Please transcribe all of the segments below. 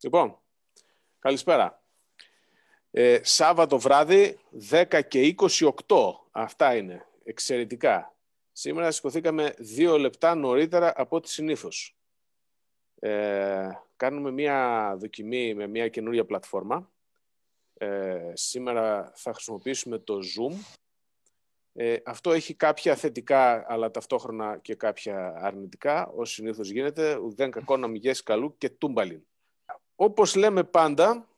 Λοιπόν, καλησπέρα. Ε, Σάββατο βράδυ 10 και 28. Αυτά είναι. Εξαιρετικά. Σήμερα σηκωθήκαμε δύο λεπτά νωρίτερα από ό,τι συνήθως. Ε, κάνουμε μία δοκιμή με μία καινούρια πλατφόρμα. Ε, σήμερα θα χρησιμοποιήσουμε το Zoom. αυτό έχει κάποια θετικά, αλλά ταυτόχρονα και κάποια αρνητικά. Ως συνήθως γίνεται, ουδέν κακό να μηγές καλού και τούμπαλιν όπως λέμε πάντα,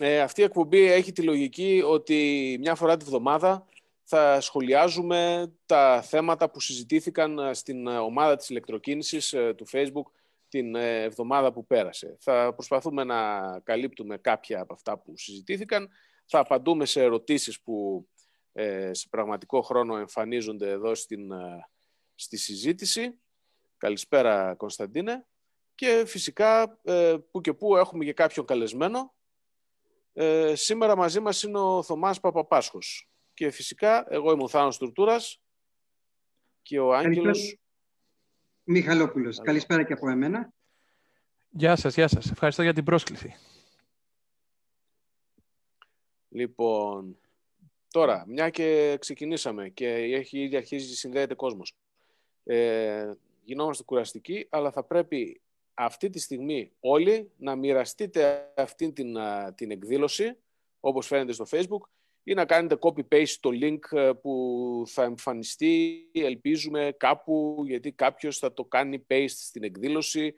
ε, αυτή η εκπομπή έχει τη λογική ότι μια φορά τη βδομάδα θα σχολιάζουμε τα θέματα που συζητήθηκαν ε, στην ε, ομάδα της ηλεκτροκίνησης ε, του Facebook την εβδομάδα που πέρασε. Θα προσπαθούμε να καλύπτουμε κάποια από αυτά που συζητήθηκαν. Θα απαντούμε σε ερωτήσεις που σε πραγματικό χρόνο εμφανίζονται εδώ στη συζήτηση. Καλησπέρα Κωνσταντίνε. Και φυσικά, ε, που και που έχουμε και κάποιον καλεσμένο. Ε, σήμερα μαζί μας είναι ο Θωμάς Παπαπάσχος. Και φυσικά, εγώ είμαι ο Θάνος Τουρτούρας και ο Άγγελος... Μιχαλόπουλος. Καλησπέρα και από εμένα. Γεια σας, γεια σας. Ευχαριστώ για την πρόσκληση. Λοιπόν, τώρα, μια και ξεκινήσαμε και έχει ήδη αρχίσει συνδέεται κόσμος. Ε, γινόμαστε κουραστικοί, αλλά θα πρέπει αυτή τη στιγμή όλοι να μοιραστείτε αυτή την, την εκδήλωση, όπως φαίνεται στο Facebook, ή να κάνετε copy-paste το link ε, που θα εμφανιστεί, ελπίζουμε κάπου, γιατί κάποιος θα το κάνει paste στην εκδήλωση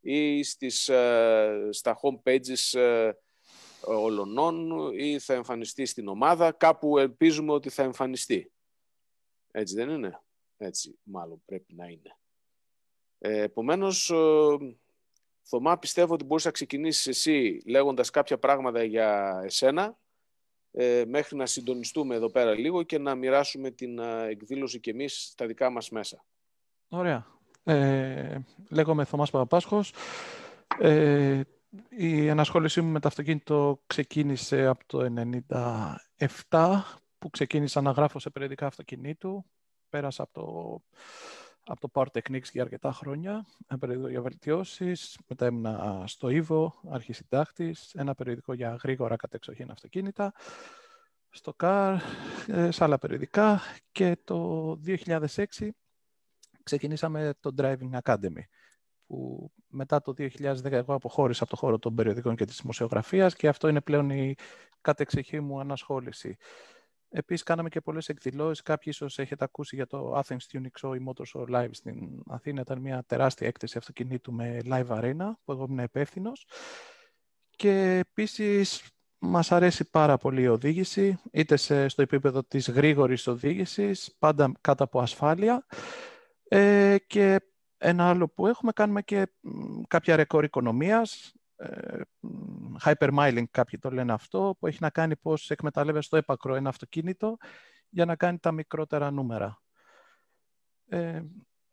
ή στις, ε, στα home pages ολονών ε, ή θα εμφανιστεί στην ομάδα, κάπου ελπίζουμε ότι θα εμφανιστεί. Έτσι δεν είναι. Έτσι μάλλον πρέπει να είναι. Ε, επομένως, Θωμά, πιστεύω ότι μπορείς να ξεκινήσεις εσύ λέγοντας κάποια πράγματα για εσένα, ε, μέχρι να συντονιστούμε εδώ πέρα λίγο και να μοιράσουμε την ε, εκδήλωση και εμείς στα δικά μας μέσα. Ωραία. Ε, λέγομαι Θωμάς Παπαπάσχος. Ε, η ανασχόλησή μου με το αυτοκίνητο ξεκίνησε από το 1997, που ξεκίνησα να γράφω σε περιοδικά αυτοκινήτου. Πέρασα από το από το Power Techniques για αρκετά χρόνια, ένα περιοδικό για βελτιώσεις μετά ήμουνα στο Ivo, αρχισυντάκτης, ένα περιοδικό για γρήγορα κατεξοχήν αυτοκίνητα, στο CAR, ε, σε άλλα περιοδικά και το 2006 ξεκινήσαμε το Driving Academy που μετά το 2010 εγώ αποχώρησα από το χώρο των περιοδικών και της δημοσιογραφίας και αυτό είναι πλέον η κατεξοχή μου ανασχόληση Επίσης, κάναμε και πολλές εκδηλώσεις. Κάποιοι ίσως έχετε ακούσει για το Athens Tuning Show ή Motor Show Live στην Αθήνα. Ήταν μια τεράστια έκθεση αυτοκινήτου με live arena που εγώ ήμουν υπεύθυνος. Και επίσης μας αρέσει πάρα πολύ η οδήγηση, είτε σε, στο επίπεδο της γρήγορης οδήγησης, πάντα κάτω από ασφάλεια. Ε, και ένα άλλο που έχουμε, κάνουμε και κάποια ρεκόρ οικονομίας. Ε, hypermiling κάποιοι το λένε αυτό, που έχει να κάνει πώς εκμεταλλεύεσαι στο έπακρο ένα αυτοκίνητο για να κάνει τα μικρότερα νούμερα. Ε,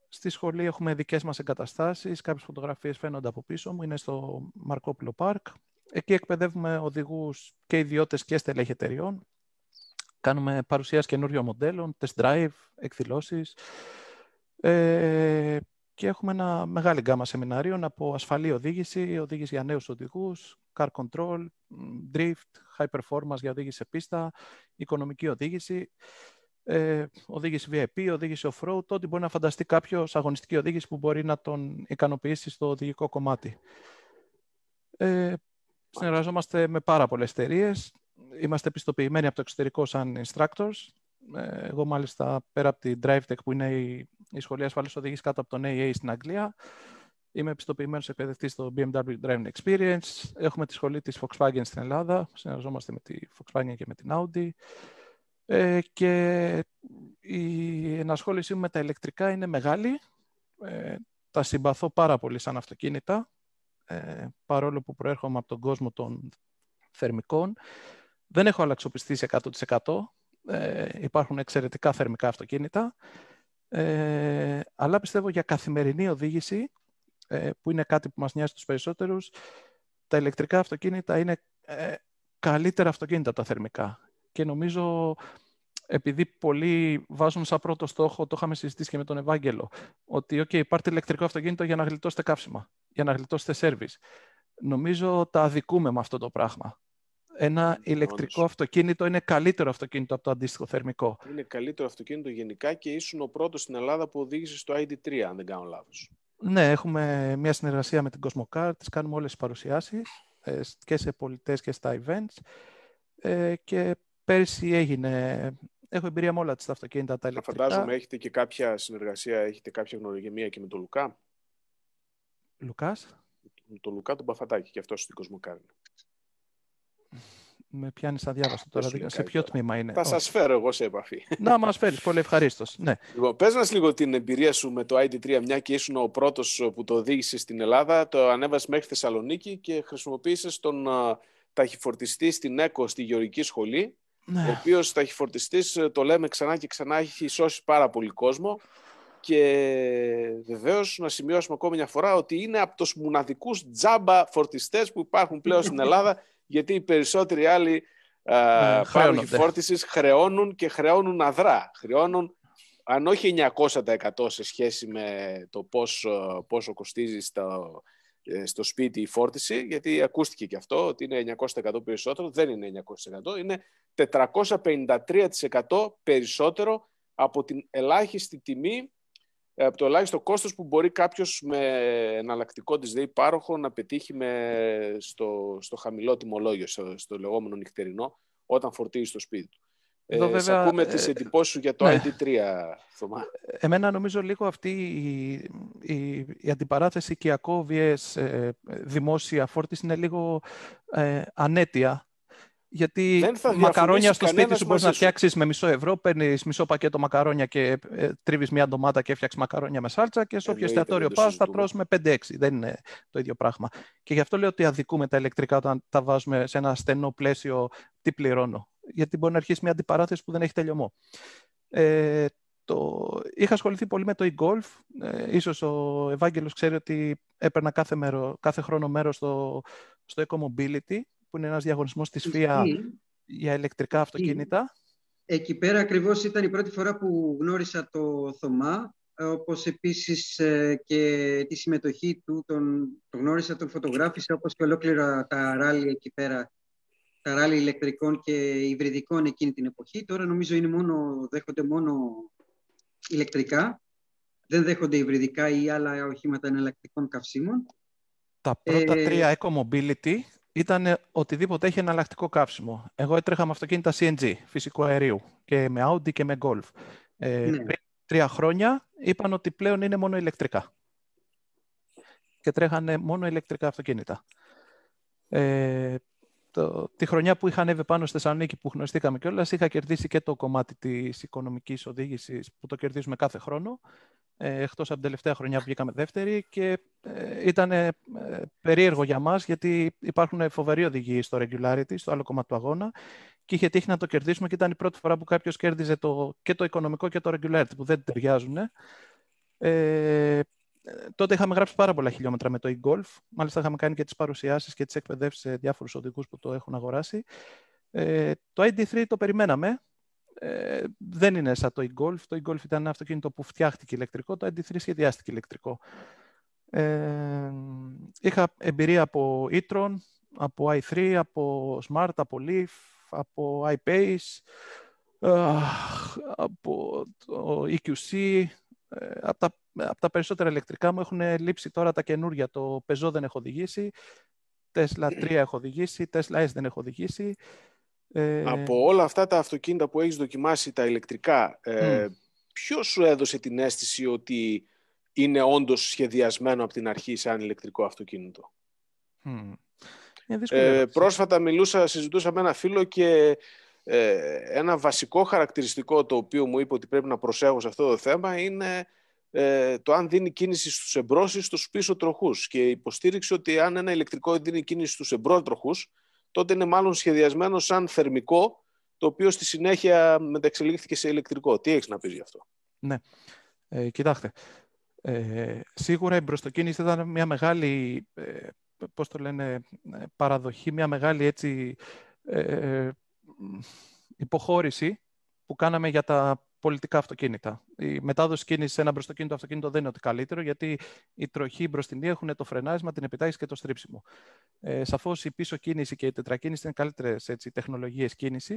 στη σχολή έχουμε δικές μας εγκαταστάσεις, κάποιες φωτογραφίες φαίνονται από πίσω μου, είναι στο Μαρκόπουλο Πάρκ. Εκεί εκπαιδεύουμε οδηγούς και ιδιώτες και στελέχη εταιριών. Κάνουμε παρουσίαση καινούριων μοντέλων, test drive, εκδηλώσεις. Ε, και έχουμε ένα μεγάλη γκάμα σεμιναρίων από ασφαλή οδήγηση, οδήγηση για νέους οδηγούς, car control, drift, high performance για οδήγηση σε πίστα, οικονομική οδήγηση, ε, οδήγηση VIP, οδήγηση off-road, ό,τι μπορεί να φανταστεί κάποιος αγωνιστική οδήγηση που μπορεί να τον ικανοποιήσει στο οδηγικό κομμάτι. Ε, συνεργαζόμαστε με πάρα πολλές εταιρείες. Είμαστε επιστοποιημένοι από το εξωτερικό σαν instructors. Ε, εγώ μάλιστα πέρα από την DriveTech που είναι η, σχολή ασφαλής οδηγής κάτω από τον AA στην Αγγλία είμαι επιστοποιημένος εκπαιδευτής στο BMW Driving Experience. Έχουμε τη σχολή της Volkswagen στην Ελλάδα, συνεργαζόμαστε με τη Volkswagen και με την Audi. Ε, και η ενασχόλησή μου με τα ηλεκτρικά είναι μεγάλη. Ε, τα συμπαθώ πάρα πολύ σαν αυτοκίνητα, ε, παρόλο που προέρχομαι από τον κόσμο των θερμικών. Δεν έχω αλλαξοπιστήσει 100%. Ε, υπάρχουν εξαιρετικά θερμικά αυτοκίνητα, ε, αλλά πιστεύω για καθημερινή οδήγηση, ε, που είναι κάτι που μας νοιάζει τους περισσότερους, τα ηλεκτρικά αυτοκίνητα είναι καλύτερα αυτοκίνητα τα θερμικά. Και νομίζω, επειδή πολλοί βάζουν σαν πρώτο στόχο, το είχαμε συζητήσει και με τον Ευάγγελο, ότι okay, ηλεκτρικό αυτοκίνητο για να γλιτώσετε καύσιμα, για να γλιτώσετε σέρβις. Νομίζω τα αδικούμε με αυτό το πράγμα ένα ηλεκτρικό αυτοκίνητο είναι καλύτερο αυτοκίνητο από το αντίστοιχο θερμικό. Είναι καλύτερο αυτοκίνητο γενικά και ήσουν ο πρώτος στην Ελλάδα που οδήγησε στο ID3, αν δεν κάνω λάθος. Ναι, έχουμε μια συνεργασία με την Cosmocar, τις κάνουμε όλες τις παρουσιάσεις ε, και σε πολιτές και στα events ε, και πέρσι έγινε, έχω εμπειρία με όλα τα αυτοκίνητα τα ηλεκτρικά. Φαντάζομαι έχετε και κάποια συνεργασία, έχετε κάποια γνωριγεμία και με τον Λουκά. Λουκάς, Το Λουκά τον Παφατάκη και αυτός στην Cosmocar με πιάνεις αδιάβαστο τώρα. σε ποιο τώρα. τμήμα είναι. Θα σας φέρω εγώ σε επαφή. Να μας φέρεις, πολύ ευχαρίστως. Ναι. Λοιπόν, πες μας λίγο την εμπειρία σου με το ID3, μια και ήσουν ο πρώτος που το οδήγησε στην Ελλάδα. Το ανέβασες μέχρι Θεσσαλονίκη και χρησιμοποίησες τον ταχυφορτιστή στην ΕΚΟ στη γεωργική σχολή. Ναι. Ο οποίος ταχυφορτιστής, ε, το λέμε ξανά και ξανά, έχει σώσει πάρα πολύ κόσμο. Και βεβαίως να σημειώσουμε ακόμη μια φορά ότι είναι από τους μοναδικούς τζάμπα φορτιστές που υπάρχουν πλέον στην Ελλάδα γιατί οι περισσότεροι άλλοι ε, πάροχοι φόρτισης χρεώνουν και χρεώνουν αδρά. Χρεώνουν αν όχι 900% σε σχέση με το πόσο, πόσο κοστίζει στο, ε, στο σπίτι η φόρτιση, γιατί ακούστηκε και αυτό ότι είναι 900% περισσότερο, δεν είναι 900%, είναι 453% περισσότερο από την ελάχιστη τιμή ε, από το ελάχιστο κόστος που μπορεί κάποιος με εναλλακτικό της ΔΕΗ πάροχο να πετύχει με στο, στο χαμηλό τιμολόγιο, στο, λεγόμενο νυχτερινό, όταν φορτίζει στο σπίτι του. Ε, Εδώ, ε, βέβαια, ακούμε τις ε, εντυπώσεις για το ναι. ID3, Θωμά. Εμένα νομίζω λίγο αυτή η, η, η αντιπαράθεση οικιακό VS δημόσια φόρτιση είναι λίγο ε, ανέτεια. Γιατί μακαρόνια στο σπίτι σου μπορείς να φτιάξεις με μισό ευρώ, παίρνεις μισό πακέτο μακαρόνια και ε, τρίβεις μια ντομάτα και φτιάξεις μακαρόνια με σάλτσα. Και σε όποιο εστιατόριο πας, θα τρως με 5-6. Δεν είναι το ίδιο πράγμα. Και γι' αυτό λέω ότι αδικούμε τα ηλεκτρικά όταν τα βάζουμε σε ένα στενό πλαίσιο τι πληρώνω. Γιατί μπορεί να αρχίσει μια αντιπαράθεση που δεν έχει τελειωμό. Ε, το... Είχα ασχοληθεί πολύ με το e-golf. Ε, ίσως ο Ευάγγελος ξέρει ότι έπαιρνα κάθε, μέρο, κάθε χρόνο μέρος στο, στο eco-mobility που είναι ένας διαγωνισμός της ΦΙΑ για ηλεκτρικά αυτοκίνητα. Εκεί πέρα ακριβώς ήταν η πρώτη φορά που γνώρισα το Θωμά, ε, όπως επίσης ε, και τη συμμετοχή του, τον, γνώρισα, τον φωτογράφησα, όπως και ολόκληρα τα ράλι εκεί πέρα, τα ράλι ηλεκτρικών και υβριδικών εκείνη την εποχή. Τώρα νομίζω είναι μόνο, δέχονται μόνο ηλεκτρικά, δεν δέχονται υβριδικά ή άλλα οχήματα εναλλακτικών καυσίμων. Τα πρώτα ε, τρία Eco Mobility ήταν οτιδήποτε έχει εναλλακτικό καύσιμο. Εγώ έτρεχα με αυτοκίνητα CNG, φυσικού αερίου, και με Audi και με Golf. Ε, ναι. Πριν τρία χρόνια είπαν ότι πλέον είναι μόνο ηλεκτρικά. Και τρέχανε μόνο ηλεκτρικά αυτοκίνητα. Ε, το, τη χρονιά που είχα ανέβει πάνω στη Θεσσαλονίκη που γνωριστήκαμε κιόλας, είχα κερδίσει και το κομμάτι της οικονομικής οδήγησης που το κερδίζουμε κάθε χρόνο ε, εκτός από την τελευταία χρονιά που βγήκαμε δεύτερη και ε, ήταν ε, περίεργο για μας γιατί υπάρχουν φοβεροί οδηγοί στο regularity, στο άλλο κομμάτι του αγώνα και είχε τύχει να το κερδίσουμε και ήταν η πρώτη φορά που κάποιος κέρδιζε το, και το οικονομικό και το regularity που δεν ταιριάζουν. Ε, τότε είχαμε γράψει πάρα πολλά χιλιόμετρα με το e-golf. Μάλιστα είχαμε κάνει και τις παρουσιάσεις και τις εκπαιδεύσεις σε διάφορους οδηγούς που το έχουν αγοράσει. Ε, το ID3 το περιμέναμε, ε, δεν είναι σαν το e-golf. Το e-golf ήταν ένα αυτοκίνητο που φτιάχτηκε ηλεκτρικό, το nt σχεδιάστηκε ηλεκτρικό. Ε, είχα εμπειρία από e-tron, από i3, από smart, από leaf, από ipace, από το EQC, ε, από τα, από τα περισσότερα ηλεκτρικά μου έχουν λείψει τώρα τα καινούργια. Το Peugeot δεν έχω οδηγήσει, Tesla 3 έχω οδηγήσει, Tesla S δεν έχω οδηγήσει. Από ε, όλα αυτά τα αυτοκίνητα που έχεις δοκιμάσει, τα ηλεκτρικά, ε, ποιος σου έδωσε την αίσθηση ότι είναι όντως σχεδιασμένο από την αρχή σαν ηλεκτρικό αυτοκίνητο. Ε, πρόσφατα μιλούσα, συζητούσα με ένα φίλο και ε, ένα βασικό χαρακτηριστικό το οποίο μου είπε ότι πρέπει να προσέχω σε αυτό το θέμα είναι ε, το αν δίνει κίνηση στους εμπρός ή στους πίσω τροχούς και υποστήριξε ότι αν ένα ηλεκτρικό δίνει κίνηση στους εμπρός τροχούς τότε είναι μάλλον σχεδιασμένο σαν θερμικό, το οποίο στη συνέχεια μεταξελίχθηκε σε ηλεκτρικό. Τι έχεις να πεις γι' αυτό. Ναι, ε, κοιτάξτε. Ε, σίγουρα η μπροστοκίνηση ήταν μια μεγάλη, ε, πώς το λένε, ε, παραδοχή, μια μεγάλη έτσι ε, υποχώρηση που κάναμε για τα πολιτικά αυτοκίνητα. Η μετάδοση κίνησης σε ένα μπροστοκίνητο αυτοκίνητο δεν είναι ότι καλύτερο, γιατί οι τροχοί μπροστινοί έχουν το φρενάρισμα, την επιτάχυνση και το στρίψιμο. Ε, Σαφώς η πίσω κίνηση και η τετρακίνηση είναι καλύτερες τεχνολογίες κίνησης.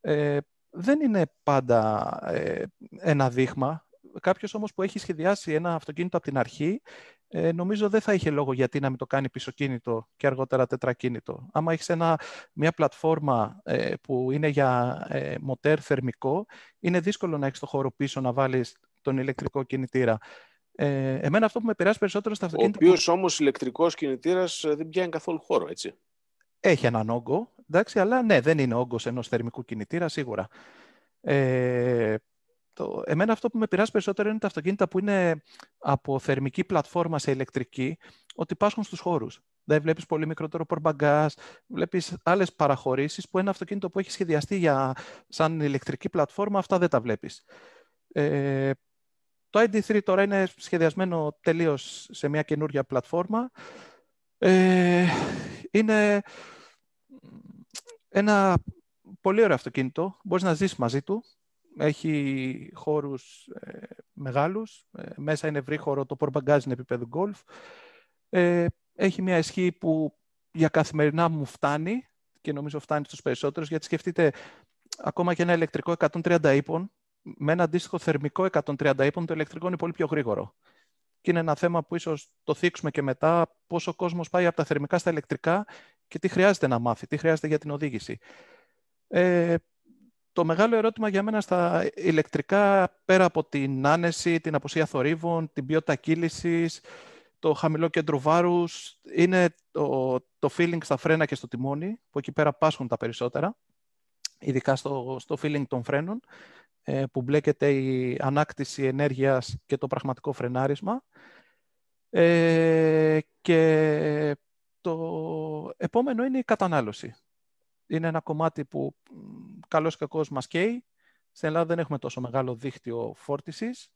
Ε, δεν είναι πάντα ε, ένα δείγμα κάποιος όμως που έχει σχεδιάσει ένα αυτοκίνητο από την αρχή, ε, νομίζω δεν θα είχε λόγο γιατί να μην το κάνει κίνητο και αργότερα τετρακίνητο. Άμα έχεις μια πλατφόρμα ε, που είναι για ε, μοτέρ θερμικό, είναι δύσκολο να έχεις το χώρο πίσω να βάλεις τον ηλεκτρικό κινητήρα. Ε, εμένα αυτό που με επηρεάζει περισσότερο στα αυτοκίνητα... Ο οποίος όμως ηλεκτρικός κινητήρας ε, δεν πιάνει καθόλου χώρο, έτσι. Έχει έναν όγκο, εντάξει, αλλά ναι, δεν είναι όγκος ενός θερμικού κινητήρα, σίγουρα. Ε, εμένα αυτό που με πειράζει περισσότερο είναι τα αυτοκίνητα που είναι από θερμική πλατφόρμα σε ηλεκτρική, ότι πάσχουν στους χώρους. Δεν βλέπεις πολύ μικρότερο πορμπαγκάς, βλέπεις άλλες παραχωρήσεις που ένα αυτοκίνητο που έχει σχεδιαστεί για, σαν ηλεκτρική πλατφόρμα, αυτά δεν τα βλέπεις. Ε, το ID3 τώρα είναι σχεδιασμένο τελείως σε μια καινούργια πλατφόρμα. Ε, είναι ένα πολύ ωραίο αυτοκίνητο, μπορείς να ζήσεις μαζί του, έχει χώρους ε, μεγάλους, ε, μέσα είναι ευρύ χώρο, το πορμπαγκάζιν είναι επίπεδο γκολφ. Ε, έχει μια ισχύ που για καθημερινά μου φτάνει και νομίζω φτάνει στους περισσότερους, γιατί σκεφτείτε ακόμα και ένα ηλεκτρικό 130 ύπων, με ένα αντίστοιχο θερμικό 130 ύπων, το ηλεκτρικό είναι πολύ πιο γρήγορο. Και είναι ένα θέμα που ίσως το θίξουμε και μετά, πόσο ο πάει από τα θερμικά στα ηλεκτρικά και τι χρειάζεται να μάθει, τι χρειάζεται για την οδήγηση. Ε, το μεγάλο ερώτημα για μένα στα ηλεκτρικά, πέρα από την άνεση, την αποσία θορύβων, την ποιότητα κύλησης, το χαμηλό κέντρο βάρους είναι το, το feeling στα φρένα και στο τιμόνι, που εκεί πέρα πάσχουν τα περισσότερα, ειδικά στο, στο feeling των φρένων, ε, που μπλέκεται η ανάκτηση ενέργειας και το πραγματικό φρενάρισμα. Ε, και το επόμενο είναι η κατανάλωση είναι ένα κομμάτι που καλώς ή κακώς μας καίει. Στην Ελλάδα δεν έχουμε τόσο μεγάλο δίκτυο φόρτισης.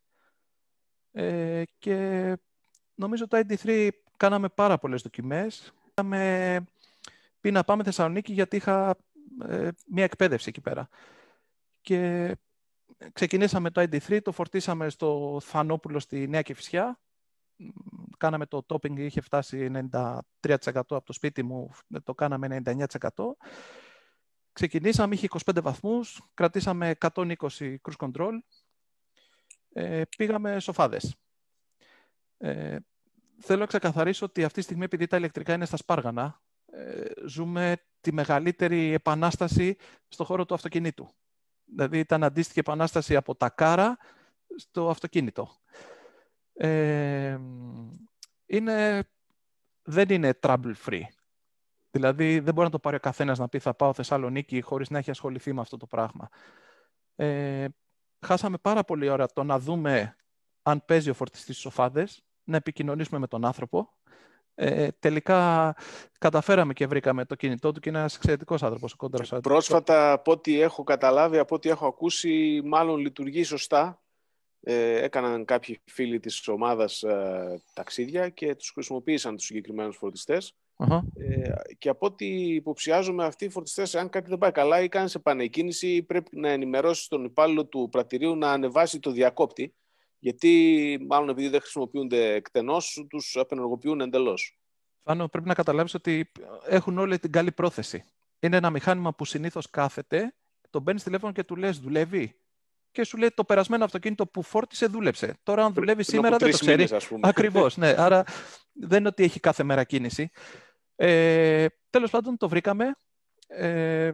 Ε, και νομίζω το ID3 κάναμε πάρα πολλές δοκιμές. Είχαμε πει να πάμε Θεσσαλονίκη γιατί είχα ε, μια εκπαίδευση εκεί πέρα. Και ξεκινήσαμε το ID3, το φορτίσαμε στο Θανόπουλο στη Νέα Κεφισιά κάναμε το topping είχε φτάσει 93% από το σπίτι μου, το κάναμε 99%. Ξεκινήσαμε, είχε 25 βαθμούς, κρατήσαμε 120 cruise control, ε, πήγαμε σοφάδες. Ε, θέλω να ξεκαθαρίσω ότι αυτή τη στιγμή, επειδή τα ηλεκτρικά είναι στα σπάργανα, ε, ζούμε τη μεγαλύτερη επανάσταση στον χώρο του αυτοκινήτου. Δηλαδή ήταν αντίστοιχη επανάσταση από τα κάρα στο αυτοκίνητο. Ε, είναι, δεν είναι trouble free. Δηλαδή δεν μπορεί να το πάρει ο καθένας να πει θα πάω Θεσσαλονίκη χωρίς να έχει ασχοληθεί με αυτό το πράγμα. Ε, χάσαμε πάρα πολύ ώρα το να δούμε αν παίζει ο φορτιστής στις να επικοινωνήσουμε με τον άνθρωπο. Ε, τελικά καταφέραμε και βρήκαμε το κινητό του και είναι ένας εξαιρετικός άνθρωπος Πρόσφατα, από ό,τι έχω καταλάβει, από ό,τι έχω ακούσει, μάλλον λειτουργεί σωστά ε, έκαναν κάποιοι φίλοι της ομάδας ε, ταξίδια και τους χρησιμοποίησαν τους συγκεκριμένους Ε, και από ό,τι υποψιάζομαι αυτοί οι φορτιστές, αν κάτι δεν πάει καλά ή κάνει σε πρέπει να ενημερώσει τον υπάλληλο του πρατηρίου να ανεβάσει το διακόπτη, γιατί μάλλον επειδή δεν χρησιμοποιούνται εκτενώς, τους απενεργοποιούν εντελώς. Φάνο, πρέπει να καταλάβεις ότι έχουν όλη την καλή πρόθεση. Είναι ένα μηχάνημα που συνήθως κάθεται, τον παίρνει τηλέφωνο και του λες δουλεύει, και σου λέει το περασμένο αυτοκίνητο που φόρτισε δούλεψε. Τώρα, αν δουλεύει σήμερα, δεν το ξέρει. Ακριβώς, ναι. Άρα δεν είναι ότι έχει κάθε μέρα κίνηση. Ε, Τέλος πάντων, το βρήκαμε. Ε,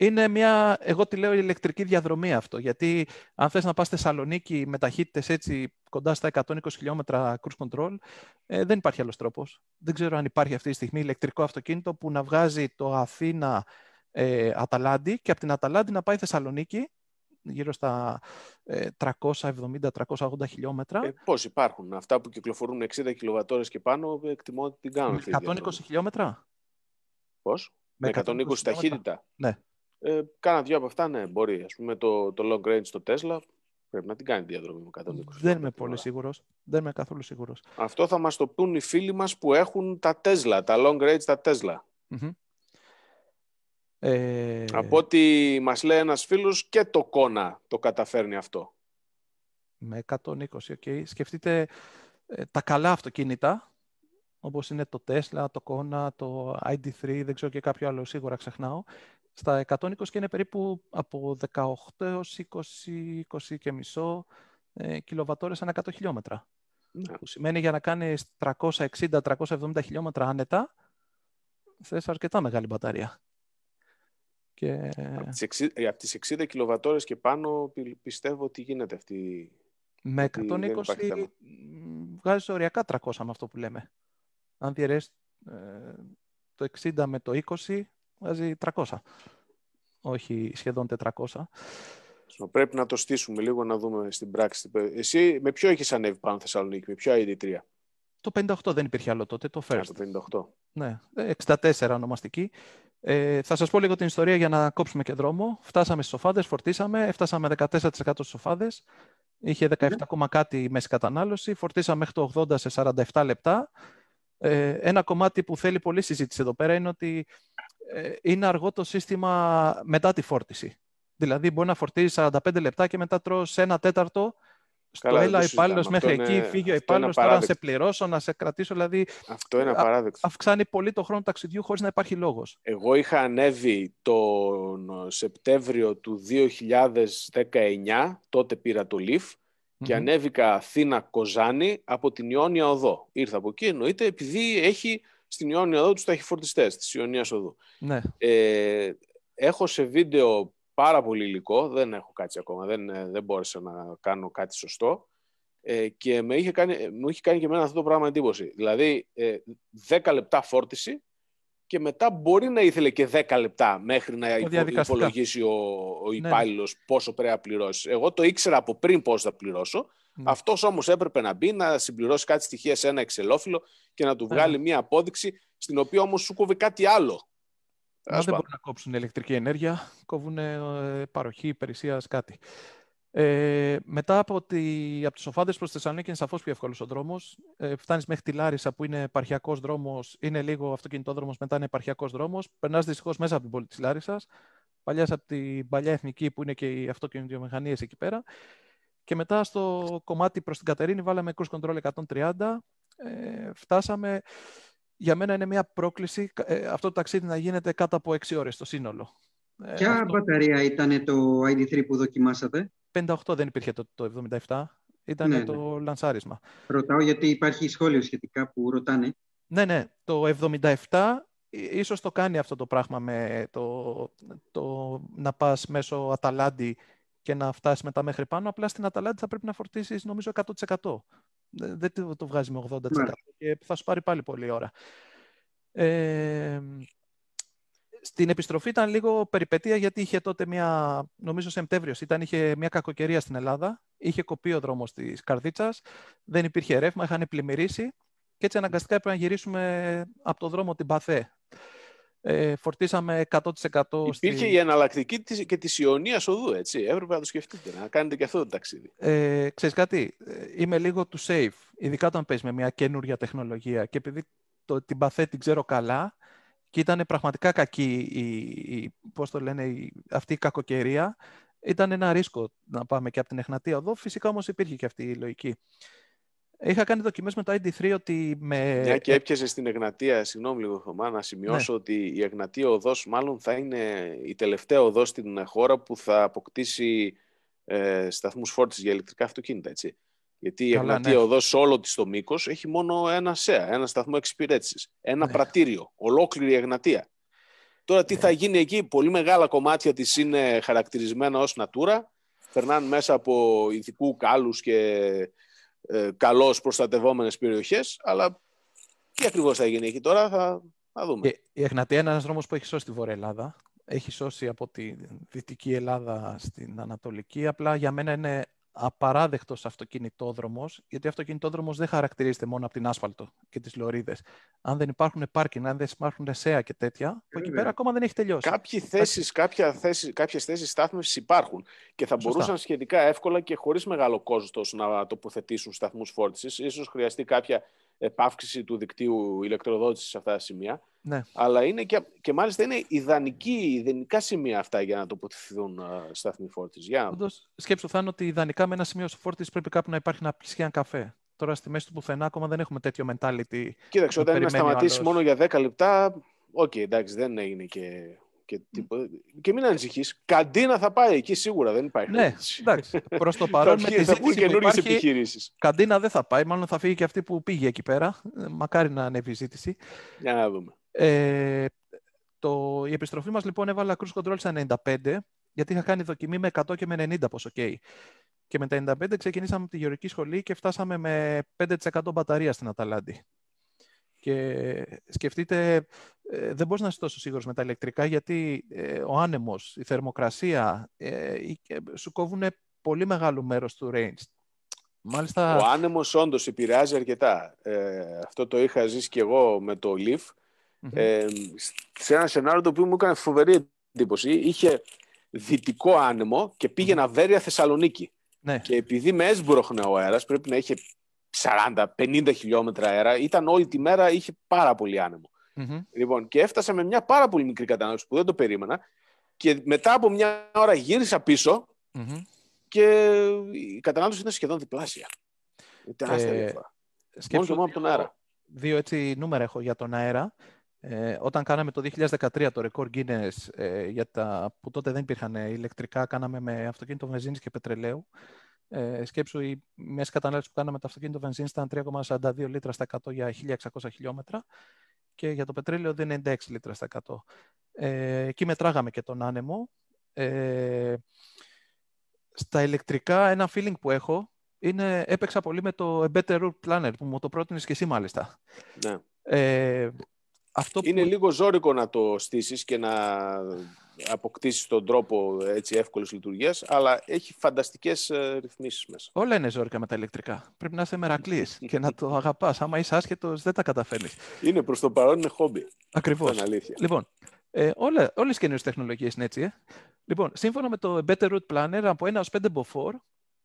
είναι μια, εγώ τη λέω, ηλεκτρική διαδρομή αυτό. Γιατί αν θες να πας στη Θεσσαλονίκη με ταχύτητες έτσι κοντά στα 120 χιλιόμετρα cruise control, ε, δεν υπάρχει άλλος τρόπος. Δεν ξέρω αν υπάρχει αυτή τη στιγμή ηλεκτρικό αυτοκίνητο που να βγάζει το Αθήνα ε, Αταλάντη και από την Αταλάντη να πάει Θεσσαλονίκη γύρω στα 370-380 ε, χιλιόμετρα. Ε, Πώς υπάρχουν αυτά που κυκλοφορούν 60 κιλοβατόρες και πάνω, ε, εκτιμώ ότι την κάνουν. Με 120 χιλιόμετρα. Πώς? Με 120, ταχύτητα. Ναι. Ε, κάνα δυο από αυτά, ναι, μπορεί. Ας πούμε το, το long range στο Tesla πρέπει να την κάνει διαδρομή με 120. Δεν είμαι πολύ σίγουρος. Δεν είμαι καθόλου σίγουρος. Αυτό θα μας το πούν οι φίλοι μας που έχουν τα Tesla, τα long range τα Tesla. Ε... Από ό,τι μας λέει ένας φίλος και το Κόνα το καταφέρνει αυτό. Με 120, Okay. Σκεφτείτε ε, τα καλά αυτοκίνητα, όπως είναι το Tesla, το Kona, το ID3, δεν ξέρω και κάποιο άλλο, σίγουρα ξεχνάω. Στα 120 είναι περίπου από 18 έως 20, 20 και μισό ε, ανά 100 χιλιόμετρα. Ναι. Που σημαίνει για να κάνεις 360 360-370 χιλιόμετρα άνετα, θες αρκετά μεγάλη μπαταρία. Και... Από τις 60, ε, κιλοβατόρες και πάνω πιστεύω ότι γίνεται αυτή με 120 βγάζει οριακά 300 με αυτό που λέμε. Αν διαιρέσεις ε, το 60 με το 20, βγάζει 300. Όχι σχεδόν 400. Πρέπει να το στήσουμε λίγο να δούμε στην πράξη. Εσύ με ποιο έχεις ανέβει πάνω Θεσσαλονίκη, με ποιο ID3. Το 58 δεν υπήρχε άλλο τότε, το first. το 58. Ναι, 64 ε, ονομαστική. Ε, θα σας πω λίγο την ιστορία για να κόψουμε και δρόμο. Φτάσαμε στις σοφάδες, φορτίσαμε, έφτασαμε 14% στις σοφάδες. Είχε 17, ναι. κάτι μέση κατανάλωση. Φορτίσαμε μέχρι το 80 σε 47 λεπτά. Ε, ένα κομμάτι που θέλει πολύ συζήτηση εδώ πέρα είναι ότι ε, είναι αργό το σύστημα μετά τη φόρτιση. Δηλαδή μπορεί να φορτίζει 45 λεπτά και μετά τρως ένα τέταρτο στο έλα υπάλληλος μέχρι εκεί, φύγει ο υπάλληλο. Τώρα να σε πληρώσω, να σε κρατήσω. Δηλαδή, αυτό είναι απαράδεκτο. αυξάνει πολύ το χρόνο ταξιδιού χωρίς να υπάρχει λόγος. Εγώ είχα ανέβει τον Σεπτέμβριο του 2019, τότε πήρα το ΛΙΦ και ανέβηκα Αθήνα-Κοζάνη από την Ιόνια Οδό. Ήρθα από εκεί, εννοείται, επειδή έχει στην Ιόνια Οδό τους ταχυφορτιστέ τη Ιωνία Οδού. Ναι. Ε, έχω σε βίντεο πάρα πολύ υλικό, δεν έχω κάτι ακόμα, δεν, ε, δεν μπόρεσα να κάνω κάτι σωστό ε, και με είχε κάνει, μου είχε κάνει και εμένα αυτό το πράγμα εντύπωση. Δηλαδή, ε, 10 λεπτά φόρτιση και μετά μπορεί να ήθελε και 10 λεπτά μέχρι να υπολογίσει ο, ο ναι, ναι. υπάλληλος πόσο πρέπει να πληρώσει. Εγώ το ήξερα από πριν πώς θα πληρώσω. Ναι. Αυτός όμως έπρεπε να μπει, να συμπληρώσει κάτι στοιχεία σε ένα εξελόφυλλο και να του ναι, βγάλει μια απόδειξη στην οποία όμως σου κόβει κάτι άλλο δεν μπορούν να κόψουν ηλεκτρική ενέργεια, κόβουν ε, παροχή υπηρεσίας κάτι. Ε, μετά από, τη, από τις οφάδες προς Θεσσαλονίκη είναι σαφώς πιο εύκολος ο δρόμος. Ε, φτάνεις μέχρι τη Λάρισα που είναι παρχιακός δρόμος, είναι λίγο αυτοκινητόδρομος, μετά είναι παρχιακός δρόμος. Περνάς δυστυχώς μέσα από την πόλη της Λάρισας, παλιάς από την παλιά εθνική που είναι και οι αυτοκινητιομηχανίες εκεί πέρα. Και μετά στο κομμάτι προς την Κατερίνη βάλαμε cruise control 130, ε, φτάσαμε για μένα είναι μια πρόκληση ε, αυτό το ταξίδι να γίνεται κάτω από 6 ώρες το σύνολο. Ε, Ποια μπαταρία ήταν το ID3 που δοκιμάσατε? 58 δεν υπήρχε το, το 77, ήταν ναι, το ναι. λανσάρισμα. Ρωτάω γιατί υπάρχει σχόλιο σχετικά που ρωτάνε. Ναι, ναι, το 77 ίσως το κάνει αυτό το πράγμα με το, το να πας μέσω Αταλάντη και να φτάσεις μετά μέχρι πάνω. Απλά στην Αταλάντη θα πρέπει να φορτίσεις νομίζω 100% δεν το βγάζει με 80% ναι. και θα σου πάρει πάλι πολλή ώρα. Ε, στην επιστροφή ήταν λίγο περιπέτεια γιατί είχε τότε μια, νομίζω Σεπτέμβριος, ήταν είχε μια κακοκαιρία στην Ελλάδα. Είχε κοπεί ο δρόμος της Καρδίτσας, δεν υπήρχε ρεύμα, είχαν πλημμυρίσει και έτσι αναγκαστικά έπρεπε να γυρίσουμε από το δρόμο την Παθέ. Ε, φορτίσαμε 100%. Υπήρχε η εναλλακτική και της Ιωνίας οδού, έτσι. Έπρεπε να το σκεφτείτε, να κάνετε και αυτό το ταξίδι. Ε, ξέρεις κάτι, ε, είμαι λίγο του safe, ειδικά όταν παίζεις με μια καινούργια τεχνολογία και επειδή το, την παθέ την ξέρω καλά και ήταν πραγματικά κακή η, η, πώς το λένε, η, αυτή η κακοκαιρία, ήταν ένα ρίσκο να πάμε και από την Εχνατία οδό. Φυσικά όμως υπήρχε και αυτή η λογική. Είχα κάνει δοκιμές με το ID3 ότι με... Μια και ε, έπιασες στην Εγνατία, συγγνώμη λίγο Θωμά, να σημειώσω ναι. ότι η Εγνατία οδός μάλλον θα είναι η τελευταία οδός στην χώρα που θα αποκτήσει ε, σταθμούς φόρτισης για ηλεκτρικά αυτοκίνητα, έτσι. Γιατί η Εγνατία ναι. οδός σε όλο της το μήκος έχει μόνο ένα ΣΕΑ, ένα σταθμό εξυπηρέτησης, ένα ναι. πρατήριο, ολόκληρη η Εγνατία. Τώρα τι ναι. θα γίνει εκεί, πολύ μεγάλα κομμάτια της είναι χαρακτηρισμένα ως Natura, περνάνε μέσα από ειδικού κάλους και ε, καλώς προστατευόμενες περιοχές, αλλά τι ακριβώς θα γίνει εκεί τώρα, θα, θα δούμε. Και η Εχνατία είναι ένας δρόμος που έχει σώσει τη Βόρεια Ελλάδα. Έχει σώσει από τη Δυτική Ελλάδα στην Ανατολική. Απλά για μένα είναι απαράδεκτος αυτοκινητόδρομος, γιατί ο αυτοκινητόδρομος δεν χαρακτηρίζεται μόνο από την άσφαλτο και τις λωρίδες. Αν δεν υπάρχουν πάρκινγκ, αν δεν υπάρχουν σέα και τέτοια, από εκεί πέρα ακόμα δεν έχει τελειώσει. Κάποιε θέσει θέσεις, κάποιες θέσεις στάθμευσης υπάρχουν και θα Σωστά. μπορούσαν σχετικά εύκολα και χωρίς μεγάλο κόστος να τοποθετήσουν σταθμούς φόρτισης. σω χρειαστεί κάποια επαύξηση του δικτύου ηλεκτροδότησης σε αυτά τα σημεία. Ναι. Αλλά είναι και, και μάλιστα είναι ιδανική, ιδανικά σημεία αυτά για να τοποθετηθούν ε, σταθμοί φόρτιση. Για... Όντως, σκέψου Θάνο ότι ιδανικά με ένα σημείο φόρτιση πρέπει κάπου να υπάρχει να πλησιάσει ένα καφέ. Τώρα στη μέση του πουθενά ακόμα δεν έχουμε τέτοιο mentality. Κοίταξε, όταν να σταματήσει μόνο για 10 λεπτά, οκ, okay, εντάξει, δεν έγινε και και, και μην ανησυχείς. Καντίνα θα πάει εκεί σίγουρα, δεν υπάρχει. Ναι, εντάξει. Προς το παρόν. με τη θα καινούριε επιχειρήσεις. Καντίνα δεν θα πάει, μάλλον θα φύγει και αυτή που πήγε εκεί πέρα. Ε, μακάρι να ανέβει η ζήτηση. Για να δούμε. Ε, το, η επιστροφή μας λοιπόν έβαλα cruise control στα 95, γιατί είχα κάνει δοκιμή με 100 και με 90 πόσο okay. Και με τα 95 ξεκινήσαμε από τη γεωρική σχολή και φτάσαμε με 5% μπαταρία στην Αταλάντη. Και σκεφτείτε, ε, δεν μπορείς να είσαι τόσο σίγουρος με τα ηλεκτρικά γιατί ε, ο άνεμος, η θερμοκρασία ε, σου κόβουν πολύ μεγάλο μέρος του range. Μάλιστα... Ο άνεμος όντως επηρεάζει αρκετά. Ε, αυτό το είχα ζήσει και εγώ με το Leaf. Ε, σε ένα σενάριο το οποίο μου έκανε φοβερή εντύπωση. Είχε δυτικό άνεμο και πήγαινα mm-hmm. Βέρεια Θεσσαλονίκη. Ναι. Και επειδή με έσβροχνε ο αέρας, πρέπει να είχε 40-50 χιλιόμετρα αέρα. Ήταν όλη τη μέρα, είχε πάρα πολύ άνεμο. Mm-hmm. Λοιπόν, και έφτασα με μια πάρα πολύ μικρή κατανάλωση που δεν το περίμενα. Και μετά από μια ώρα γύρισα πίσω mm-hmm. και η κατανάλωση ήταν σχεδόν διπλάσια. Τεράστια ε, διαφορά. Μόνο μόνο από τον αέρα. Δύο έτσι νούμερα έχω για τον αέρα. Ε, όταν κάναμε το 2013 το ρεκόρ Guinness, ε, για τα, που τότε δεν υπήρχαν ε, ηλεκτρικά, κάναμε με αυτοκίνητο βενζίνης και πετρελαίου. Ε, σκέψου η μέση κατανάλωση που κάναμε το αυτοκίνητο βενζίνη ήταν 3,42 λίτρα στα 100 για 1600 χιλιόμετρα και για το πετρέλαιο δεν είναι 96 λίτρα στα 100. Ε, εκεί μετράγαμε και τον άνεμο. Ε, στα ηλεκτρικά ένα feeling που έχω είναι έπαιξα πολύ με το A Better Route Planner που μου το πρότεινες και εσύ μάλιστα. Ναι. Ε, αυτό Είναι λίγο ζώρικο να το στήσεις και να αποκτήσει τον τρόπο έτσι εύκολης λειτουργίας, αλλά έχει φανταστικές ε, ρυθμίσεις μέσα. Όλα είναι ζώρικα με τα ηλεκτρικά. Πρέπει να είσαι μερακλής και να το αγαπάς. Άμα είσαι άσχετος, δεν τα καταφέρνεις. Είναι προς το παρόν είναι χόμπι. Ακριβώς. Λοιπόν, ε, όλα, όλες οι καινούριες τεχνολογίες είναι έτσι. Ε. Λοιπόν, σύμφωνα με το Better Root Planner, από 1 ως 5 μποφόρ,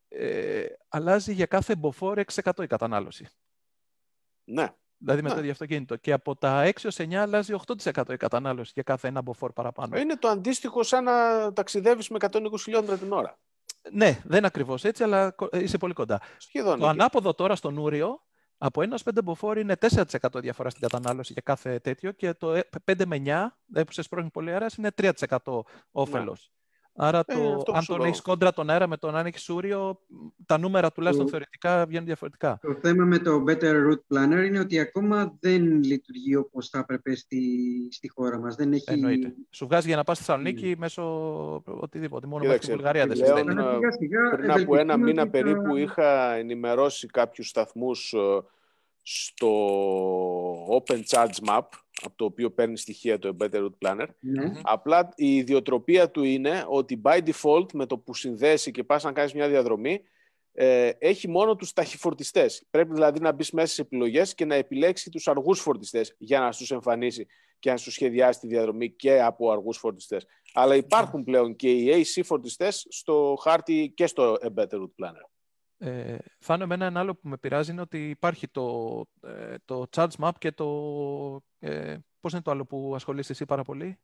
ε, αλλάζει για κάθε μποφόρ 6% η κατανάλωση. Ναι. Δηλαδή ναι. ίδιο αυτοκίνητο. Και από τα 6 ως 9 αλλάζει 8% η κατανάλωση για κάθε ένα μποφόρ παραπάνω. Είναι το αντίστοιχο σαν να ταξιδεύεις με 120 χιλιόμετρα την ώρα. Ναι, δεν ακριβώς έτσι, αλλά είσαι πολύ κοντά. Σχεδόν. Το ανάποδο τώρα στον Ούριο, από 1 5 μποφόρ είναι 4% διαφορά στην κατανάλωση για κάθε τέτοιο και το 5 ε, με 9, που σε σπρώχνει πολύ αέρας, είναι 3% ναι. όφελος. Άρα, ε, το, αν τον έχεις κόντρα τον αέρα με τον αν έχει σούριο, τα νούμερα τουλάχιστον θεωρητικά βγαίνουν διαφορετικά. Το θέμα με το Better Route Planner είναι ότι ακόμα δεν λειτουργεί όπως θα έπρεπε στη, στη χώρα μας. έχει... Εννοείται. Σου βγάζει για να πας στη Θεσσαλονίκη mm. μέσω οτιδήποτε. Μόνο μέχρι τη Βουλγαρίας δεν ε, Πριν από ένα μήνα περίπου είχα ενημερώσει κάποιους σταθμούς ε, στο Open Charge Map από το οποίο παίρνει στοιχεία το Embedded Route Planner. Ναι. Απλά η ιδιοτροπία του είναι ότι by default με το που συνδέσει και πας να κάνεις μια διαδρομή, ε, έχει μόνο τους ταχυφορτιστές. Πρέπει δηλαδή να μπεις μέσα σε επιλογές και να επιλέξει τους αργούς φορτιστές για να στους εμφανίσει και να σου σχεδιάσει τη διαδρομή και από αργούς φορτιστές. Αλλά ναι. υπάρχουν πλέον και οι AC φορτιστές στο χάρτη και στο Embedded Route Planner. Ε, Φάνω ένα άλλο που με πειράζει είναι ότι υπάρχει το, ε, το charge map και το... Ε, πώς είναι το άλλο που ασχολείσαι εσύ πάρα πολύ?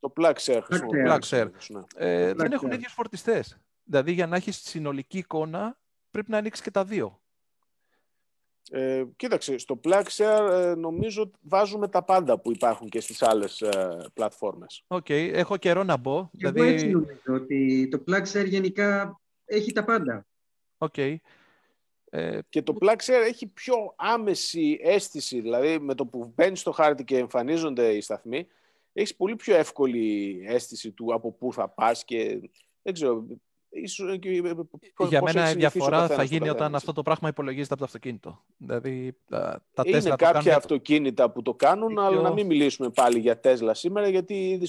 Το plug share. Plug ναι. Ε, δεν έχουν ίδιους φορτιστές. Δηλαδή για να έχεις συνολική εικόνα πρέπει να ανοίξεις και τα δύο. Ε, κοίταξε, στο plug ε, νομίζω βάζουμε τα πάντα που υπάρχουν και στις άλλες ε, πλατφόρμες. Οκ, okay, έχω καιρό να μπω. δηλαδή... Εγώ έτσι νομίζω ότι το plug γενικά έχει τα πάντα. Okay. Ε, και το Plaxer έχει πιο άμεση αίσθηση, δηλαδή με το που μπαίνει στο χάρτη και εμφανίζονται οι σταθμοί, έχεις πολύ πιο εύκολη αίσθηση του από πού θα πας και δεν ξέρω. Ε, ε, ε, για μένα η διαφορά θα γίνει όταν αυτό το πράγμα υπολογίζεται από το αυτοκίνητο. Δηλαδή, τα, Είναι Tesla κάποια αυτοκίνητα που το κάνουν, αλλά να μην μιλήσουμε πάλι για Τέσλα σήμερα, γιατί ήδη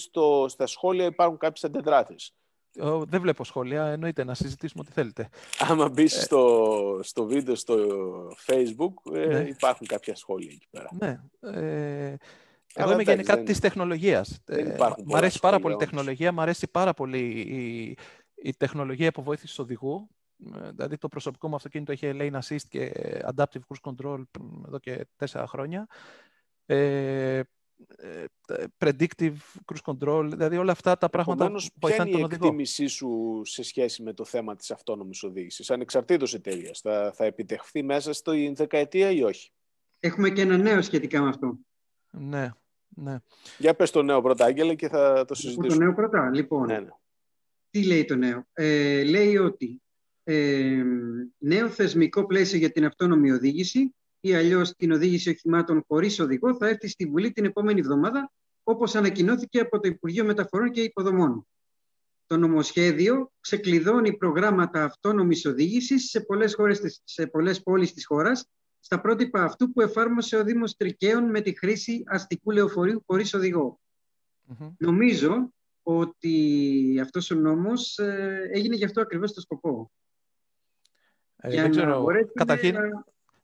στα σχόλια υπάρχουν κάποιες αντιδράσεις. Ε, δεν βλέπω σχόλια, εννοείται να συζητήσουμε ό,τι θέλετε. Άμα μπεις ε. στο, στο βίντεο στο facebook, ε, ναι. υπάρχουν κάποια σχόλια εκεί πέρα. Ναι. Ε, εγώ είμαι γενικά δεν... της τεχνολογίας. Ε, μ' αρέσει πάρα πολύ η τεχνολογία, μ' αρέσει πάρα πολύ η, η τεχνολογία υποβοήθηση οδηγού. Δηλαδή το προσωπικό μου αυτοκίνητο έχει lane assist και adaptive cruise control εδώ και τέσσερα χρόνια. Ε, ε, ε, predictive cruise control, δηλαδή όλα αυτά τα πράγματα Επομένως, που Ποια είναι η εκτίμησή σου σε σχέση με το θέμα της αυτόνομης οδήγησης, ανεξαρτήτως εταιρείας, θα, θα επιτευχθεί μέσα στο δεκαετία ή όχι. Έχουμε και ένα νέο σχετικά με αυτό. Ναι, ναι. Για πες το νέο πρώτα, και θα το συζητήσουμε. το νέο πρώτα, λοιπόν. Ναι, ναι, Τι λέει το νέο. Ε, λέει ότι ε, νέο θεσμικό πλαίσιο για την αυτόνομη οδήγηση ή αλλιώς την οδήγηση οχημάτων χωρίς οδηγό θα έρθει στη Βουλή την επόμενη εβδομάδα, όπως ανακοινώθηκε από το Υπουργείο Μεταφορών και Υποδομών. Το νομοσχέδιο ξεκλειδώνει προγράμματα αυτόνομης οδήγησης σε πολλές χώρες, της χώρας, στα πρότυπα αυτού που εφάρμοσε ο Δήμος Τρικαίων με τη χρήση αστικού λεωφορείου χωρίς οδηγό. Νομίζω ότι αυτός ο νόμος ε, έγινε γι' αυτό ακριβώς το σκοπό. Ε, δεν ξέρω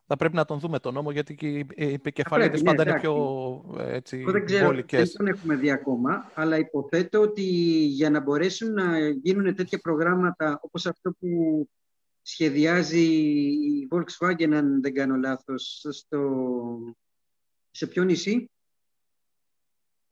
θα πρέπει να τον δούμε τον νόμο, γιατί οι επικεφαλίδες πάντα είναι πιο έτσι, δεν δεν τον έχουμε δει ακόμα, αλλά υποθέτω ότι για να μπορέσουν να γίνουν τέτοια προγράμματα όπως αυτό που σχεδιάζει η Volkswagen, αν δεν κάνω λάθος, στο... σε ποιο νησί?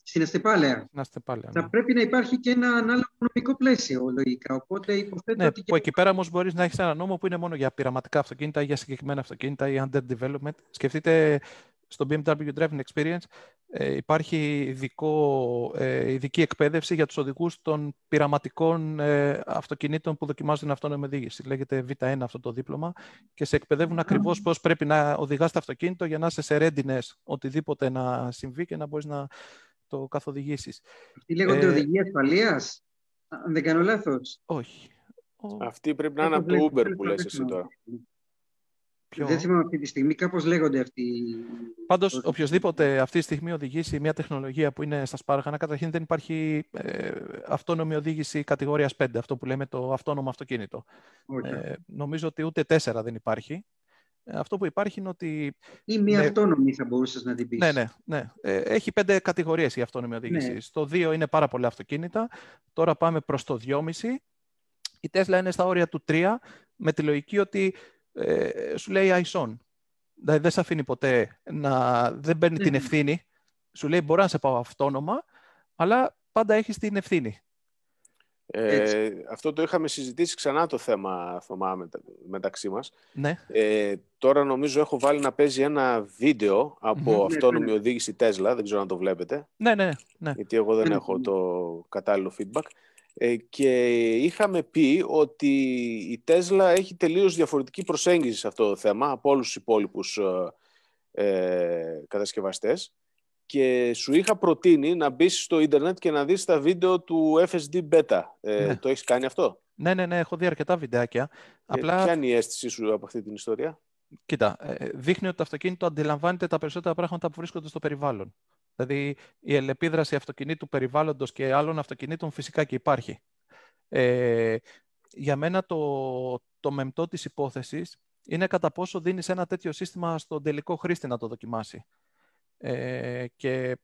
συναστεπάλαια. συναστεπάλαια θα ναι. πρέπει να υπάρχει και ένα ανάλογο νομικό πλαίσιο λογικά. Οπότε υποθέτω ναι, ότι. Που και... εκεί πέρα όμως μπορείς να έχεις ένα νόμο που είναι μόνο για πειραματικά αυτοκίνητα ή για συγκεκριμένα αυτοκίνητα ή under development. Σκεφτείτε στο BMW Driving Experience ε, υπάρχει ειδικό, ε, ειδική εκπαίδευση για τους οδηγούς των πειραματικών ε, αυτοκινήτων που δοκιμάζουν αυτόνομη οδήγηση. Λέγεται Β1 αυτό το δίπλωμα και σε εκπαιδεύουν ακριβώς πώς πρέπει να οδηγάς το αυτοκίνητο για να είσαι σε readiness οτιδήποτε να συμβεί και να μπορείς να το καθοδηγήσεις. Τι λέγονται ε, οδηγοί ασφαλείας, αν δεν κάνω Όχι. Αυτή πρέπει να είναι από το Uber που λες εσύ τώρα. Ποιο? Δεν θυμάμαι αυτή τη στιγμή, κάπως λέγονται αυτοί. Πάντως, οποιοδήποτε αυτή τη στιγμή οδηγήσει μια τεχνολογία που είναι στα σπάργανα, καταρχήν δεν υπάρχει ε, αυτόνομη οδήγηση κατηγορίας 5, αυτό που λέμε το αυτόνομο αυτοκίνητο. Ε, νομίζω ότι ούτε 4 δεν υπάρχει. Ε, αυτό που υπάρχει είναι ότι. ή μη αυτόνομη, θα μπορούσες να την πεις. Ναι, ναι, ναι. Ε, έχει πέντε κατηγορίες η αυτόνομη οδήγηση. Ναι. Στο 2 είναι πάρα πολλά αυτοκίνητα. Τώρα πάμε προς το 2,5. Η Τέσλα είναι στα όρια του 3, με τη λογική ότι ε, σου λέει αϊσόν. Δηλαδή δεν σε αφήνει ποτέ να. δεν παίρνει την ευθύνη. Σου λέει μπορεί να σε πάω αυτόνομα, αλλά πάντα έχεις την ευθύνη. Ε, αυτό το είχαμε συζητήσει ξανά το θέμα, Θωμά, μεταξύ μας. Ναι. Ε, τώρα νομίζω έχω βάλει να παίζει ένα βίντεο από mm-hmm. οδήγηση Τέσλα, δεν ξέρω αν το βλέπετε. Ναι, ναι, ναι. Γιατί εγώ δεν ναι. έχω το κατάλληλο feedback. Ε, και είχαμε πει ότι η Τέσλα έχει τελείως διαφορετική προσέγγιση σε αυτό το θέμα από όλους τους υπόλοιπους ε, ε κατασκευαστές και σου είχα προτείνει να μπεις στο ίντερνετ και να δεις τα βίντεο του FSD Beta. Ε, ναι. Το έχεις κάνει αυτό? Ναι, ναι, ναι, έχω δει αρκετά βιντεάκια. Ε, Απλά... ποια είναι η αίσθησή σου από αυτή την ιστορία? Κοίτα, ε, ε, δείχνει ότι το αυτοκίνητο αντιλαμβάνεται τα περισσότερα πράγματα που βρίσκονται στο περιβάλλον. Δηλαδή, η ελεπίδραση αυτοκινήτου περιβάλλοντος και άλλων αυτοκινήτων φυσικά και υπάρχει. Ε, για μένα το, το μεμπτό της υπόθεσης είναι κατά πόσο δίνεις ένα τέτοιο σύστημα στον τελικό χρήστη να το δοκιμάσει. Ε, και ε, ε,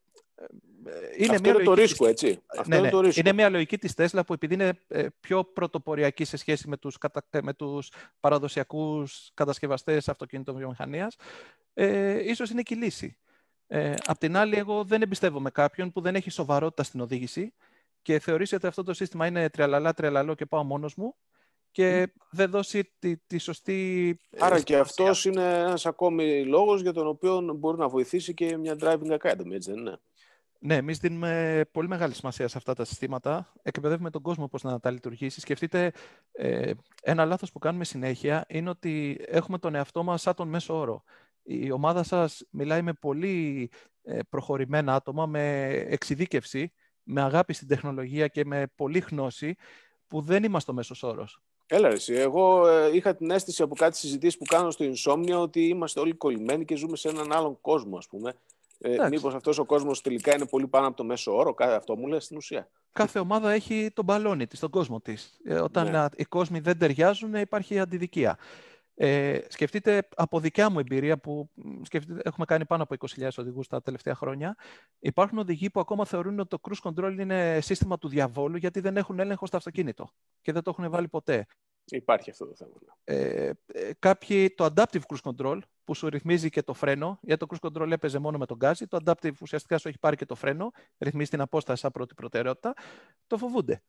είναι Αυτό είναι το ρίσκο, έτσι. Ναι, ναι. είναι, μια λογική της Τέσλα που επειδή είναι πιο πρωτοποριακή σε σχέση με τους, κατα... με τους παραδοσιακούς κατασκευαστές αυτοκινήτων βιομηχανίας, ίσως είναι και η λύση. απ' την άλλη, εγώ δεν εμπιστεύομαι κάποιον που δεν έχει σοβαρότητα στην οδήγηση και θεωρήσει ότι αυτό το σύστημα είναι τριαλαλά, τριαλαλό και πάω μόνος μου και δεν δώσει τη, τη σωστή. Ε, Άρα και αυτός είναι ένας ακόμη λόγος για τον οποίο μπορεί να βοηθήσει και μια driving academy, έτσι δεν είναι. Ναι, εμείς δίνουμε πολύ μεγάλη σημασία σε αυτά τα συστήματα. Εκπαιδεύουμε τον κόσμο πώς να τα λειτουργήσει. Σκεφτείτε, ε, ένα λάθος που κάνουμε συνέχεια είναι ότι έχουμε τον εαυτό μας σαν τον μέσο όρο. Η ομάδα σας μιλάει με πολύ ε, προχωρημένα άτομα, με εξειδίκευση, με αγάπη στην τεχνολογία και με πολλή γνώση που δεν είμαστε ο μέσος όρος. Έλα εσύ. Εγώ ε, είχα την αίσθηση από κάτι συζητήσεις που κάνω στο Insomnia ότι είμαστε όλοι κολλημένοι και ζούμε σε έναν άλλον κόσμο, ας πούμε. Ε, Μήπως αυτός ο κόσμος τελικά είναι πολύ πάνω από το μέσο όρο, αυτό μου λες στην ουσία. Κάθε ομάδα έχει τον μπαλόνι της, τον κόσμο της. Ε, όταν ναι. οι κόσμοι δεν ταιριάζουν, υπάρχει αντιδικία. Ε, σκεφτείτε από δικιά μου εμπειρία που σκεφτείτε, έχουμε κάνει πάνω από 20.000 οδηγούς τα τελευταία χρόνια. Υπάρχουν οδηγοί που ακόμα θεωρούν ότι το cruise control είναι σύστημα του διαβόλου γιατί δεν έχουν έλεγχο στο αυτοκίνητο και δεν το έχουν βάλει ποτέ. Υπάρχει αυτό το θέμα. Ναι. Ε, ε, κάποιοι, το adaptive cruise control που σου ρυθμίζει και το φρένο, γιατί το cruise control έπαιζε μόνο με τον γκάζι, το adaptive ουσιαστικά σου έχει πάρει και το φρένο, ρυθμίζει την απόσταση σαν πρώτη προτεραιότητα, το φοβούνται.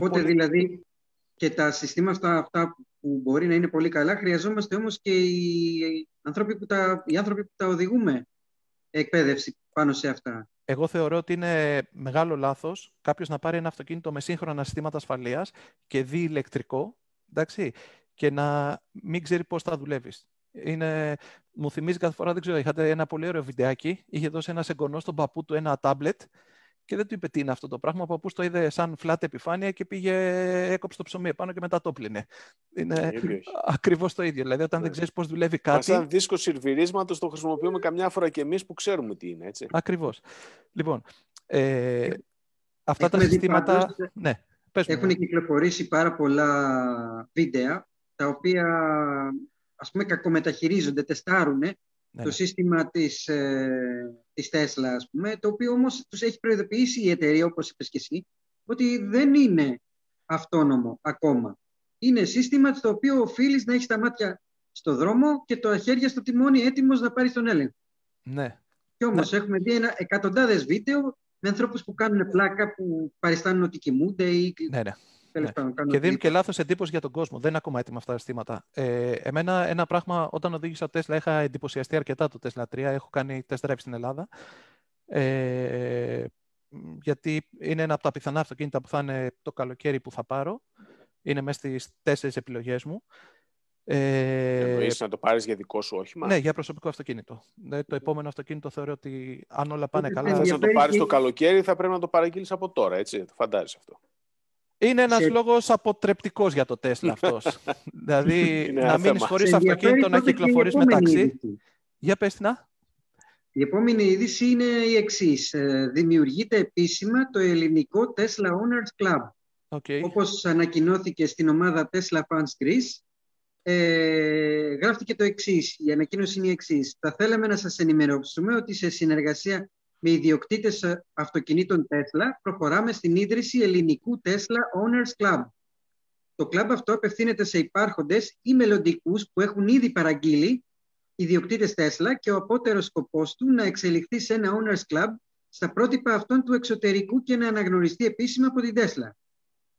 Οπότε δηλαδή και τα συστήματα αυτά που μπορεί να είναι πολύ καλά, χρειαζόμαστε όμως και οι άνθρωποι που τα, οι άνθρωποι που τα οδηγούμε εκπαίδευση πάνω σε αυτά. Εγώ θεωρώ ότι είναι μεγάλο λάθος κάποιος να πάρει ένα αυτοκίνητο με σύγχρονα συστήματα ασφαλείας και δει ηλεκτρικό, εντάξει, και να μην ξέρει πώς θα δουλεύεις. Είναι, μου θυμίζει κάθε φορά, δεν ξέρω, είχατε ένα πολύ ωραίο βιντεάκι, είχε δώσει ένας εγγονός στον παππού του ένα τάμπλετ και δεν του είπε τι είναι αυτό το πράγμα. Από πού το είδε σαν φλάτ επιφάνεια και πήγε, έκοψε το ψωμί επάνω και μετά το πλήνε. Είναι ε, ακριβώς το ίδιο. Δηλαδή, όταν δεν ναι. ξέρεις πώς δουλεύει κάτι. Μα σαν δίσκο το χρησιμοποιούμε καμιά φορά και εμείς που ξέρουμε τι είναι, Ακριβώς. Λοιπόν, ε, ε, αυτά τα συστήματα. ναι, Έχουν κυκλοφορήσει πάρα πολλά βίντεο τα οποία ας πούμε κακομεταχειρίζονται, τεστάρουν ναι, το ναι. σύστημα της, ε, της Tesla, ας πούμε, το οποίο όμως τους έχει προειδοποιήσει η εταιρεία, όπως είπες και εσύ, ότι δεν είναι αυτόνομο ακόμα. Είναι σύστημα το οποίο οφείλεις να έχεις τα μάτια στο δρόμο και τα χέρια στο τιμόνι έτοιμος να πάρεις τον έλεγχο. Ναι. Και όμως ναι. έχουμε δει ένα εκατοντάδες βίντεο με ανθρώπους που κάνουν πλάκα που παριστάνουν ότι κοιμούνται ή ναι. Ναι. και δίνουν και λάθος εντύπωση για τον κόσμο. Δεν είναι ακόμα έτοιμα αυτά τα αισθήματα. Ε, εμένα, ένα πράγμα, όταν οδήγησα Τέσλα, είχα εντυπωσιαστεί αρκετά το Τέσλα 3. Έχω κάνει test drive στην Ελλάδα. Ε, γιατί είναι ένα από τα πιθανά αυτοκίνητα που θα είναι το καλοκαίρι που θα πάρω. Είναι μέσα στις τέσσερις επιλογές μου. Ε, Εννοείς να το πάρεις για δικό σου όχημα. Ναι, για προσωπικό αυτοκίνητο. Ε, το επόμενο αυτοκίνητο θεωρώ ότι αν όλα πάνε ε, καλά... Αν το πάρεις το καλοκαίρι θα πρέπει να το παραγγείλεις από τώρα, έτσι. Το αυτό. Είναι ένας σε... λόγος αποτρεπτικός για το Τέσλα αυτός. δηλαδή να μείνει χωρί αυτοκίνητο, να κυκλοφορείς μεταξύ. Για πες την Η επόμενη είδηση είναι η εξής. Ε, δημιουργείται επίσημα το ελληνικό Tesla Owners Club. Okay. Όπως ανακοινώθηκε στην ομάδα Tesla Fans Greece, ε, γράφτηκε το εξής. Η ανακοίνωση είναι η εξής. Θα θέλαμε να σας ενημερώσουμε ότι σε συνεργασία με ιδιοκτήτες ε, αυτοκινήτων Τέσλα, προχωράμε στην ίδρυση ελληνικού Tesla Owners Club. Το κλαμπ αυτό απευθύνεται σε υπάρχοντες ή μελλοντικούς που έχουν ήδη παραγγείλει ιδιοκτήτες Τέσλα και ο απότερος σκοπός του να εξελιχθεί σε ένα Owners Club στα πρότυπα αυτών του εξωτερικού και να αναγνωριστεί επίσημα από την Τέσλα.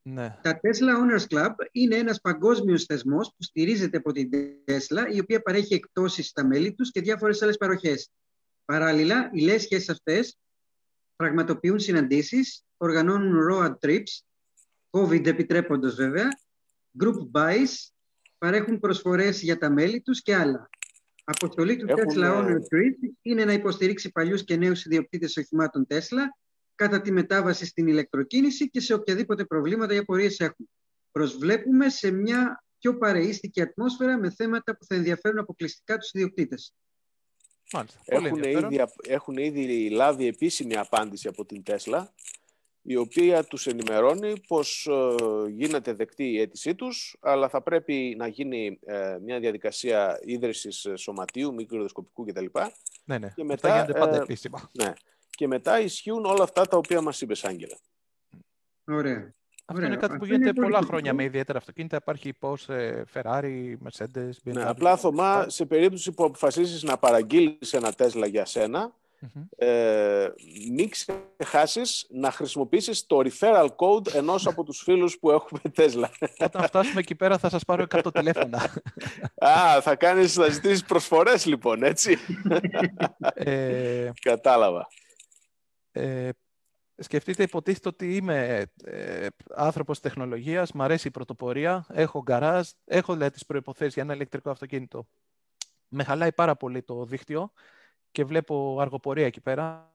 Ναι. Τα Tesla Owners Club είναι ένας παγκόσμιος θεσμός που στηρίζεται από την Tesla, η οποία παρέχει εκτόσεις στα μέλη τους και διάφορες άλλες παροχές. Παράλληλα, οι λέσχες αυτές πραγματοποιούν συναντήσεις, οργανώνουν road trips, COVID επιτρέποντος βέβαια, group buys, παρέχουν προσφορές για τα μέλη τους και άλλα. Αποστολή του Έχουμε... Tesla Owner Street είναι να υποστηρίξει παλιούς και νέους ιδιοκτήτες οχημάτων Tesla κατά τη μετάβαση στην ηλεκτροκίνηση και σε οποιαδήποτε προβλήματα ή απορίες έχουν. Προσβλέπουμε σε μια πιο παρείστικη ατμόσφαιρα με θέματα που θα ενδιαφέρουν αποκλειστικά τους ιδιοκτήτες. Έχουν, ήδη, έχουν ήδη λάβει επίσημη απάντηση από την Τέσλα, η οποία τους ενημερώνει πως ε, γίνεται δεκτή η αίτησή τους, αλλά θα πρέπει να γίνει ε, μια διαδικασία ίδρυσης ε, σωματείου, μικροδοσκοπικού κτλ. Ναι, ναι. Και μετά, αυτά γίνονται πάντα επίσημα. Ναι. Και μετά ισχύουν όλα αυτά τα οποία μας είπες, Άγγελα. Ωραία. Αυτό είναι κάτι που γίνεται πολλά χρόνια με ιδιαίτερα αυτοκίνητα. Υπάρχει πώς Ferrari, Mercedes, ναι, BMW. Ναι, απλά Θωμά, σε περίπτωση που αποφασίσεις να παραγγείλεις ένα Tesla για σενα ε, μην ξεχάσεις να χρησιμοποιήσεις το referral code ενός από τους φίλους που έχουμε Tesla. Όταν φτάσουμε εκεί πέρα, θα σας πάρω 100 τηλέφωνα. Α, θα, κάνεις, θα ζητήσεις προσφορές λοιπόν, έτσι. ε... Κατάλαβα. Ε, σκεφτείτε υποτίθεται ότι είμαι ε, άνθρωπος τεχνολογίας, μου αρέσει η πρωτοπορία, έχω γκαράζ, έχω δηλαδή τις προϋποθέσεις για ένα ηλεκτρικό αυτοκίνητο. Με χαλάει πάρα πολύ το δίκτυο και βλέπω αργοπορία εκεί πέρα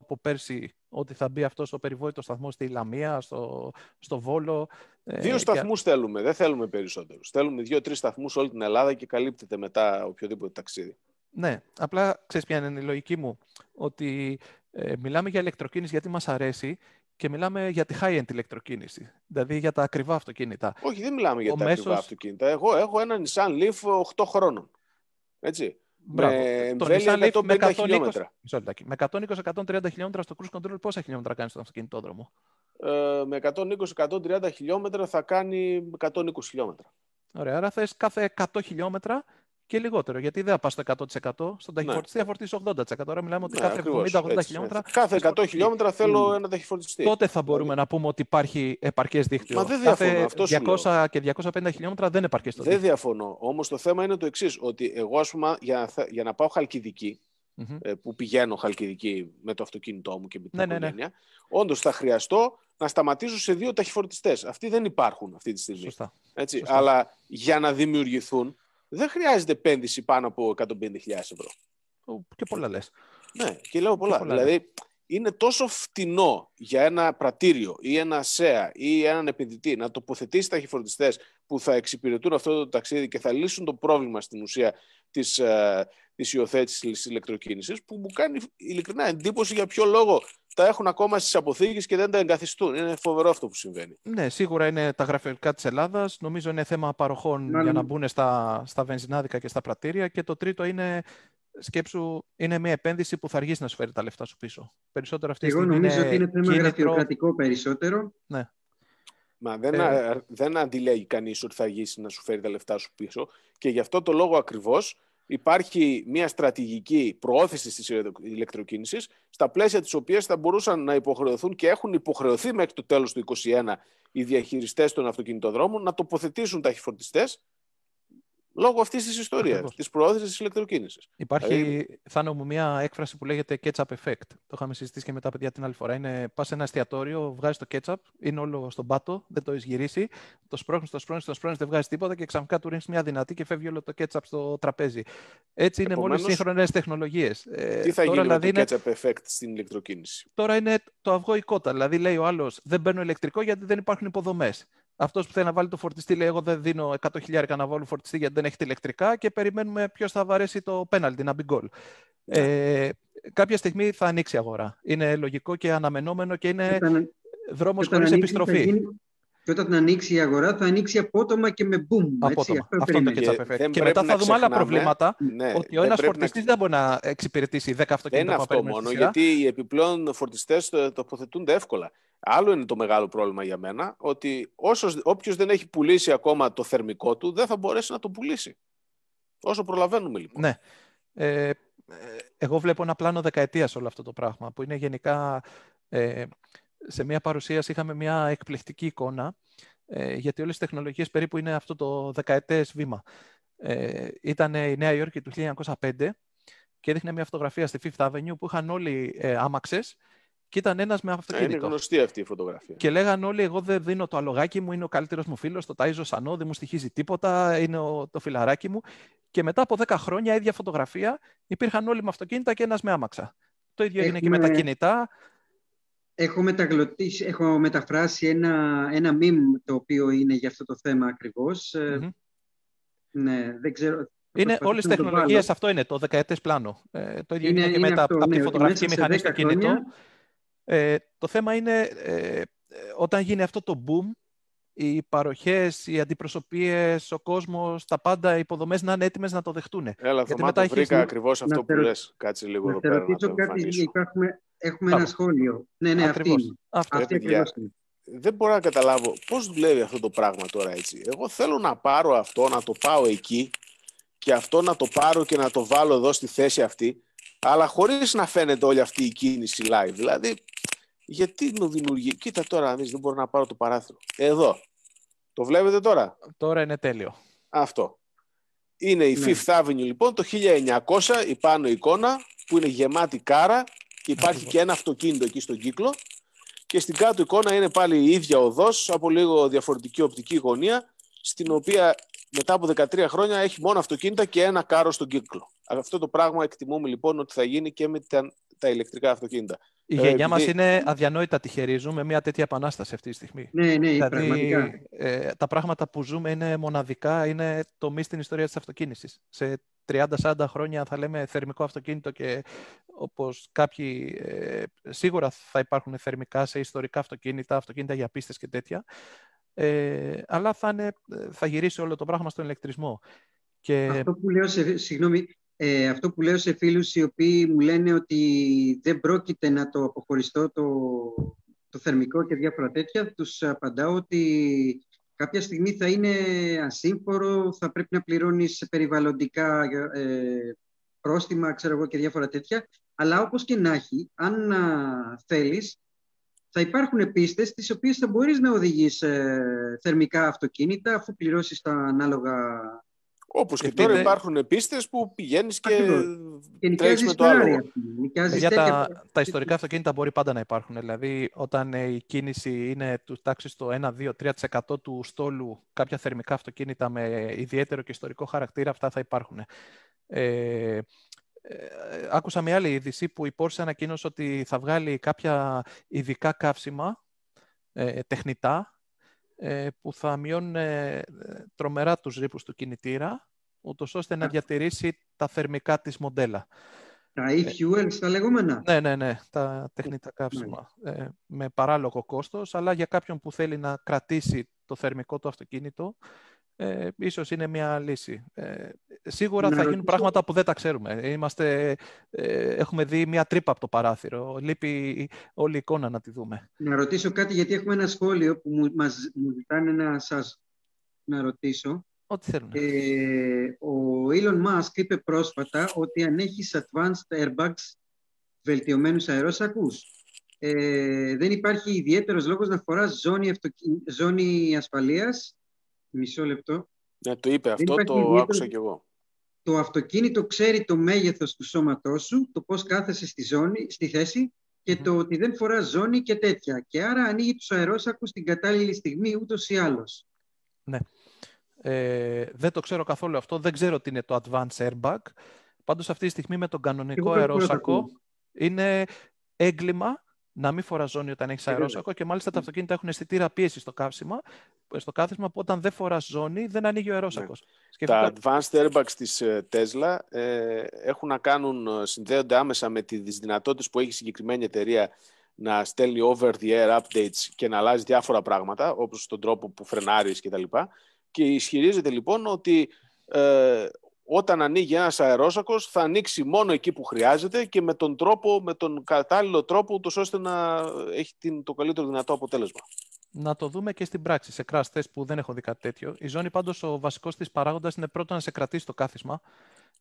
από πέρσι ότι θα μπει αυτός στο περιβόητος σταθμός στη Λαμία, στο, στο Βόλο. Ε, Δύο σταθμούς σταθμούς θέλουμε, δεν θελουμε περισσοτερους περισσότερου. Θέλουμε δύο-τρει σταθμούς όλη την Ελλάδα και καλύπτεται μετά οποιοδήποτε ταξίδι. Ναι, απλά ξέρεις ποια είναι η λογική μου. Ότι ε, μιλάμε για ηλεκτροκίνηση γιατί μας αρέσει και μιλάμε για τη high-end ηλεκτροκίνηση, δηλαδή για τα ακριβά αυτοκίνητα. Όχι, δεν μιλάμε για τα ακριβά αυτοκίνητα. Εγώ έχω ένα Nissan Leaf 8 χρόνων, έτσι. Μπράβο. Με το Nissan Leaf 120, χιλιόμετρα. με 120-130 χιλιόμετρα στο cruise control πόσα χιλιόμετρα κάνει στον αυτοκινητόδρομο. Ε, με 120-130 χιλιόμετρα θα κάνει 120 χιλιόμετρα. Ωραία, άρα θες κάθε 100 χιλιόμετρα και λιγότερο. Γιατί δεν θα πας στο 100%. Στον ναι. ταχυφορτιστή θα φορτίσεις 80%. Τώρα μιλάμε ότι ναι, κάθε 70-80 χιλιόμετρα. Κάθε 100 χιλιόμετρα θέλω ένα ταχυφορτιστή. Τότε θα μπορούμε να πούμε ότι υπάρχει επαρκές δίκτυο. Μα δεν διαφωνώ. Αυτό 200 και 250 χιλιόμετρα δεν επαρκές το δίκτυο. Δεν διαφωνώ. Όμως το θέμα είναι το εξής. Ότι εγώ, ας πούμε, για, να πάω ε, που πηγαίνω χαλκιδική με το αυτοκίνητό μου και με την ναι, όντως θα χρειαστώ να σταματήσω σε δύο ταχυφορτιστές. Αυτοί δεν υπάρχουν αυτή τη στιγμή. Έτσι. Αλλά για να δημιουργηθούν δεν χρειάζεται επένδυση πάνω από 150.000 ευρώ. Και πολλά λες. Ναι, και λέω πολλά. δηλαδή, είναι τόσο φτηνό για ένα πρατήριο ή ένα ΣΕΑ ή έναν επενδυτή να τοποθετήσει ταχυφορτιστές που θα εξυπηρετούν αυτό το ταξίδι και θα λύσουν το πρόβλημα στην ουσία της, ε, της υιοθέτησης της ηλεκτροκίνησης που μου κάνει ειλικρινά εντύπωση για ποιο λόγο τα έχουν ακόμα στις αποθήκες και δεν τα εγκαθιστούν. Είναι φοβερό αυτό που συμβαίνει. Ναι, σίγουρα είναι τα γραφικά της Ελλάδας. Νομίζω είναι θέμα παροχών για ναι. να μπουν στα, στα βενζινάδικα και στα πρατήρια. Και το τρίτο είναι σκέψου, είναι μια επένδυση που θα αργήσει να σου φέρει τα λεφτά σου πίσω. Περισσότερο αυτή Εγώ νομίζω είναι ότι είναι θέμα κίνητρο... γραφειοκρατικό περισσότερο. Ναι. Μα δεν, ε, δεν αντιλέγει κανείς ότι θα αργήσει να σου φέρει τα λεφτά σου πίσω και γι' αυτό το λόγο ακριβώς υπάρχει μια στρατηγική προώθηση της ηλεκτροκίνησης, στα πλαίσια της οποίας θα μπορούσαν να υποχρεωθούν και έχουν υποχρεωθεί μέχρι το τέλος του 2021 οι διαχειριστές των αυτοκινητοδρόμων να τοποθετήσουν ταχυφορτιστές Λόγω αυτής της ιστορίας, της προώθησης της ηλεκτροκίνησης. Υπάρχει, δηλαδή... μου, μια έκφραση που λέγεται ketchup effect. Το είχαμε συζητήσει και με τα παιδιά την άλλη φορά. Είναι πας σε ένα εστιατόριο, βγάζεις το ketchup, είναι όλο στον πάτο, δεν το έχεις γυρίσει. Το σπρώχνεις, το σπρώχνεις, το σπρώχνεις, δεν βγάζει τίποτα και ξαφνικά του ρίχνεις μια δυνατή και φεύγει όλο το ketchup στο τραπέζι. Έτσι είναι Επομένως, με σύγχρονες τεχνολογίες. Ε, τι θα γίνει δηλαδή, με το ketchup effect στην ηλεκτροκίνηση. Τώρα είναι το αυγό η κότα. Δηλαδή λέει ο άλλος δεν παίρνω ηλεκτρικό γιατί δεν υπάρχουν υποδομές. Αυτός που θέλει να βάλει το φορτιστή λέει: Εγώ δεν δίνω 100.000 να βάλω φορτιστή γιατί δεν έχει ηλεκτρικά και περιμένουμε ποιος θα βαρέσει το πέναλτι να μπει γκολ. Ε, ναι. κάποια στιγμή θα ανοίξει η αγορά. Είναι λογικό και αναμενόμενο και είναι δρόμο χωρί επιστροφή. Και όταν ανοίξει η αγορά, θα ανοίξει απότομα και με boom. Έτσι, αυτό, είναι το και Και μετά θα δούμε άλλα προβλήματα. Ναι, ότι ο ένα φορτιστή να... δεν μπορεί να εξυπηρετήσει 10 αυτοκίνητα. Δεν είναι αυτό μόνο, γιατί οι επιπλέον φορτιστές τοποθετούνται εύκολα. Άλλο είναι το μεγάλο πρόβλημα για μένα, ότι όποιος δεν έχει πουλήσει ακόμα το θερμικό του, δεν θα μπορέσει να το πουλήσει. Όσο προλαβαίνουμε λοιπόν. Ναι. Ε, ε εγώ βλέπω ένα πλάνο δεκαετίας όλο αυτό το πράγμα, που είναι γενικά... Ε, σε μια παρουσίαση είχαμε μια εκπληκτική εικόνα, ε, γιατί όλες οι τεχνολογίες περίπου είναι αυτό το δεκαετές βήμα. Ε, ήταν η Νέα Υόρκη του 1905 και έδειχνε μια φωτογραφία στη Fifth Avenue που είχαν όλοι ε, άμαξες και ήταν ένας με αυτοκίνητο. Είναι γνωστή αυτή η φωτογραφία. Και λέγανε όλοι: Εγώ δεν δίνω το αλογάκι μου, είναι ο καλύτερος μου φίλος, το ταΐζω σανό, δεν μου στοιχίζει τίποτα, είναι το φιλαράκι μου. Και μετά από 10 χρόνια, ίδια φωτογραφία, υπήρχαν όλοι με αυτοκίνητα και ένας με άμαξα. Το ίδιο έγινε και με τα κινητά. Έχω, μεταγλωτήσει, έχω μεταφράσει ένα, ένα το οποίο είναι για αυτό το θεμα ακριβώς. ακριβώς. Mm-hmm. Ναι, δεν ξέρω. Είναι όλε τι τεχνολογίες, αυτό είναι το δεκαετές πλάνο. Ε, το ίδιο είναι, και με τα, από ναι, φωτογραφική μηχανή στο κινητό. Ε, το θέμα είναι ε, ε, όταν γίνει αυτό το boom, οι παροχές, οι αντιπροσωπείες, ο κόσμος, τα πάντα, οι υποδομές να είναι έτοιμες να το δεχτούν. Έλα, Γιατί μετά βρήκα ακριβώς αυτό που λες. Κάτσε λίγο εδώ πέρα να το κάτι, Έχουμε, έχουμε ένα σχόλιο. Ναι, ναι, αυτή είναι. Αυτή δεν μπορώ να καταλάβω πώς δουλεύει αυτό το πράγμα τώρα έτσι. Εγώ θέλω να πάρω αυτό, να το πάω εκεί και αυτό να το πάρω και να το βάλω εδώ στη θέση αυτή αλλά χωρίς να φαίνεται όλη αυτή η κίνηση live. Δηλαδή, γιατί μου δημιουργεί. Κοίτα τώρα δεν μπορώ να πάρω το παράθυρο. Εδώ. Το βλέπετε τώρα. Τώρα είναι τέλειο. Αυτό. Είναι η ναι. Fifth Avenue λοιπόν, το 1900, η πάνω εικόνα, που είναι γεμάτη κάρα και υπάρχει και ένα αυτοκίνητο εκεί στον κύκλο. Και στην κάτω εικόνα είναι πάλι η ίδια οδός, από λίγο διαφορετική οπτική γωνία, στην οποία μετά από 13 χρόνια έχει μόνο αυτοκίνητα και ένα κάρο στον κύκλο. Αυτό το πράγμα εκτιμούμε λοιπόν ότι θα γίνει και με τα, τα ηλεκτρικά αυτοκίνητα. Η ε, γενιά ε, μα είναι αδιανόητα τυχερή. Ζούμε μια τέτοια επανάσταση αυτή τη στιγμή. Ναι, ναι, δηλαδή, πραγματικά. Ε, τα πράγματα που ζούμε είναι μοναδικά, είναι το μη στην ιστορία της αυτοκίνησης. Σε 30-40 χρόνια θα λέμε θερμικό αυτοκίνητο και όπως κάποιοι ε, σίγουρα θα υπάρχουν θερμικά σε ιστορικά αυτοκίνητα, αυτοκίνητα για πίστες και τέτοια ε, αλλά θα, είναι, γυρίσει όλο το πράγμα στον ηλεκτρισμό. Και... Αυτό, που λέω σε, συγγνώμη, ε, αυτό που λέω σε φίλους οι οποίοι μου λένε ότι δεν πρόκειται να το αποχωριστώ το, το θερμικό και διάφορα τέτοια, τους απαντάω ότι κάποια στιγμή θα είναι ασύμφορο, θα πρέπει να πληρώνεις περιβαλλοντικά ε, πρόστιμα, ξέρω και διάφορα τέτοια, αλλά όπως και να έχει, αν θέλεις, θα υπάρχουν πίστες τις οποίες θα μπορείς να οδηγείς ε, θερμικά αυτοκίνητα αφού πληρώσεις τα ανάλογα... Όπως και τώρα υπάρχουν πίστες που πηγαίνεις και, και τρέχεις με το άλλο. Για τα, τα, ιστορικά αυτοκίνητα μπορεί πάντα να υπάρχουν. Δηλαδή όταν ε, η κίνηση είναι του τάξης στο 1-2-3% του στόλου κάποια θερμικά αυτοκίνητα με ιδιαίτερο και ιστορικό χαρακτήρα αυτά θα υπάρχουν. Ε, ε, άκουσα μια άλλη είδηση που η Porsche ανακοίνωσε ότι θα βγάλει κάποια ειδικά καύσιμα ε, τεχνητά ε, που θα μειώνουν ε, τρομερά τους ρήπους του κινητήρα ούτως ώστε να διατηρήσει τα θερμικά της μοντέλα. Τα e-fuels, τα λεγόμενα. Ναι, ναι, ναι, τα τεχνητά ναι. καύσιμα. με παράλογο κόστος, αλλά για κάποιον που θέλει να κρατήσει το θερμικό του αυτοκίνητο ε, είναι μια λύση. Ε, σίγουρα θα γίνουν πράγματα που δεν τα ξέρουμε. Είμαστε, ε, έχουμε δει μια τρύπα από το παράθυρο. Λείπει όλη η εικόνα να τη δούμε. Να ρωτήσω κάτι, γιατί έχουμε ένα σχόλιο που μου, μας, μου ζητάνε να σας να ρωτήσω. Ό,τι θέλουν. Ε, ο Elon Musk είπε πρόσφατα ότι αν έχεις advanced airbags βελτιωμένους αερόσακους, ε, δεν υπάρχει ιδιαίτερος λόγος να φοράς ζώνη, αυτοκι... ζώνη ασφαλείας μισό λεπτό. Ναι, το είπε αυτό, το άκουσα κι εγώ. Το αυτοκίνητο ξέρει το μέγεθος του σώματός σου, το πώς κάθεσαι στη, ζώνη, στη θέση και το ότι δεν φορά ζώνη και τέτοια. Και άρα ανοίγει τους αερόσακους στην κατάλληλη στιγμή ούτως ή άλλως. Ναι. Ε, δεν το ξέρω καθόλου αυτό. Δεν ξέρω τι είναι το Advanced Airbag. Πάντως αυτή τη στιγμή με τον κανονικό αερόσακο είναι έγκλημα να μην φορά ζώνη όταν έχεις αερόσακο και μάλιστα τα αυτοκίνητα έχουν αισθητήρα πίεση στο κάψιμα στο κάθισμα που όταν δεν φορά ζώνη δεν ανοίγει ο αερόσακο. Ναι. Τα advanced airbags της ε, Tesla ε, έχουν να κάνουν, ε, συνδέονται άμεσα με τις δυνατότητες που έχει η συγκεκριμένη εταιρεία να στέλνει over the air updates και να αλλάζει διάφορα πράγματα, όπως τον τρόπο που φρενάρεις κτλ. Και, και ισχυρίζεται λοιπόν ότι ε, όταν ανοίγει ένας αερόσακος θα ανοίξει μόνο εκεί που χρειάζεται και με τον, τρόπο, με τον κατάλληλο τρόπο ώστε να έχει την, το καλύτερο δυνατό αποτέλεσμα. Να το δούμε και στην πράξη, σε crash που δεν έχω δει κάτι τέτοιο. Η ζώνη πάντως ο βασικός της παράγοντας είναι πρώτον να σε κρατήσει το κάθισμα,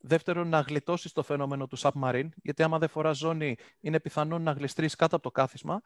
Δεύτερον, να γλιτώσεις το φαινόμενο του submarine, γιατί άμα δεν φοράς ζώνη, είναι πιθανό να γλιστρήσει κάτω από το κάθισμα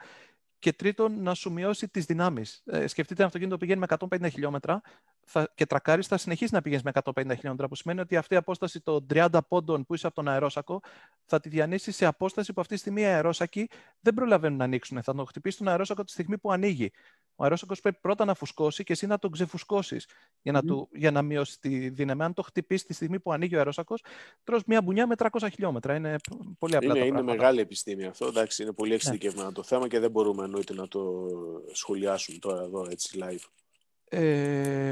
και τρίτον να σου μειώσει τις δυνάμεις. Ε, σκεφτείτε, ένα αυτοκίνητο πηγαίνει με 150 χιλιόμετρα θα, και τρακάρεις, θα συνεχίσει να πηγαίνεις με 150 χιλιόμετρα, που σημαίνει ότι αυτή η απόσταση των 30 πόντων που είσαι από τον αερόσακο θα τη διανύσεις σε απόσταση που αυτή τη στιγμή οι αερόσακοι δεν προλαβαίνουν να ανοίξουν. Θα τον χτυπήσει τον αερόσακο τη στιγμή που ανοίγει ο αερόσακο πρέπει πρώτα να φουσκώσει και εσύ να τον ξεφουσκώσεις για, να mm. για να μειώσει τη δύναμη. Αν το χτυπήσεις τη στιγμή που ανοίγει ο αερόσακος, τρώ μια μπουνιά με 300 χιλιόμετρα. Είναι πολύ απλά. Είναι, τα είναι μεγάλη επιστήμη αυτό. Εντάξει, είναι πολύ ναι. εξειδικευμένο yeah. το θέμα και δεν μπορούμε εννοείται να το σχολιάσουμε τώρα εδώ έτσι live. Ε,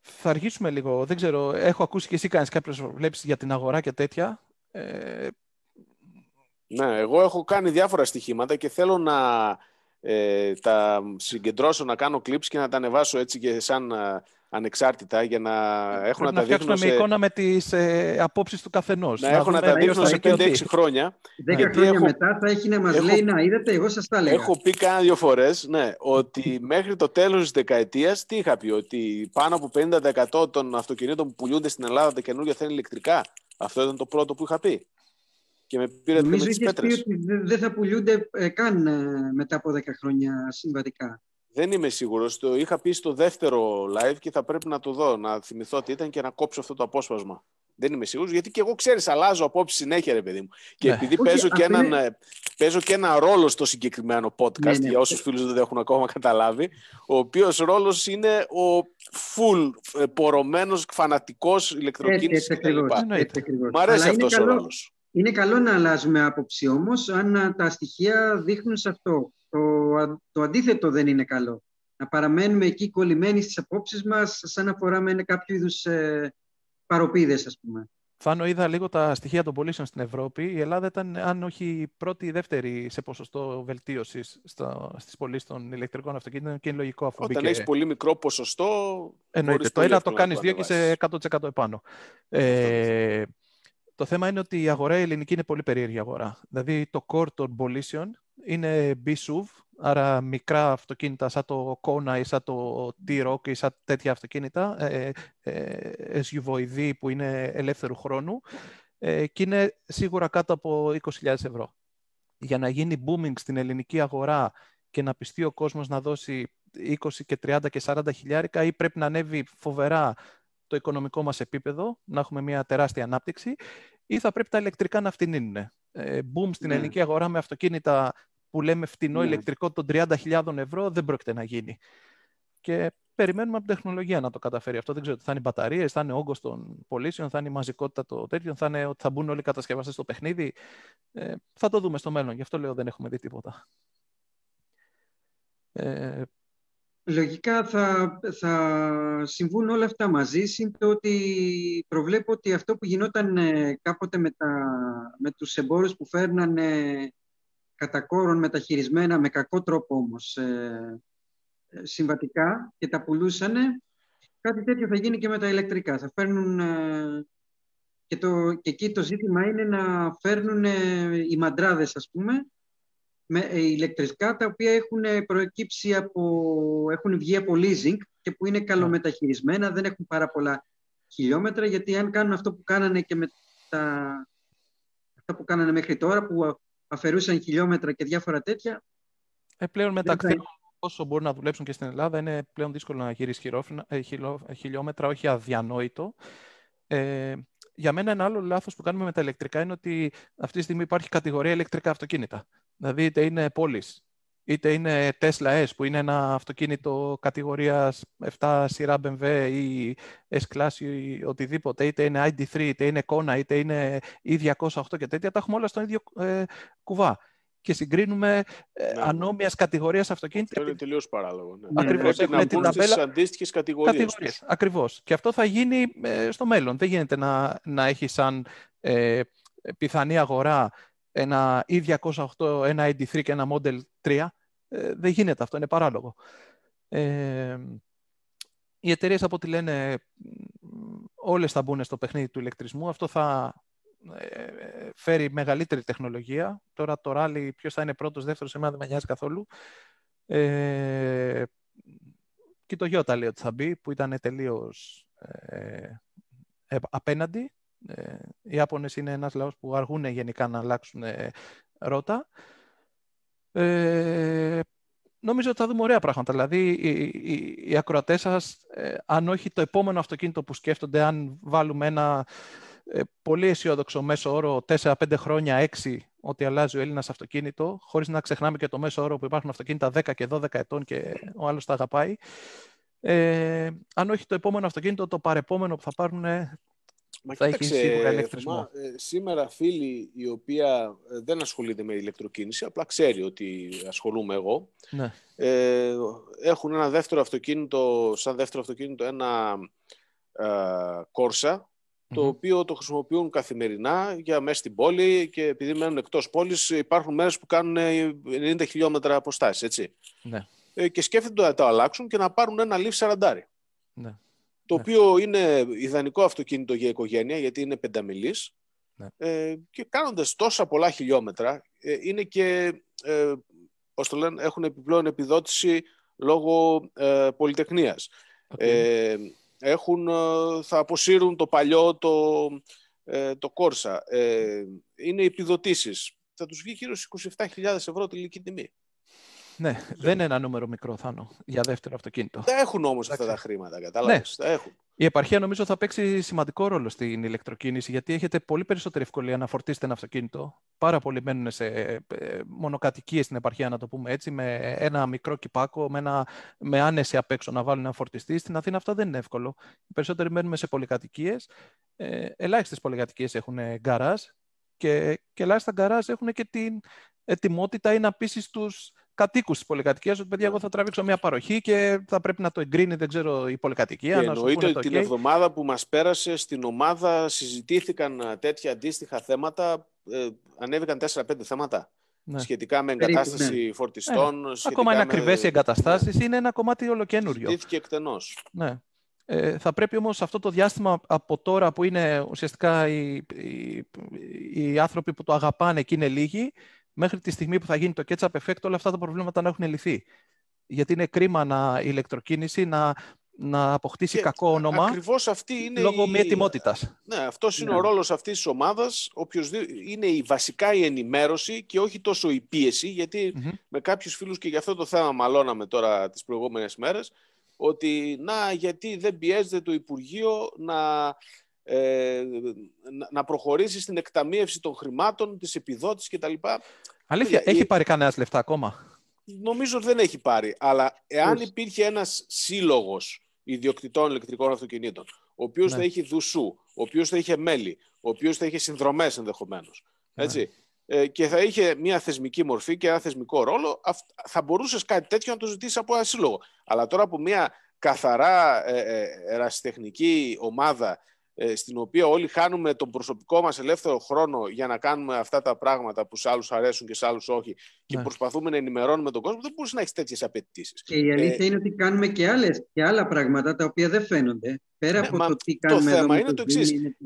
θα αργήσουμε λίγο. Δεν ξέρω, έχω ακούσει και εσύ κάνεις κάποιες προβλέψεις για την αγορά και τέτοια. Ε, ναι, εγώ έχω κάνει διάφορα στοιχήματα και θέλω να, ε, τα συγκεντρώσω να κάνω clips και να τα ανεβάσω έτσι και σαν ε, ανεξάρτητα για να ε, έχω να, να, τα δείχνω. σε... εικόνα με τις ε, απόψεις του καθενός. Να, να έχω να τα δείχνω σε 5-6 χρόνια. 10 χρόνια έχω... μετά θα έχει να μας έχω... λέει να είδατε, εγώ σας τα λέω. Έχω πει κάνα δύο φορές ναι, ότι μέχρι το τέλος της δεκαετίας τι είχα πει, ότι πάνω από 50% των αυτοκινήτων που πουλούνται στην Ελλάδα τα καινούργια θα είναι ηλεκτρικά. Αυτό ήταν το πρώτο που είχα πει και με πήρε με τις πέτρες. ότι δεν θα πουλούνται ε, καν ε, μετά από 10 χρόνια συμβατικά. Δεν είμαι σίγουρος. Το είχα πει στο δεύτερο live και θα πρέπει να το δω, να θυμηθώ τι ήταν και να κόψω αυτό το απόσπασμα. Δεν είμαι σίγουρος, γιατί και εγώ ξέρεις αλλάζω απόψη συνέχεια, ρε παιδί μου. Και ναι. επειδή okay, παίζω, και έναν, ε, ένα ρόλο στο συγκεκριμένο podcast, ναι, ναι, για όσους φίλους δεν έχουν ακόμα καταλάβει, ο οποίος ρόλος είναι ο full πορωμένος, φανατικός ηλεκτροκίνηση κλπ. Μ' αρέσει αυτός ο ρόλος. Είναι καλό να αλλάζουμε άποψη όμως, αν τα στοιχεία δείχνουν σε αυτό. Το, το αντίθετο δεν είναι καλό. Να παραμένουμε εκεί κολλημένοι στις απόψεις μας, σαν να φοράμε κάποιο είδους ε, παροπίδες, ας πούμε. Φάνω είδα λίγο τα στοιχεία των πωλήσεων στην Ευρώπη. Η Ελλάδα ήταν, αν όχι πρώτη ή δεύτερη σε ποσοστό βελτίωσης στις πωλήσεις των ηλεκτρικών αυτοκίνητων και είναι λογικό αφού. Όταν έχεις πολύ μικρό ποσοστό. Εννοείται. Το ένα το κάνει δύο και σε 100% επάνω. Ε, το θέμα είναι ότι η αγορά η ελληνική είναι πολύ περίεργη αγορά. Δηλαδή το core των πωλήσεων είναι είναι BSUV, άρα μικρά αυτοκίνητα σαν το Kona ή σαν το T-Rock ή σαν τέτοια αυτοκίνητα, ε, ε, ε που είναι ελεύθερου χρόνου ε, και είναι σίγουρα κάτω από 20.000 ευρώ. Για να γίνει booming στην ελληνική αγορά και να πιστεί ο κόσμος να δώσει 20 και 30 και 40 χιλιάρικα ή πρέπει να ανέβει φοβερά στο οικονομικό μας επίπεδο, να έχουμε μια τεράστια ανάπτυξη, ή θα πρέπει τα ηλεκτρικά να φτηνίνουν. Ε, στην ναι. ελληνική αγορά με αυτοκίνητα που λέμε φτηνό ναι. ηλεκτρικό των 30.000 ευρώ δεν πρόκειται να γίνει. Και περιμένουμε από την τεχνολογία να το καταφέρει αυτό. Δεν ξέρω, θα είναι οι μπαταρίες, θα είναι ο όγκος των πωλήσεων, θα είναι η μαζικότητα των τέτοιων, θα είναι ότι θα μπουν όλοι οι κατασκευαστές στο παιχνίδι. Ε, θα το δούμε στο μέλλον. Γι' αυτό λέω δεν έχουμε δει τίποτα. Ε, Λογικά θα, θα συμβούν όλα αυτά μαζί, συν ότι προβλέπω ότι αυτό που γινόταν ε, κάποτε με, τα, με τους εμπόρους που φέρνανε κατά κόρον μεταχειρισμένα, με κακό τρόπο όμως, ε, ε συμβατικά και τα πουλούσανε, κάτι τέτοιο θα γίνει και με τα ηλεκτρικά. Θα φέρνουν, ε, και, το, και εκεί το ζήτημα είναι να φέρνουν οι μαντράδες, ας πούμε, με, ε, ηλεκτρικά τα οποία έχουν ε, προκύψει από, έχουν βγει από leasing και που είναι καλομεταχειρισμένα, δεν έχουν πάρα πολλά χιλιόμετρα, γιατί αν κάνουν αυτό που κάνανε και με τα, αυτά που κάνανε μέχρι τώρα, που αφαιρούσαν χιλιόμετρα και διάφορα τέτοια. Ε, πλέον μεταξύ θα... όσο μπορούν να δουλέψουν και στην Ελλάδα, είναι πλέον δύσκολο να γυρίσεις ε, χιλιόμετρα, όχι αδιανόητο. Ε, για μένα ένα άλλο λάθος που κάνουμε με τα ηλεκτρικά είναι ότι αυτή τη στιγμή υπάρχει κατηγορία ηλεκτρικά αυτοκίνητα. Δηλαδή είτε είναι πόλεις, είτε είναι Tesla S που είναι ένα αυτοκίνητο κατηγορίας 7 σειρά BMW ή S-Class ή οτιδήποτε, είτε είναι ID3, είτε είναι Kona, είτε είναι E208 και τέτοια, τα έχουμε όλα στον ίδιο ε, κουβά και συγκρίνουμε ε, ναι. ανώμιας κατηγορίας αυτοκίνητα. Αυτό είναι τελείως παράλογο. Ναι. Ακριβώ. Ναι. την ταμπέλα. αντίστοιχες κατηγορίες. Ακριβώς. Και αυτό θα γίνει ε, στο μέλλον. Δεν γίνεται να, να έχει σαν ε, πιθανή αγορά ένα E208, ένα ID3 και ένα Model 3. Ε, δεν γίνεται αυτό, είναι παράλογο. Ε, οι εταιρείες από ό,τι λένε όλες θα μπουν στο παιχνίδι του ηλεκτρισμού. Αυτό θα ε, φέρει μεγαλύτερη τεχνολογία. Τώρα το ράλι ποιος θα είναι πρώτος, δεύτερος, εμένα δεν με νοιάζει καθόλου. Ε, και το Γιώτα λέει ότι θα μπει, που ήταν τελείως ε, απέναντι. Ε, οι Ιάπωνες είναι ένας λαός που αργούν γενικά να αλλάξουν ε, ρότα. Ε, νομίζω ότι θα δούμε ωραία πράγματα. Δηλαδή, οι, οι, οι ακροατές σας, ε, αν όχι το επόμενο αυτοκίνητο που σκέφτονται, αν βάλουμε ένα πολύ αισιόδοξο μέσο όρο 4-5 χρόνια, 6, ότι αλλάζει ο Έλληνας αυτοκίνητο, χωρίς να ξεχνάμε και το μέσο όρο που υπάρχουν αυτοκίνητα 10 και 12 ετών και ο άλλος τα αγαπάει, ε, αν όχι το επόμενο αυτοκίνητο, το παρεπόμενο που θα πάρουν Μα θα κοίταξε, ε, σήμερα φίλοι η οποία ε, δεν ασχολείται με ηλεκτροκίνηση, απλά ξέρει ότι ασχολούμαι εγώ, ναι. Ε, έχουν ένα δεύτερο αυτοκίνητο, σαν δεύτερο αυτοκίνητο ένα ε, κόρσα, το οποίο το χρησιμοποιούν καθημερινά για μέσα στην πόλη και επειδή μένουν εκτός πόλης υπάρχουν μέρες που κάνουν 90 χιλιόμετρα αποστάσεις, έτσι. Ναι. Ε, και σκέφτονται να το αλλάξουν και να πάρουν ένα Leaf 40. Ναι το ναι. οποίο είναι ιδανικό αυτοκίνητο για οικογένεια, γιατί είναι πενταμιλής ναι. ε, και κάνοντας τόσα πολλά χιλιόμετρα, ε, είναι και, ε, το λένε, έχουν επιπλέον επιδότηση λόγω ε, πολυτεχνίας. Ε, έχουν, ε, θα αποσύρουν το παλιό το, το Κόρσα. είναι επιδοτήσεις. Θα τους βγει γύρω στις 27.000 ευρώ τη τιμή. Ναι, δεν είναι ένα νούμερο μικρό, Θάνο, για δεύτερο αυτοκίνητο. Τα έχουν όμως αυτά τα χρήματα, κατάλαβες. Ναι. έχουν. Η επαρχία νομίζω θα παίξει σημαντικό ρόλο στην ηλεκτροκίνηση, γιατί έχετε πολύ περισσότερη ευκολία να φορτίσετε ένα αυτοκίνητο. Πάρα πολλοί μένουν σε ε, ε, μονοκατοικίες στην επαρχία, να το πούμε έτσι, με ένα μικρό κυπάκο, με, ένα, με άνεση απ' έξω να βάλουν ένα φορτιστή. Στην Αθήνα αυτό δεν είναι εύκολο. Οι περισσότεροι μένουν σε πολυκατοικίες. Ε, Ελάχιστες πολυκατοικίες έχουν γκαράζ και, και ελάχιστα γκαράζ έχουν και την ετοιμότητα ή να πείσει τους κατοίκους της πολυκατοικίας ότι παιδιά, εγώ θα τραβήξω μια παροχή και θα πρέπει να το εγκρίνει, δεν ξέρω, η πολυκατοικία. Και εννοείται ότι την εβδομάδα που μας πέρασε στην ομάδα συζητήθηκαν ε, τέτοια αντίστοιχα θέματα. Ε, ανέβηκαν 4-5 θέματα. Ναι. Σχετικά με εγκατάσταση Περίπου, ναι. φορτιστών. Ε, ακόμα είναι με... ακριβές οι εγκαταστάσεις, ναι. είναι ένα κομμάτι ολοκένουργιο. Συζητήθηκε εκτενώς. Ναι. Ε, θα πρέπει όμως αυτό το διάστημα από τώρα που είναι ουσιαστικά οι, οι, οι άνθρωποι που το αγαπάνε και είναι λίγοι, μέχρι τη στιγμή που θα γίνει το ketchup effect όλα αυτά τα προβλήματα να έχουν λυθεί. Γιατί είναι κρίμα να η ηλεκτροκίνηση να, να αποκτήσει και κακό όνομα ακριβώς αυτή είναι λόγω η... μη ετοιμότητας. Ναι, αυτός είναι ο ναι. ρόλος αυτής της ομάδας, είναι η, βασικά η ενημέρωση και όχι τόσο η πίεση, με κάποιους φίλους και για αυτό το θέμα μαλώναμε τώρα τις προηγούμενες μέρες: ότι να γιατί δεν πιέζεται το Υπουργείο να ε, να προχωρήσεις στην εκταμείευση των χρημάτων, της επιδότησης κτλ. Αλήθεια, ε, ε, έχει πάρει κανένας λεφτά ακόμα. Νομίζω ότι δεν έχει πάρει. Αλλά εάν υπήρχε ένας σύλλογος ιδιοκτητών ηλεκτρικών αυτοκινήτων, ο οποίος ναι. θα είχε δουσού, ο οποίος θα είχε μέλη, ο οποίος θα είχε συνδρομές ενδεχομένως. Ναι. Έτσι. Ε, και θα είχε μια θεσμική μορφή και ένα θεσμικό ρόλο, θα μπορούσες κάτι τέτοιο να το ζητήσεις από ένα σύλλογο. Αλλά τώρα από μια καθαρά ε, ε, ερασιτεχνική ομάδα ε, στην οποία όλοι χάνουμε τον προσωπικό μας ελεύθερο χρόνο για να κάνουμε αυτά τα πράγματα που σε άλλους αρέσουν και σε άλλους όχι και ναι. προσπαθούμε να ενημερώνουμε τον κόσμο, δεν μπορείς να έχεις τέτοιες απαιτήσεις. Και η αλήθεια ε... είναι ότι κάνουμε και, άλλες, και άλλα πράγματα τα οποία δεν φαίνονται. Πέρα ναι, από το τι κάνουμε το θέμα είναι το, εξή.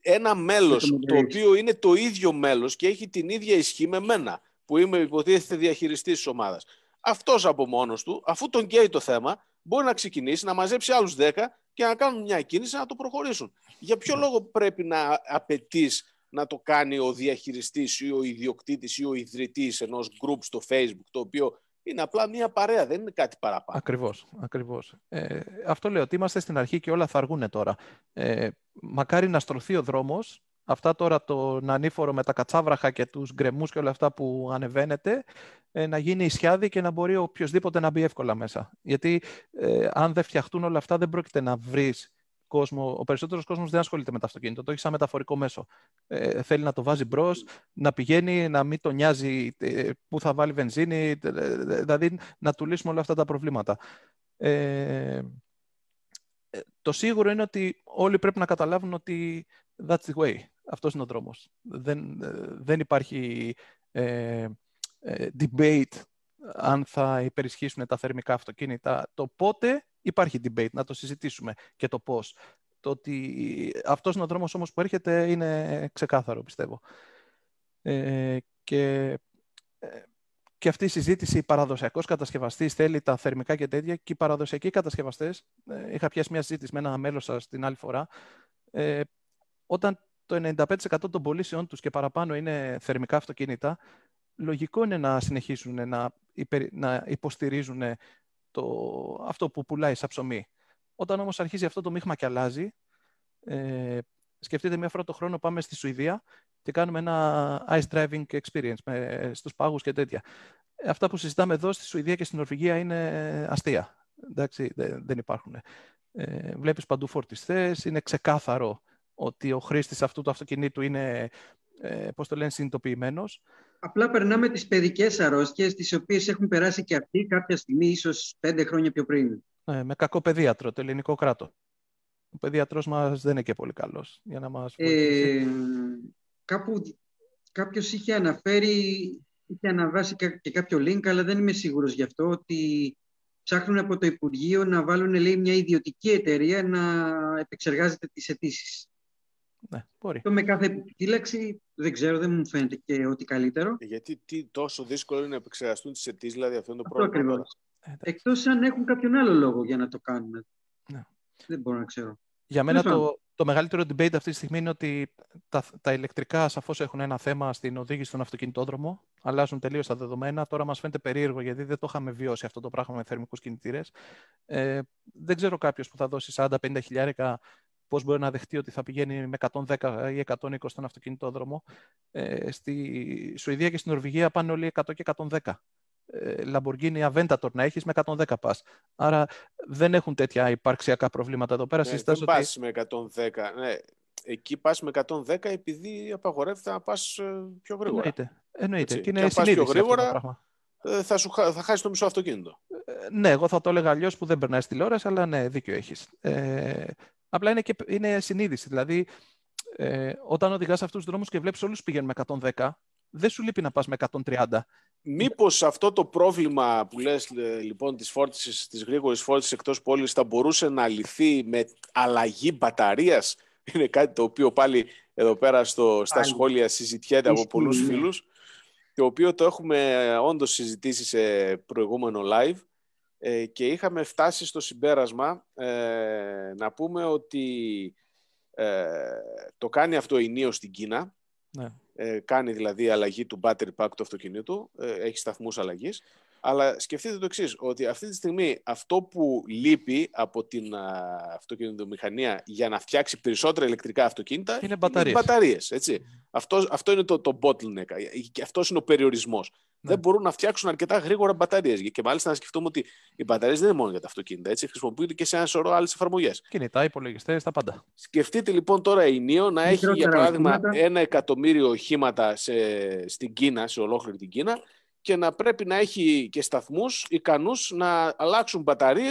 Ένα μέλος το, οποίο είναι το ίδιο μέλος και έχει την ίδια ισχύ με μένα που είμαι υποτίθεται διαχειριστής της ομάδας. Αυτός από μόνος του, αφού τον καίει το θέμα, μπορεί να ξεκινήσει να μαζέψει άλλους 10 και να κάνουν μια κίνηση να το προχωρήσουν. Για ποιο ναι. λόγο πρέπει να απαιτείς να το κάνει ο διαχειριστής ή ο ιδιοκτήτης ή ο ιδρυτής ενός group στο facebook το οποίο είναι απλά μια παρέα, δεν είναι κάτι παραπάνω. Ακριβώς, ακριβώς. Ε, αυτό λέω ότι είμαστε στην αρχή και όλα θα αργούν τώρα. Ε, μακάρι να στρωθεί ο δρόμος Αυτά τώρα το ανήφορο με τα κατσάβραχα και τους γκρεμούς και όλα αυτά που ανεβαίνετε, να γίνει ισιάδη και να μπορεί οποιοδήποτε να μπει εύκολα μέσα. Γιατί ε, αν δεν φτιαχτούν όλα αυτά, δεν πρόκειται να βρεις κόσμο. Ο περισσότερος κόσμος δεν ασχολείται με το αυτοκίνητο. Το έχει σαν μεταφορικό μέσο. Ε, θέλει να το βάζει μπρος, να πηγαίνει, να μην τον νοιάζει ε, πού θα βάλει βενζίνη. Δηλαδή να του λύσουμε όλα αυτά τα προβλήματα. Ε, το σίγουρο είναι ότι όλοι πρέπει να καταλάβουν ότι That's the way. Αυτός είναι ο δρόμος. Δεν, ε, δεν υπάρχει ε, ε, debate αν θα υπερισχύσουν τα θερμικά αυτοκίνητα. Το πότε υπάρχει debate, να το συζητήσουμε και το πώς. Το ότι αυτός είναι ο δρόμος όμως που έρχεται είναι ξεκάθαρο, πιστεύω. Ε, και και αυτή η συζήτηση, παραδοσιακός κατασκευαστής θέλει τα θερμικά και τέτοια, και οι παραδοσιακοί κατασκευαστές, είχα πιάσει μια συζήτηση με ένα μέλος σας την άλλη φορά, όταν το 95% των πωλήσεών τους και παραπάνω είναι θερμικά αυτοκίνητα, λογικό είναι να συνεχίσουν να, να υποστηρίζουν το... αυτό που πουλάει σαν ψωμί. Όταν όμως αρχίζει αυτό το μείγμα και αλλάζει, ε, σκεφτείτε μια φορά το χρόνο πάμε στη Σουηδία και κάνουμε ένα ice driving experience με, στους πάγους και τέτοια. Αυτά που συζητάμε εδώ στη Σουηδία και στην Νορβηγία είναι αστεία. Εντάξει, δεν υπάρχουν. Ε, βλέπεις παντού φορτιστές, είναι ξεκάθαρο ότι ο χρήστης αυτού του αυτοκινήτου είναι, ε, πώς το λένε, συνειδητοποιημένος. Απλά περνάμε τις παιδικές αρρώστιες, τις οποίες έχουν περάσει και αυτοί κάποια στιγμή, ίσως πέντε χρόνια πιο πριν. Ε, με κακό παιδίατρο, το ελληνικό κράτο. Ο παιδίατρος μας δεν είναι και πολύ καλός, για να μας ε, κάπου, κάποιος είχε αναφέρει, είχε αναβάσει και κάποιο link, αλλά δεν είμαι σίγουρος γι' αυτό, ότι ψάχνουν από το Υπουργείο να βάλουν λέει, μια ιδιωτική εταιρεία να επεξεργάζεται τις αιτήσεις. Ναι, μπορεί. Το με κάθε επιλέξη δεν ξέρω, δεν μου φαίνεται και ότι καλύτερο. Ε, γιατί τι, τόσο δύσκολο είναι να επεξεργαστούν τις αιτήσεις, δηλαδή αυτό είναι το πρόβλημα. Ε, Εκτός αν έχουν κάποιον άλλο λόγο για να το κάνουν. Ναι. Δεν μπορώ να ξέρω. Για μένα το, το μεγαλύτερο debate αυτή τη στιγμή είναι ότι τα, τα ηλεκτρικά σαφώς έχουν ένα θέμα στην οδήγηση στον αυτοκινητόδρομο. Αλλάζουν τελείως τα δεδομένα. Τώρα μας φαίνεται περίεργο γιατί δεν το είχαμε βιώσει αυτό το πράγμα με θερμικούς κινητήρες. Ε, δεν ξέρω κάποιος που θα δώσει 40-50 χιλιάρικα πώς μπορεί να δεχτεί ότι θα πηγαίνει με 110 ή 120 στον αυτοκινητόδρομο. Ε, στη Σουηδία και στην Νορβηγία πάνε όλοι 100 και 110. Ε, Λαμπορκίνη Αβέντατορ να έχεις με 110 πας. Άρα δεν έχουν τέτοια υπαρξιακά προβλήματα εδώ πέρα. Ναι, δεν ότι... πας με 110. Ναι. Εκεί πας με 110 επειδή απαγορεύεται να πας ε, πιο γρήγορα. Εννοείται. Και είναι και πιο γρήγορα, ε, Θα, σου, θα χάσεις το μισό αυτοκίνητο. ναι, εγώ θα το έλεγα αλλιώς που δεν περνάει τηλεόραση, αλλά ναι, δίκιο έχεις. Ε, Απλά είναι, και, είναι συνείδηση. Δηλαδή, ε, όταν οδηγάς αυτούς τους δρόμους και βλέπεις όλους πηγαίνουν με 110, δεν σου λείπει να πας με 130. Μήπως αυτό το πρόβλημα που λες, ε, λοιπόν της φόρτισης, της γρήγορης φόρτισης εκτός πόλης, θα μπορούσε να λυθεί με αλλαγή μπαταρίας. Είναι κάτι το οποίο πάλι εδώ πέρα στο, στα σχόλια συζητιέται από πολλούς φίλους. Το οποίο το έχουμε ε, όντως συζητήσει σε προηγούμενο live ε, και είχαμε φτάσει στο συμπέρασμα ε, να πούμε ότι ε, το κάνει αυτό η Νίος στην Κίνα. Ναι. Ε, κάνει δηλαδή αλλαγή του battery pack του αυτοκινήτου, ε, έχει σταθμούς αλλαγής. Αλλά σκεφτείτε το εξής, ότι αυτή τη στιγμή αυτό που λείπει από την αυτοκινητομηχανία για να φτιάξει περισσότερα ηλεκτρικά αυτοκίνητα είναι μπαταρίες. μπαταρίες έτσι. Αυτός, αυτό είναι το, το bottleneck. Αυτός είναι ο περιορισμός δεν ναι. μπορούν να φτιάξουν αρκετά γρήγορα μπαταρίες. Και μάλιστα να σκεφτούμε ότι οι μπαταρίες δεν είναι μόνο για τα αυτοκίνητα, έτσι. Χρησιμοποιούνται και σε ένα σωρό άλλες εφαρμογές. Κινητά, υπολογιστές, τα πάντα. Σκεφτείτε λοιπόν τώρα η ΝΙΟ να έχει για παράδειγμα ένα εκατομμύριο οχήματα σε, στην Κίνα, σε ολόκληρη την Κίνα και να πρέπει να έχει και σταθμούς ικανούς να αλλάξουν μπαταρίε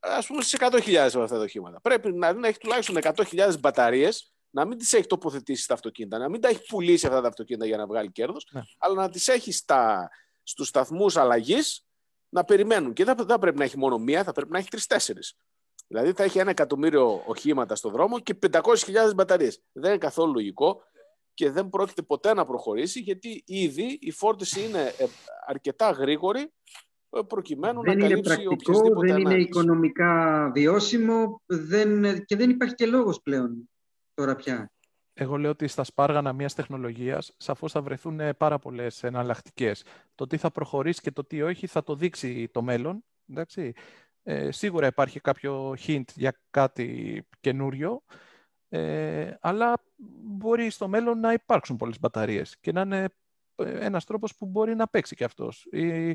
ας πούμε στι 100.000 από αυτά τα οχήματα. Πρέπει να, να έχει τουλάχιστον 100.000 μπαταρίες να μην τις έχει τοποθετήσει στα αυτοκίνητα, να μην τα έχει πουλήσει αυτά τα αυτοκίνητα για να βγάλει κέρδος, ναι. αλλά να τις έχει στα, στους σταθμούς αλλαγής να περιμένουν. Και δεν θα πρέπει να έχει μόνο μία, θα πρέπει να έχει τρει-τέσσερι. Δηλαδή θα έχει ένα εκατομμύριο οχήματα στο δρόμο και 500.000 μπαταρίες. Δεν είναι καθόλου λογικό και δεν πρόκειται ποτέ να προχωρήσει γιατί ήδη η φόρτιση είναι ε, αρκετά γρήγορη ε, προκειμένου δεν να είναι καλύψει πρακτικό, Δεν είναι οικονομικά βιώσιμο δεν, και δεν υπάρχει και λόγος πλέον. Εγώ λέω ότι στα σπάργανα μιας τεχνολογίας σαφώς θα βρεθούν ε, πάρα πολλές εναλλακτικές. Το τι θα προχωρήσει και το τι όχι θα το δείξει το μέλλον. Εντάξει. Ε, σίγουρα υπάρχει κάποιο hint για κάτι καινούριο, ε, αλλά μπορεί στο μέλλον να υπάρξουν πολλές μπαταρίες και να είναι ε, ένας τρόπος που μπορεί να παίξει και αυτός. Ε,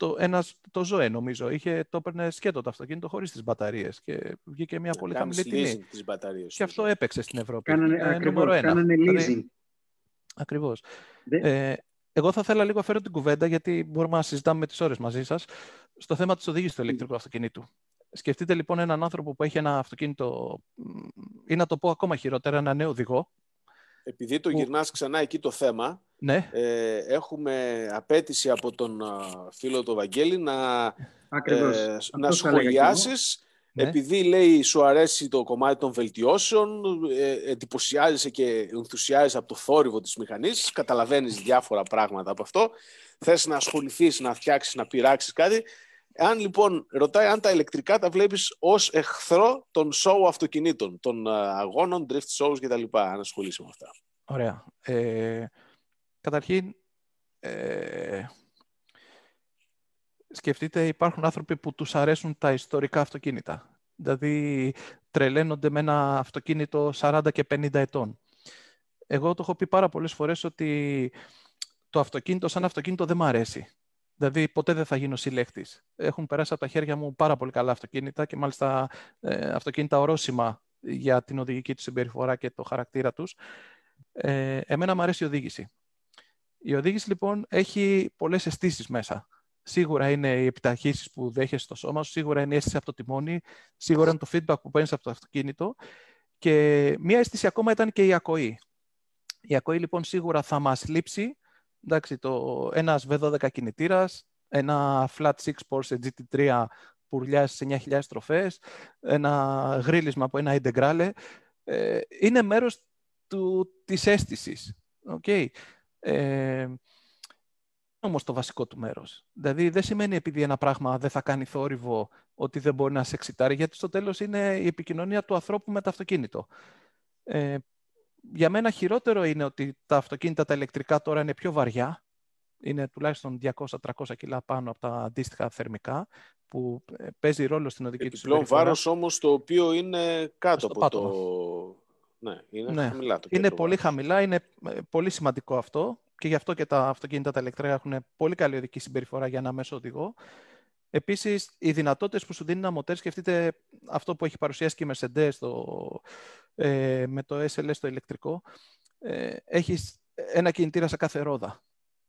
το, ένας, το ζωέ, νομίζω, είχε, το έπαιρνε σκέτο το αυτοκίνητο χωρίς τις μπαταρίες και βγήκε μια πολύ χαμηλή τιμή. Τις μπαταρίες, και αυτό ναι. έπαιξε στην Ευρώπη. Κάνανε, ε, ακριβώς, δηλαδή, ε, εγώ θα ήθελα λίγο να φέρω την κουβέντα, γιατί μπορούμε να συζητάμε με τις ώρες μαζί σας. στο θέμα της οδηγήση του ηλεκτρικού αυτοκινήτου. Σκεφτείτε λοιπόν έναν άνθρωπο που έχει ένα αυτοκίνητο, ή να το πω ακόμα χειρότερα, ένα νέο οδηγό. Επειδή το που... ξανά εκεί το θέμα, ναι. Ε, έχουμε απέτηση από τον φίλο του Βαγγέλη να, ε, να σχολιάσεις ναι. επειδή λέει σου αρέσει το κομμάτι των βελτιώσεων, ε, εντυπωσιάζεσαι και ενθουσιάζεσαι από το θόρυβο της μηχανής, καταλαβαίνεις διάφορα πράγματα από αυτό, θες να ασχοληθείς, να φτιάξεις, να πειράξεις κάτι. Αν λοιπόν ρωτάει αν τα ηλεκτρικά τα βλέπεις ως εχθρό των σοου αυτοκινήτων, των αγώνων, drift shows κτλ. Αν ασχολείσαι με αυτά. Ωραία. Ε, Καταρχήν, ε, σκεφτείτε, υπάρχουν άνθρωποι που τους αρέσουν τα ιστορικά αυτοκίνητα. Δηλαδή, τρελαίνονται με ένα αυτοκίνητο 40 και 50 ετών. Εγώ το έχω πει πάρα πολλές φορές ότι το αυτοκίνητο σαν αυτοκίνητο δεν μ' αρέσει. Δηλαδή, ποτέ δεν θα γίνω συλλέκτης. Έχουν περάσει από τα χέρια μου πάρα πολύ καλά αυτοκίνητα και μάλιστα ε, αυτοκίνητα ορόσημα για την οδηγική τους συμπεριφορά και το χαρακτήρα τους. Ε, εμένα μου αρέσει η οδήγηση. Η οδήγηση λοιπόν έχει πολλές αισθήσεις μέσα. Σίγουρα είναι οι επιταχύσει που δέχεσαι στο σώμα σου, σίγουρα είναι η αίσθηση από το τιμόνι, σίγουρα είναι το feedback που παίρνεις από το αυτοκίνητο. Και μία αίσθηση ακόμα ήταν και η ακοή. Η ακοή λοιπόν σίγουρα θα μας λείψει. Εντάξει, το, ένας V12 κινητήρας, ένα flat 6 Porsche GT3 που ουρλιάζει σε 9.000 τροφές, ένα γρίλισμα από ένα Integrale, ε, είναι μέρος του, της αίσθησης. Okay. Ε, Όμως το βασικό του μέρος. Δηλαδή, δεν σημαίνει επειδή ένα πράγμα δεν θα κάνει θόρυβο ότι δεν μπορεί να σε εξητάρει, γιατί στο τέλος είναι η επικοινωνία του ανθρώπου με το αυτοκίνητο. Ε, για μένα χειρότερο είναι ότι τα αυτοκίνητα τα ηλεκτρικά τώρα είναι πιο βαριά, είναι τουλάχιστον 200-300 κιλά πάνω από τα αντίστοιχα θερμικά, που ε, παίζει ρόλο στην οδική του συμπεριφορά. βάρος όμως το οποίο είναι κάτω από το ναι, είναι ναι. χαμηλά το Είναι πολύ χαμηλά, είναι ε, πολύ σημαντικό αυτό και γι' αυτό και τα αυτοκίνητα τα ηλεκτρικά έχουν πολύ καλή οδική συμπεριφορά για ένα μέσο οδηγό. Επίσης, οι δυνατότητες που σου δίνει ένα μοτέρ, σκεφτείτε αυτό που έχει παρουσιάσει και η Mercedes ε, με το SLS το ηλεκτρικό. Ε, έχεις ένα κινητήρα σε κάθε ρόδα.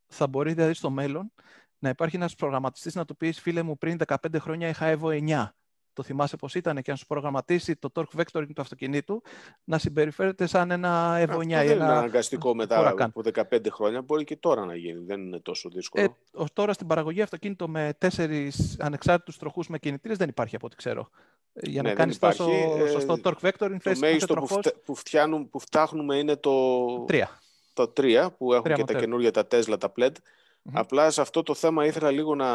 Θα μπορείς δηλαδή στο μέλλον να υπάρχει ένας προγραμματιστής να του πεις: Φίλε μου, πριν 15 χρόνια είχα EVO 9 το θυμάσαι πώς ήταν και αν σου προγραμματίσει το torque vectoring του αυτοκινήτου να συμπεριφέρεται σαν ένα ευωνιά. Αυτό δεν ένα... είναι αναγκαστικό μετά από 15 χρόνια, μπορεί και τώρα να γίνει, δεν είναι τόσο δύσκολο. Ε, τώρα στην παραγωγή αυτοκίνητο με τέσσερις ανεξάρτητους τροχούς με κινητήρες, δεν υπάρχει από ό,τι ξέρω. Ε, για ναι, να κάνεις τόσο ε, σωστό ε, torque vectoring, το μέγιστο που, τροχός... που, που φτάχνουμε είναι το τρία Το 3 που έχουν και τα καινούργια τα Tesla, τα PLED. Απλά σε αυτό το θέμα ήθελα λίγο να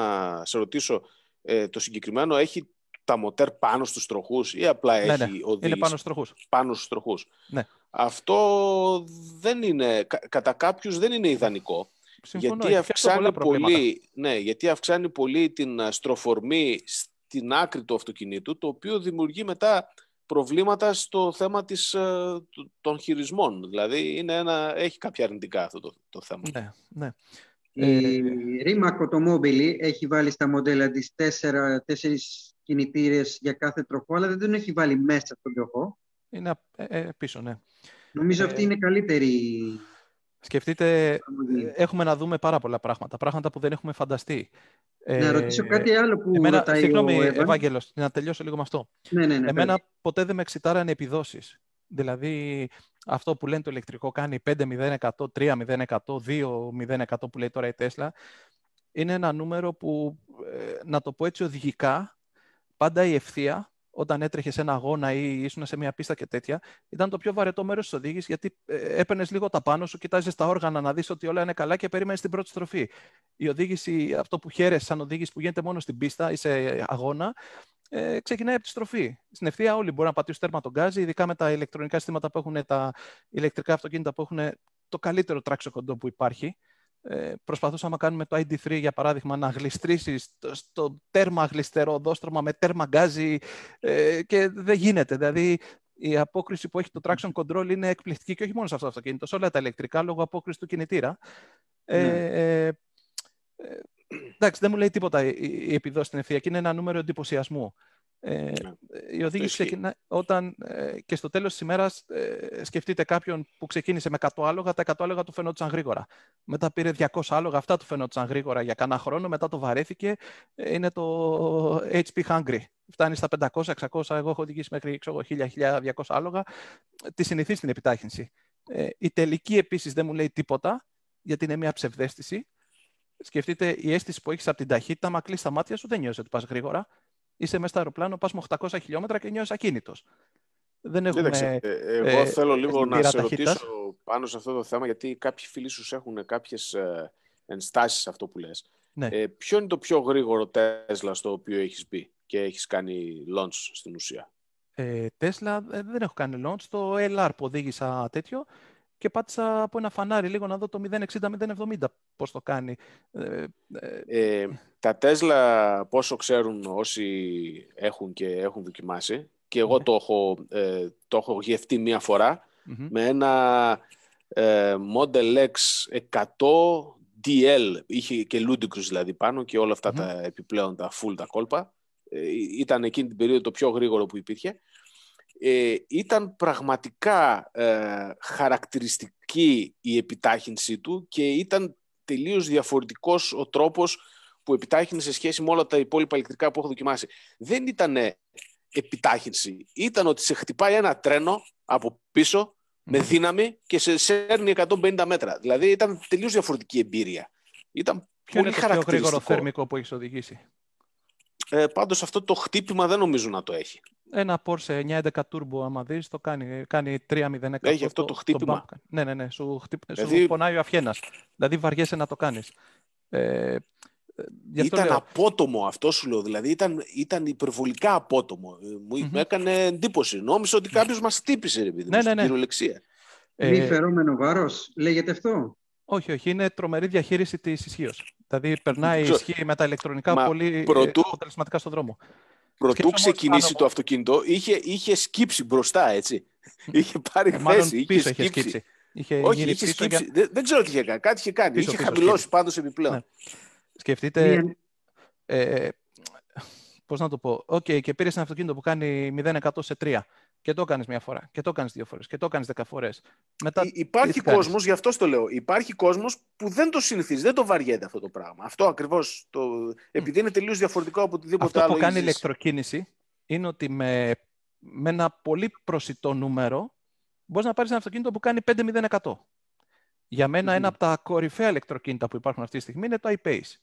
σε ρωτήσω. Ε, το συγκεκριμένο έχει τα μοτέρ πάνω στους τροχούς ή απλά ναι, έχει ναι. Είναι πάνω στους τροχούς. Πάνω στους τροχούς. Ναι. Αυτό δεν είναι, κατά κάποιους δεν είναι ιδανικό. γιατί, αυξάνει πολύ, ναι, γιατί αυξάνει πολύ την ε, στροφορμή στην άκρη του αυτοκινήτου, το οποίο δημιουργεί μετά προβλήματα στο θέμα της, ε, των χειρισμών. Δηλαδή είναι ένα, έχει κάποια αρνητικά αυτό το, το θέμα. Ναι, ναι. Η Rimac Automobili έχει βάλει στα μοντέλα της 4, κινητήρες για κάθε τροχό, αλλά δεν τον έχει βάλει μέσα στον τροχό. Είναι ε, ε, πίσω, ναι. Νομίζω ε, αυτή είναι καλύτερη. Σκεφτείτε, έχουμε να δούμε πάρα πολλά πράγματα, πράγματα που δεν έχουμε φανταστεί. Να ρωτήσω ε, κάτι άλλο που Εμένα, ρωτάει συγγνώμη, ο Ευάγγελος, να τελειώσω λίγο με αυτό. Ναι, ναι, ναι Εμένα πέρα. ποτέ δεν με εξητάρανε επιδόσεις. Δηλαδή, αυτό που λένε το ηλεκτρικό κάνει 5-0%, 3-0%, 2-0% που λέει τώρα η Τέσλα, είναι ένα νούμερο που, να το πω έτσι οδηγικά, πάντα η ευθεία, όταν έτρεχε σε ένα αγώνα ή ήσουν σε μια πίστα και τέτοια, ήταν το πιο βαρετό μέρος της οδήγησης, γιατί ε, έπαιρνες λίγο τα πάνω σου, κοιτάζεις τα όργανα να δεις ότι όλα είναι καλά και περίμενες την πρώτη στροφή. Η οδήγηση, αυτό που χαίρεσαι σαν οδήγηση που γίνεται μόνο στην πίστα ή σε αγώνα, ε, ξεκινάει από τη στροφή. Στην ευθεία όλοι μπορούν να πατήσουν τέρμα τον γκάζι, ειδικά με τα ηλεκτρονικά συστήματα που έχουν, τα ηλεκτρικά αυτοκίνητα που έχουν το καλύτερο τράξο κοντό που υπάρχει. Ε, προσπαθούσαμε να κάνουμε το ID3 για παράδειγμα να γλιστρήσεις στο, τέρμα γλιστερό δόστρωμα με τέρμα γκάζι ε, και δεν γίνεται. Δηλαδή η απόκριση που έχει το traction control είναι εκπληκτική και όχι μόνο σε αυτό το αυτοκίνητο, σε όλα τα ηλεκτρικά λόγω απόκρισης του κινητήρα. Ε, ναι. ε, εντάξει, δεν μου λέει τίποτα η, η επιδόση στην ευθεία και είναι ένα νούμερο εντυπωσιασμού. Ε, ναι. η οδήγηση ξεκινά όταν ε, και στο τέλος της ημέρας ε, σκεφτείτε κάποιον που ξεκίνησε με 100 άλογα, τα 100 άλογα του φαινόταν γρήγορα. Μετά πήρε 200 άλογα, αυτά του φαινόταν γρήγορα για κανένα χρόνο, μετά το βαρέθηκε, ε, είναι το HP Hungry. Φτάνει στα 500, 600, εγώ έχω οδηγήσει μέχρι 1000, 1200 άλογα. Τη συνηθίζει την επιτάχυνση. η τελική επίσης δεν μου λέει τίποτα, γιατί είναι μια ψευδέστηση. Σκεφτείτε η αίσθηση που έχεις από την ταχύτητα, μα κλείσει μάτια σου, δεν νιώθει ότι πας γρήγορα. Είσαι μέσα στο αεροπλάνο, πας με 800 χιλιόμετρα και νιώθεις ακίνητος. Δεν ε, έχουμε. Ε, ε, εγώ θέλω λίγο να σε ρωτήσω πάνω σε αυτό το θέμα, γιατί κάποιοι φίλοι σου έχουν κάποιες ενστάσεις σε αυτό που λες. Ναι. ποιο είναι το πιο γρήγορο Τέσλα στο οποίο έχεις μπει και έχεις κάνει launch στην ουσία. Τέσλα δεν έχω κάνει launch. Το LR που οδήγησα τέτοιο και πάτησα από ένα φανάρι λίγο να δω το 060-070 πώς το κάνει. Ε, ε, ε, τα Tesla πόσο ξέρουν όσοι έχουν και έχουν δοκιμάσει και εγώ ναι. το έχω, ε, το έχω γευτεί μία με ένα ε, Model X 100 DL, είχε και Ludicrous δηλαδή πάνω και όλα τα επιπλέον τα full τα κόλπα. ήταν εκείνη την περίοδο το πιο γρήγορο που υπήρχε ε, ήταν πραγματικά ε, χαρακτηριστική η επιτάχυνσή του και ήταν τελείως διαφορετικός ο τρόπος που επιτάχυνε σε σχέση με όλα τα υπόλοιπα ηλεκτρικά που έχω δοκιμάσει. Δεν ήταν επιτάχυνση. Ήταν ότι σε χτυπάει ένα τρένο από πίσω με δύναμη και σε σέρνει 150 μέτρα. Δηλαδή ήταν τελείως διαφορετική εμπειρία. Ήταν Ποιο πολύ είναι το πιο γρήγορο θερμικό που έχεις οδηγήσει. Ε, Πάντως αυτό το χτύπημα δεν νομίζω να το έχει. Ένα Porsche 911 Turbo, άμα δεις, το κάνει, κάνει 3-0. Έχει αυτό το, το χτύπημα. ναι, ναι, ναι. Σου, χτυπ... Δηλαδή... σου πονάει ο αφιένας. Δηλαδή βαριέσαι να το κάνεις. Ε, ε ήταν λέω. απότομο αυτό σου λέω. Δηλαδή ήταν, ήταν υπερβολικά απότομο. Ε, μου mm-hmm. έκανε εντύπωση. Νόμιζα ότι κάποιος μας χτύπησε, ρε παιδί ναι, ναι, ναι, ναι. Ε... Μη φερόμενο βάρος, λέγεται αυτό. Όχι, όχι. Είναι τρομερή διαχείριση της ισχύως. Δηλαδή περνάει η ισχύ με τα ηλεκτρονικά πολύ ε, προτού... αποτελεσματικά στον δρόμο. Πρωτού ξεκινήσει το αυτοκίνητο, είχε, είχε σκύψει μπροστά, έτσι. είχε πάρει ε, θέση, είχε σκύψει. Είχε σκύψει. Όχι, είχε σκύψει. Δεν, ξέρω τι είχε κάνει. Κάτι είχε κάνει. είχε χαμηλώσει πάντως επιπλέον. Ναι. Σκεφτείτε. Ναι. Ε, ε, Πώς να το πω. Οκ, και πήρες ένα αυτοκίνητο που κάνει 0% σε τρία. Και το κάνει μια φορά. Και το κάνει δύο φορές. Και το κάνει δέκα φορές. Μετά... Υπάρχει κόσμος, γι' αυτό το λέω. Υπάρχει κόσμος που δεν το συνηθίζει, δεν το βαριέται αυτό το πράγμα. Αυτό ακριβώς. Το... Επειδή είναι τελείως διαφορετικό από οτιδήποτε άλλο. Αυτό που κάνει η ηλεκτροκίνηση είναι ότι με, με ένα πολύ προσιτό νούμερο μπορείς να πάρεις ένα αυτοκίνητο που κάνει 5-0. Για μενα ένα από τα κορυφαία ηλεκτροκίνητα που υπάρχουν αυτή τη στιγμή είναι το iPace.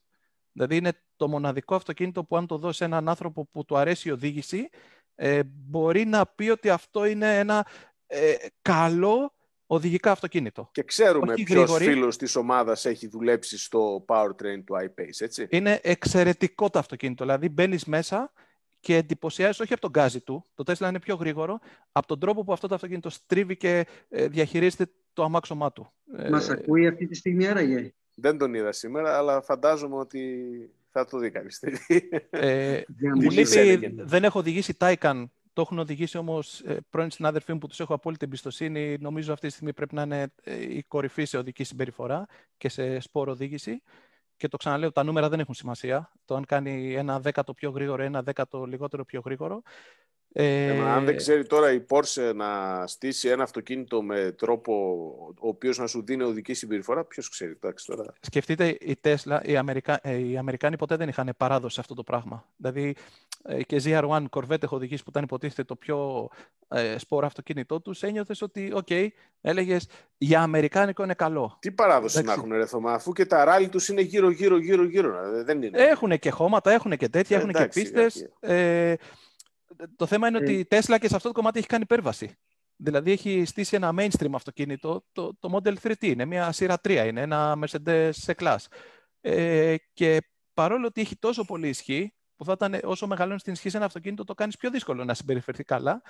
Δηλαδή, είναι το μοναδικό αυτοκίνητο που, αν το δώσεις έναν άνθρωπο που του αρέσει η οδήγηση, ε, μπορεί να πει ότι αυτό είναι ένα ε, καλό οδηγικά αυτοκίνητο. Και ξέρουμε ποιο φίλος της ομάδας έχει δουλέψει στο powertrain του I-Pace, έτσι. Είναι εξαιρετικό το αυτοκίνητο. Δηλαδή, μπαίνεις μέσα και εντυπωσιάζεις όχι από τον γκάζι του, το Tesla είναι πιο γρήγορο, από τον τρόπο που αυτό το αυτοκίνητο στρίβει και ε, διαχειρίζεται το αμάξωμά του. Μας ε, ακούει αυτή τη στιγμή άραγε. Δεν τον είδα σήμερα, αλλά φαντάζομαι ότι θα το δει κανείς Ε, μου δεν έχω οδηγήσει Taycan. Το έχουν οδηγήσει όμως ε, πρώην συνάδελφοί μου που τους έχω απόλυτη εμπιστοσύνη. Νομίζω αυτή τη στιγμή πρέπει να είναι ε, η κορυφή σε οδική συμπεριφορά και σε σπόρο οδήγηση. Και το ξαναλέω, τα νούμερα δεν έχουν σημασία. Το αν κάνει ένα δέκατο πιο γρήγορο, ένα δέκατο λιγότερο πιο γρήγορο. Ε... αν δεν ε, ξέρει τώρα η Πόρσε να στήσει ένα αυτοκίνητο με τρόπο ο οποίος να σου δίνει οδική συμπεριφορά, ποιος ξέρει. Εντάξει, τώρα. Σκεφτείτε, η Tesla, οι, Αμερικα... Ε, οι Αμερικάνοι ποτέ δεν είχαν παράδοση σε αυτό το πράγμα. Δηλαδή ε, και ZR1 Corvette έχω οδηγήσει που ήταν υποτίθεται το πιο ε, σπόρο αυτοκίνητό τους, ένιωθες ότι, οκ, okay, έλεγες, για Αμερικάνικο είναι καλό. Τι παράδοση να έχουν ρε Θωμά, αφού και τα ράλι τους είναι γύρω, γύρω, γύρω, είναι. Έχουν και χώματα, έχουν και τέτοια, έχουν και πίστε. Ε, το θέμα είναι ε. ότι η Tesla και σε αυτό το κομμάτι έχει κάνει υπέρβαση. Δηλαδή έχει στήσει ένα mainstream αυτοκίνητο, το, το Model 3T, είναι μια σειρά 3, είναι ένα Mercedes C-Class. Ε, και παρόλο ότι έχει τόσο πολύ ισχύ, που θα ήταν όσο μεγαλώνει την ισχύ σε ένα αυτοκίνητο, το κάνεις πιο δύσκολο να συμπεριφερθεί καλά.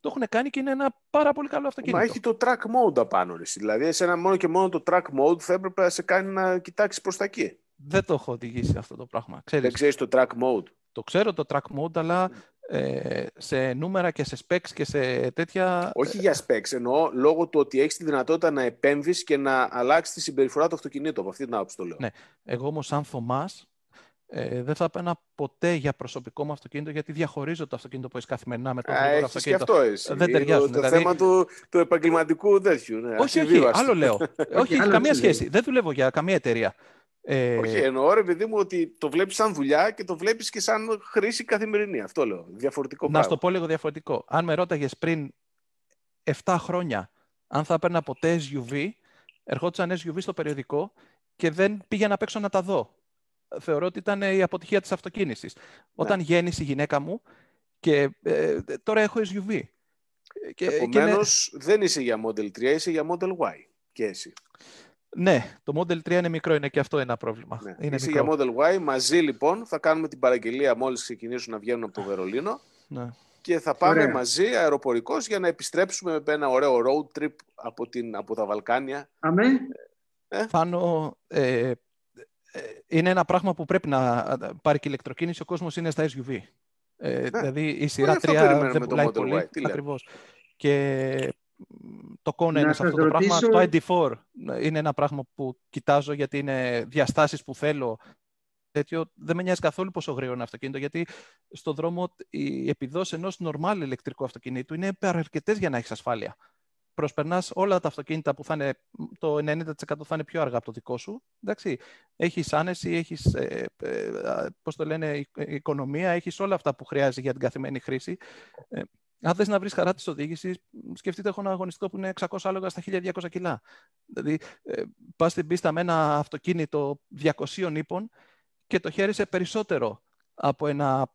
Το έχουν κάνει και είναι ένα πάρα πολύ καλό αυτοκίνητο. Μα έχει το track mode απάνω. Ρε. Δηλαδή, ένα μόνο και μόνο το track mode θα έπρεπε να σε κάνει να κοιτάξεις προς τα εκεί. Δεν το έχω οδηγήσει αυτό το πράγμα. Ξέρεις. Δεν ξέρεις το track mode. Το ξέρω το track mode, αλλά ναι. Ε, σε νούμερα και σε specs και σε τέτοια... Όχι ε, για specs, εννοώ λόγω του ότι έχεις τη δυνατότητα να επέμβεις και να αλλάξεις τη συμπεριφορά του αυτοκινήτου. Από αυτή την άποψη το λέω. Ναι. Εγώ όμως σαν Θωμάς ε, δεν θα πένα ποτέ για προσωπικό μου αυτοκίνητο γιατί διαχωρίζω το αυτοκίνητο που έχεις καθημερινά με το έχεις αυτοκίνητο. Και αυτό εσύ. Δεν ταιριάζουν. Το, δηλαδή θέμα του, του επαγγελματικού τέτοιου. Ναι, όχι, όχι, άλλο λέω. όχι, όχι, καμία σχέση. Δεν δουλεύω για καμία εταιρεία. Ε... Όχι, εννοώ ρε παιδί μου ότι το βλέπεις σαν δουλειά και το βλέπεις και σαν χρήση καθημερινή. Αυτό λέω. Διαφορετικό Να στο πω λίγο διαφορετικό. Αν με ρώταγες πριν 7 χρόνια αν θα έπαιρνα ποτέ SUV, ερχόντουσαν SUV στο περιοδικό και δεν πήγαινα να έξω να τα δω. Θεωρώ ότι ήταν ε, η αποτυχία της αυτοκίνησης. Ναι. Όταν γέννησε η γυναίκα μου και ε, τώρα έχω SUV. Ε, Επομένω, δεν είσαι για Model 3, είσαι για Model Y. Και εσύ. Ναι, το Model 3 είναι μικρό, είναι και αυτό ένα πρόβλημα. Ναι. Είναι μικρό. για Model Y, μαζί λοιπόν θα κάνουμε την παραγγελία μόλις ξεκινήσουν να βγαίνουν από το Βερολίνο ναι. και θα πάμε μαζί αεροπορικός, για να επιστρέψουμε με ένα ωραίο road trip από, την, από τα Βαλκάνια. Αμέ. Ε? ε, ε, ε είναι ένα πράγμα που πρέπει να πάρει και ηλεκτροκίνηση. Ο κόσμος είναι στα SUV. Ε, ναι. Δηλαδή η σειρά 3 δεν πουλάει πολύ. Και το Conan σε αυτό το πράγμα. Το ID4 είναι ένα πράγμα που κοιτάζω γιατί είναι διαστάσεις που θέλω. Τέτοιο, δεν με νοιάζει καθόλου πόσο γρήγορο είναι αυτοκίνητο, γιατί στον δρόμο η επιδόση ενό νορμάλου ηλεκτρικού αυτοκινήτου είναι αρκετές για να έχεις ασφάλεια. Προσπερνάς όλα τα αυτοκίνητα που θα είναι, το 90% θα είναι πιο αργά από το δικό σου. Εντάξει, έχεις άνεση, έχεις ε, ε, ε, οικονομία, έχεις όλα αυτά που χρειάζεται για την καθημερινή χρήση. Αν θες να βρεις χαρά της οδήγησης, σκεφτείτε έχω ένα αγωνιστικό που είναι 600 άλογα στα 1200 κιλά. Δηλαδή, ε, πας στην πίστα με ένα αυτοκίνητο 200 ύπων και το χαίρεσαι περισσότερο από ένα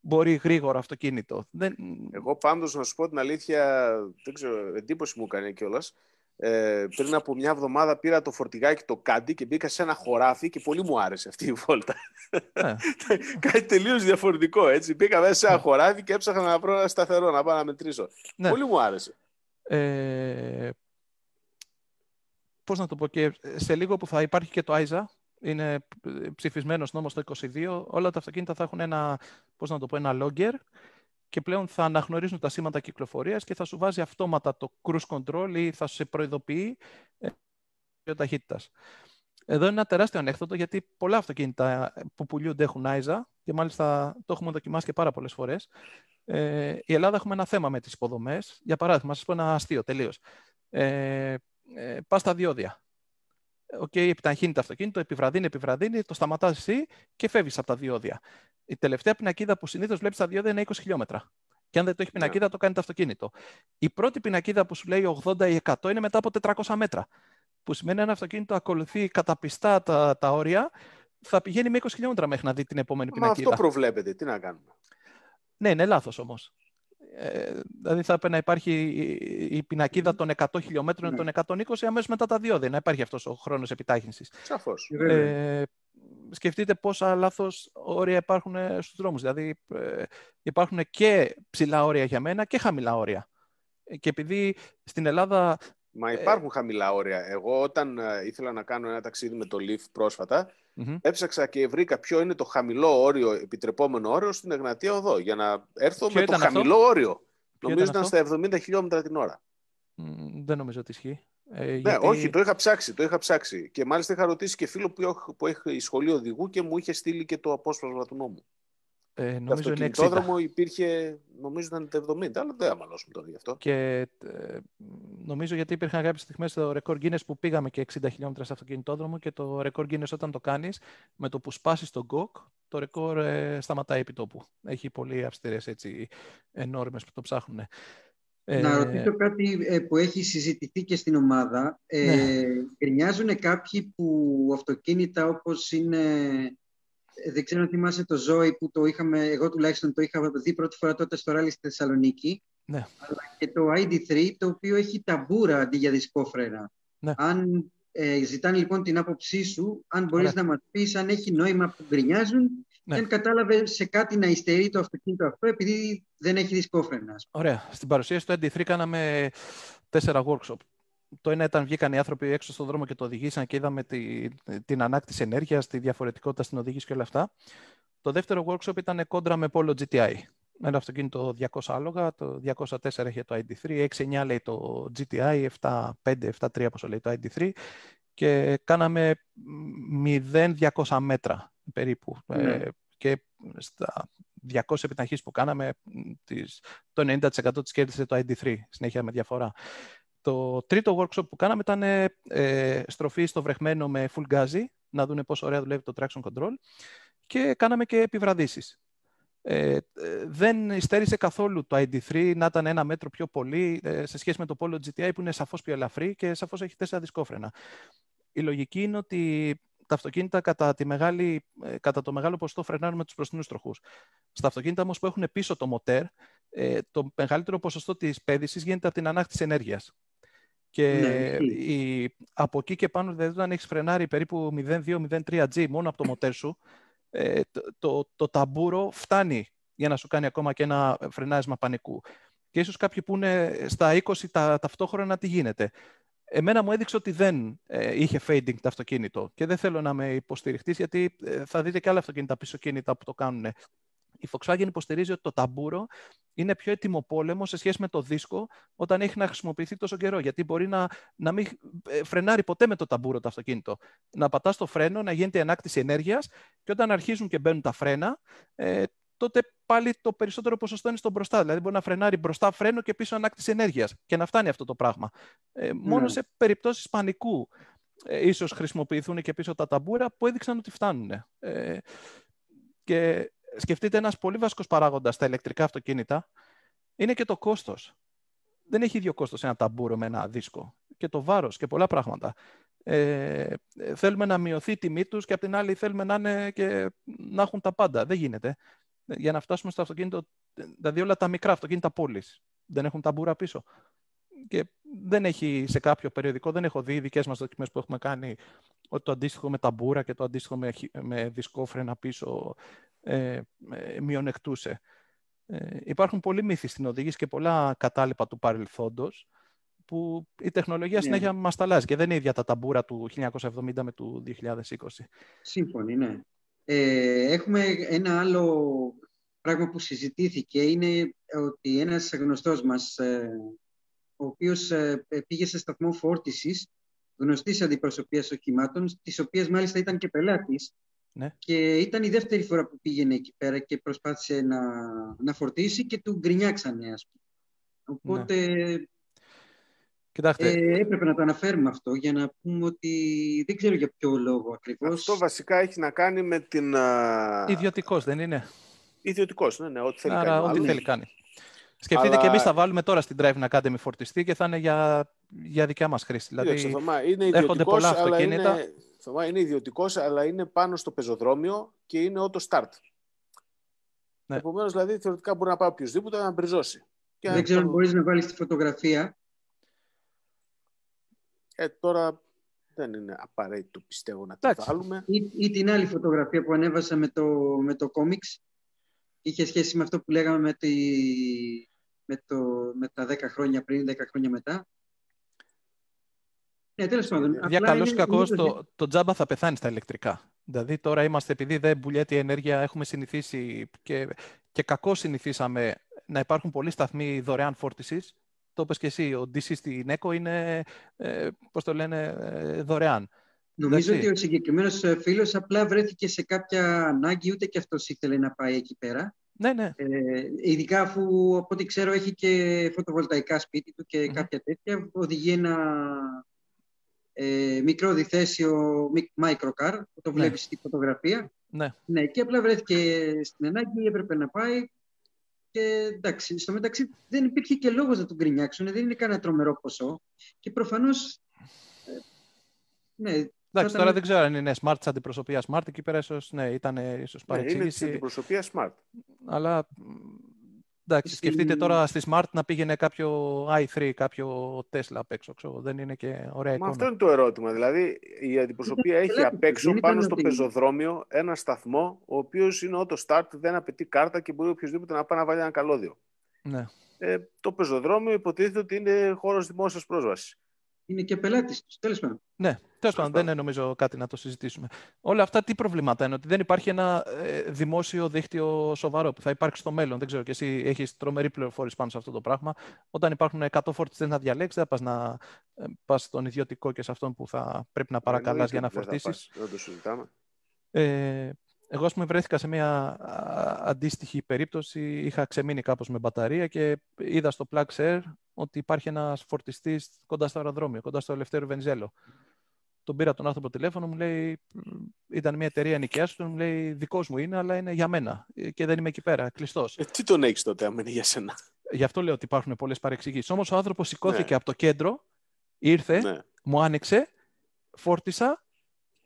μπορεί γρήγορο αυτοκίνητο. Δεν... Εγώ πάντως να σου πω την αλήθεια, δεν ξέρω, εντύπωση μου έκανε κιόλας ε, πριν από μια εβδομάδα πήρα το φορτηγάκι το κάντι και μπήκα σε ένα χωράφι και πολύ μου άρεσε αυτή η βόλτα. Ναι. Κάτι τελείως διαφορετικό έτσι. Μπήκα μέσα σε ένα ναι. χωράφι και έψαχνα να βρω ένα σταθερό να πάω να μετρήσω. Ναι. Πολύ μου άρεσε. Ε, πώς να το πω και σε λίγο που θα υπάρχει και το Άιζα, είναι ψηφισμένος νόμος το 22, όλα τα αυτοκίνητα θα έχουν ένα, πώς να το πω, ένα logger και πλέον θα αναγνωρίζουν τα σήματα κυκλοφορίας και θα σου βάζει αυτόματα το cruise control ή θα σε προειδοποιεί ο ε, ταχύτητας. Εδώ είναι ένα τεράστιο ανέκδοτο γιατί πολλά αυτοκίνητα ε, που πουλούνται έχουν ISA, και μάλιστα το έχουμε δοκιμάσει και πάρα πολλές φορές. Ε, η Ελλάδα έχουμε ένα θέμα με τις υποδομές. Για παράδειγμα, σας πω ένα αστείο τελείως. Ε, πας στα διόδια okay, επιταχύνει το αυτοκίνητο, επιβραδύνει, επιβραδύνει, το σταματάς εσύ και φεύγεις από τα διόδια. Η τελευταία πινακίδα που συνήθως βλέπεις τα διόδια είναι 20 χιλιόμετρα. Και αν δεν το έχει ναι. πινακίδα, το κάνει το αυτοκίνητο. Η πρώτη πινακίδα που σου λέει 80 ή 100 είναι μετά από 400 μέτρα. Που σημαίνει ένα αυτοκίνητο ακολουθεί καταπιστά τα, τα όρια, θα πηγαίνει με 20 χιλιόμετρα μέχρι να δει την επόμενη πινακίδα. Μα αυτό προβλέπεται. Τι να κάνουμε. Ναι, είναι λάθος όμως. Ε, δηλαδή θα έπρεπε να υπάρχει η πινακίδα των 100 χιλιόμετρων ναι. των 120 αμέσως μετά τα δύο, να υπάρχει αυτός ο χρόνος επιτάχυνσης. Σαφώς. Ε, ε σκεφτείτε πόσα λάθος όρια υπάρχουν ε, στους δρόμους. Δηλαδή υπάρχουν και ψηλά όρια για μένα και χαμηλά όρια. Και επειδή στην Ελλάδα Μα ε, υπάρχουν ε... χαμηλά όρια. Εγώ όταν ε, ήθελα να κάνω ένα ταξίδι με το Leaf πρόσφατα, mm-hmm. έψαξα και βρήκα ποιο είναι το χαμηλό όριο, επιτρεπόμενο όριο στην Εγνατία Οδό, για να έρθω ποιο με το αυτό? χαμηλό όριο. Ποιο νομίζω ήταν, ήταν στα 70 χιλιόμετρα την ώρα. δεν νομίζω ότι ισχύει. Ε, ναι, γιατί... όχι, το είχα ψάξει, το είχα ψάξει. Και μάλιστα είχα ρωτήσει και φίλο που, που έχει σχολείο οδηγού και μου είχε στείλει και το απόσπασμα του νόμου. Ε, νομίζω υπήρχε, νομίζω ήταν το 70, αλλά δεν αμαλώσουμε τώρα γι' αυτό. Και ε, νομίζω γιατί υπήρχαν κάποιες στιγμές στο ρεκόρ Guinness που πήγαμε και 60 χιλιόμετρα σε αυτοκινητόδρομο και το ρεκόρ Guinness όταν το κάνεις, με το που σπάσεις τον κοκ, το ρεκόρ ε, σταματάει επί τόπου. Έχει πολύ αυστηρές ενόρμε που το ψάχνουν. Ε, Να ρωτήσω κάτι ε, που έχει συζητηθεί και στην ομάδα. Ναι. κάποιοι που αυτοκίνητα όπως είναι ε, δεν ξέρω αν θυμάσαι το ζώη που το είχαμε, εγώ τουλάχιστον το είχα δει πρώτη φορά τότε στο ράλι στη Θεσσαλονίκη. Ναι. Αλλά και το ID3 το οποίο έχει ταμπούρα αντί για δισκόφρενα. Ναι. Αν ε, ζητάνε λοιπόν την άποψή σου, αν μπορείς να μας πεις, αν έχει νόημα που γκρινιάζουν ναι. Δεν κατάλαβε σε κάτι να υστερεί το αυτοκίνητο αυτό επειδή δεν έχει δισκόφρενα. Ωραία. Στην παρουσίαση του ID 3 κάναμε τέσσερα workshop το ένα ήταν βγήκαν οι άνθρωποι έξω στον δρόμο και το οδηγήσαν και είδαμε την ανάκτηση ενέργειας, τη διαφορετικότητα στην οδήγηση και όλα αυτά. Το δεύτερο workshop ήταν κόντρα με Polo GTI. Ένα αυτοκίνητο 200 άλογα, το 204 έχει το ID3, 6 9 λέει το GTI, 7, 5, 7, 3 οπω λέει το ID3 και κάναμε 0-200 μέτρα περίπου. Ε, ναι. και στα 200 επιταχύσεις που κάναμε, τις, το 90% της κέρδισε το ID3, συνέχεια με διαφορά. Το τρίτο workshop που κάναμε ήταν ε, στροφή στο βρεχμένο με full gazi, να δούνε πόσο ωραία δουλεύει το traction control και κάναμε και επιβραδύσεις. Ε, ε δεν υστέρησε καθόλου το ID3 να ήταν ένα μέτρο πιο πολύ ε, σε σχέση με το Polo GTI που είναι σαφώς πιο ελαφρύ και σαφώς έχει τέσσερα δισκόφρενα. Η λογική είναι ότι τα αυτοκίνητα κατά, τη μεγάλη, ε, κατά το μεγάλο ποσοστό φρενάρουν με τους προστινούς τροχούς. Στα αυτοκίνητα όμως που έχουν πίσω το μοτέρ, το μεγαλύτερο ποσοστό της πέδησης γίνεται από την ανάκτηση ενέργειας. Και ναι, από εκεί και πάνω, δηλαδή όταν έχεις φρενάρει περίπου 0,2-0,3G μόνο από το μοτέρ σου, ε, το, το, ταμπούρο φτάνει για να σου κάνει ακόμα και ένα φρενάρισμα πανικού. Και ίσως κάποιοι που στα 20 τα, ταυτόχρονα τι γίνεται. Εμένα μου έδειξε ότι δεν ε, είχε fading το αυτοκίνητο και δεν θέλω να με υποστηριχτείς γιατί ε, θα δείτε και άλλα αυτοκίνητα κίνητα που το κάνουν η Volkswagen υποστηρίζει ότι το ταμπούρο είναι πιο έτοιμο πόλεμο σε σχέση με το δίσκο όταν έχει να χρησιμοποιηθεί τόσο καιρό. Γιατί μπορεί να, να μην ε, φρενάρει ποτέ με το ταμπούρο το αυτοκίνητο. Να πατάς το φρένο, να γίνεται ανάκτηση ενέργειας και όταν αρχίζουν και μπαίνουν τα φρένα, ε, τότε πάλι το περισσότερο ποσοστό είναι στο μπροστά. Δηλαδή, μπορεί να φρενάρει μπροστά φρένο και πίσω ανάκτηση ενέργειας και να φτάνει αυτό το πράγμα. Ε, μόνο ναι. σε περιπτώσεις πανικού ε, χρησιμοποιηθούν και πίσω τα ταμπούρα που έδειξαν ότι φτάνουν. Ε, και σκεφτείτε ένας πολύ βασικός παράγοντας στα ηλεκτρικά αυτοκίνητα είναι και το κόστος. Δεν έχει ίδιο κόστος ένα ταμπούρο με ένα δίσκο και το βάρος και πολλά πράγματα. Ε, θέλουμε να μειωθεί η τιμή τους και απ' την άλλη θέλουμε να, είναι και, να έχουν τα πάντα. Δεν γίνεται. Για να φτάσουμε στο αυτοκίνητο, δηλαδή όλα τα μικρά αυτοκίνητα πόλης δεν έχουν ταμπούρα πίσω. Και δεν έχει σε κάποιο περιοδικό, δεν έχω δει δικές μας δοκιμές που έχουμε κάνει ότι το αντίστοιχο με ταμπούρα και το αντίστοιχο με, με δισκόφρενα πίσω ε, ε, μειονεκτούσε. Ε, υπάρχουν πολλοί μύθοι στην οδήγηση και πολλά κατάλοιπα του παρελθόντος που η τεχνολογία ναι. συνέχεια μας αλλάζει και δεν είναι ίδια τα ταμπούρα του 1970 με του 2020. Σύμφωνοι, ναι. Ε, έχουμε ένα άλλο πράγμα που συζητήθηκε είναι ότι ένας γνωστός μας, ε, ο οποίος ε, πήγε σε σταθμό φόρτισης γνωστής αντιπροσωπείας οχημάτων, τις οποίες μάλιστα ήταν και πελάτης, ναι. Και ήταν η δεύτερη φορά που πήγαινε εκεί πέρα και προσπάθησε να, να φορτίσει και του γκρινιάξανε, ας πούμε. Οπότε ναι. Ε, έπρεπε να το αναφέρουμε αυτό για να πούμε ότι δεν ξέρω για ποιο λόγο ακριβώς. Αυτό βασικά έχει να κάνει με την... Ιδιωτικός δεν είναι. Ιδιωτικός, ναι, ναι, ό,τι θέλει Άρα, κάνει. Ό,τι ναι. θέλει κάνει. Σκεφτείτε και εμείς θα βάλουμε τώρα στην Drive Academy φορτιστή και θα είναι για, για δικιά μας χρήση. Δηλαδή, είναι έρχονται πολλά αυτοκίνητα. Θωμά είναι ιδιωτικός, αλλά είναι πάνω στο πεζοδρόμιο και είναι auto start. Ναι. Επομένως, δηλαδή, θεωρητικά μπορεί να πάει οποιοδήποτε να μπριζώσει. Δεν ξέρω αν μπορείς να βάλεις τη φωτογραφία. Ε, τώρα δεν είναι απαραίτητο πιστεύω να τη βάλουμε. Ή, την άλλη φωτογραφία που ανέβασα με το, με το κόμιξ. Είχε σχέση με αυτό που λέγαμε με, τη, με, το, με τα 10 χρόνια πριν, 10 χρόνια μετά. Ναι, ε, τέλος πάντων. Ε, για καλό ή κακό, το, το τζάμπα θα πεθάνει στα ηλεκτρικά. Δηλαδή τώρα είμαστε, επειδή δεν μπουλιέται η ενέργεια, έχουμε συνηθίσει και, και κακό συνηθίσαμε να υπάρχουν πολλοί σταθμοί δωρεάν φόρτισης. Το είπες και εσύ, ο DC στην ΕΚΟ είναι, ε, το λένε, ε, δωρεάν. Νομίζω ότι ο συγκεκριμένος φίλος απλά βρέθηκε σε κάποια ανάγκη, ούτε και αυτός ήθελε να πάει εκεί πέρα. Ναι, ναι. Ε, ειδικά αφού από ό,τι ξέρω έχει και φωτοβολταϊκά σπίτι του και mm-hmm. κάποια τέτοια. Οδηγεί ένα ε, μικρό διθέσιο microcar που το ναι. βλέπεις ναι. στη φωτογραφία. Ναι. ναι. Και απλά βρέθηκε στην ανάγκη, έπρεπε να πάει. Και εντάξει, στο μεταξύ δεν υπήρχε και λόγος να τον γκρινιάξουν, δεν είναι κανένα τρομερό ποσό. Και προφανώς, ε, ναι, Εντάξει, τώρα δεν ξέρω αν είναι smart την αντιπροσωπεία smart. Εκεί πέρα ίσως ναι, ήταν ίσω παρεξήγηση. Ναι, είναι αντιπροσωπείας smart. Αλλά Εντάξει, σκεφτείτε τώρα στη Smart να πήγαινε κάποιο i3, κάποιο Tesla απ' έξω. δεν είναι και ωραία εικόνα. Μα αυτό είναι το ερώτημα. Δηλαδή, η αντιπροσωπεία έχει απ' έξω πάνω στο πεζοδρόμιο ένα σταθμό, ο οποίος είναι auto start, δεν απαιτεί κάρτα και μπορεί οποιοδήποτε να πάει να βάλει ένα καλώδιο. Ναι. Ε, το πεζοδρόμιο υποτίθεται ότι είναι χώρος δημόσιας πρόσβασης είναι και πελάτης Τέλος πάντων. Ναι, τέλος πάντων, δεν είναι νομίζω κάτι να το συζητήσουμε. Όλα αυτά τι προβλήματα είναι, ότι δεν υπάρχει ένα ε, δημόσιο δίκτυο σοβαρό που θα υπάρξει στο μέλλον. Δεν ξέρω, κι εσύ έχεις τρομερή πληροφόρηση πάνω σε αυτό το πράγμα. Όταν υπάρχουν 100 φορτιστέ να διαλέξεις, δεν πας να πας στον ιδιωτικό και σε αυτόν που θα πρέπει να παρακαλάς για να φορτίσει. Δεν το συζητάμε. Ε, εγώ, ας πούμε, βρέθηκα σε μια αντίστοιχη περίπτωση. Είχα ξεμείνει κάπως με μπαταρία και είδα στο plug Air ότι υπάρχει ένας φορτιστής κοντά στο αεροδρόμιο, κοντά στο Ελευθέρω Βενιζέλο. Τον πήρα τον άνθρωπο τηλέφωνο, μου λέει, ήταν μια εταιρεία νοικιάς του, μου λέει, δικός μου είναι, αλλά είναι για μένα ε, και δεν είμαι εκεί πέρα, Κλειστός. Ε, τι τον έχεις τότε, αν είναι για σένα. Γι' αυτό λέω ότι υπάρχουν πολλές παρεξηγήσεις. Όμως ο άνθρωπος σηκώθηκε ναι. από το κέντρο, ήρθε, ναι. μου άνοιξε, φόρτισα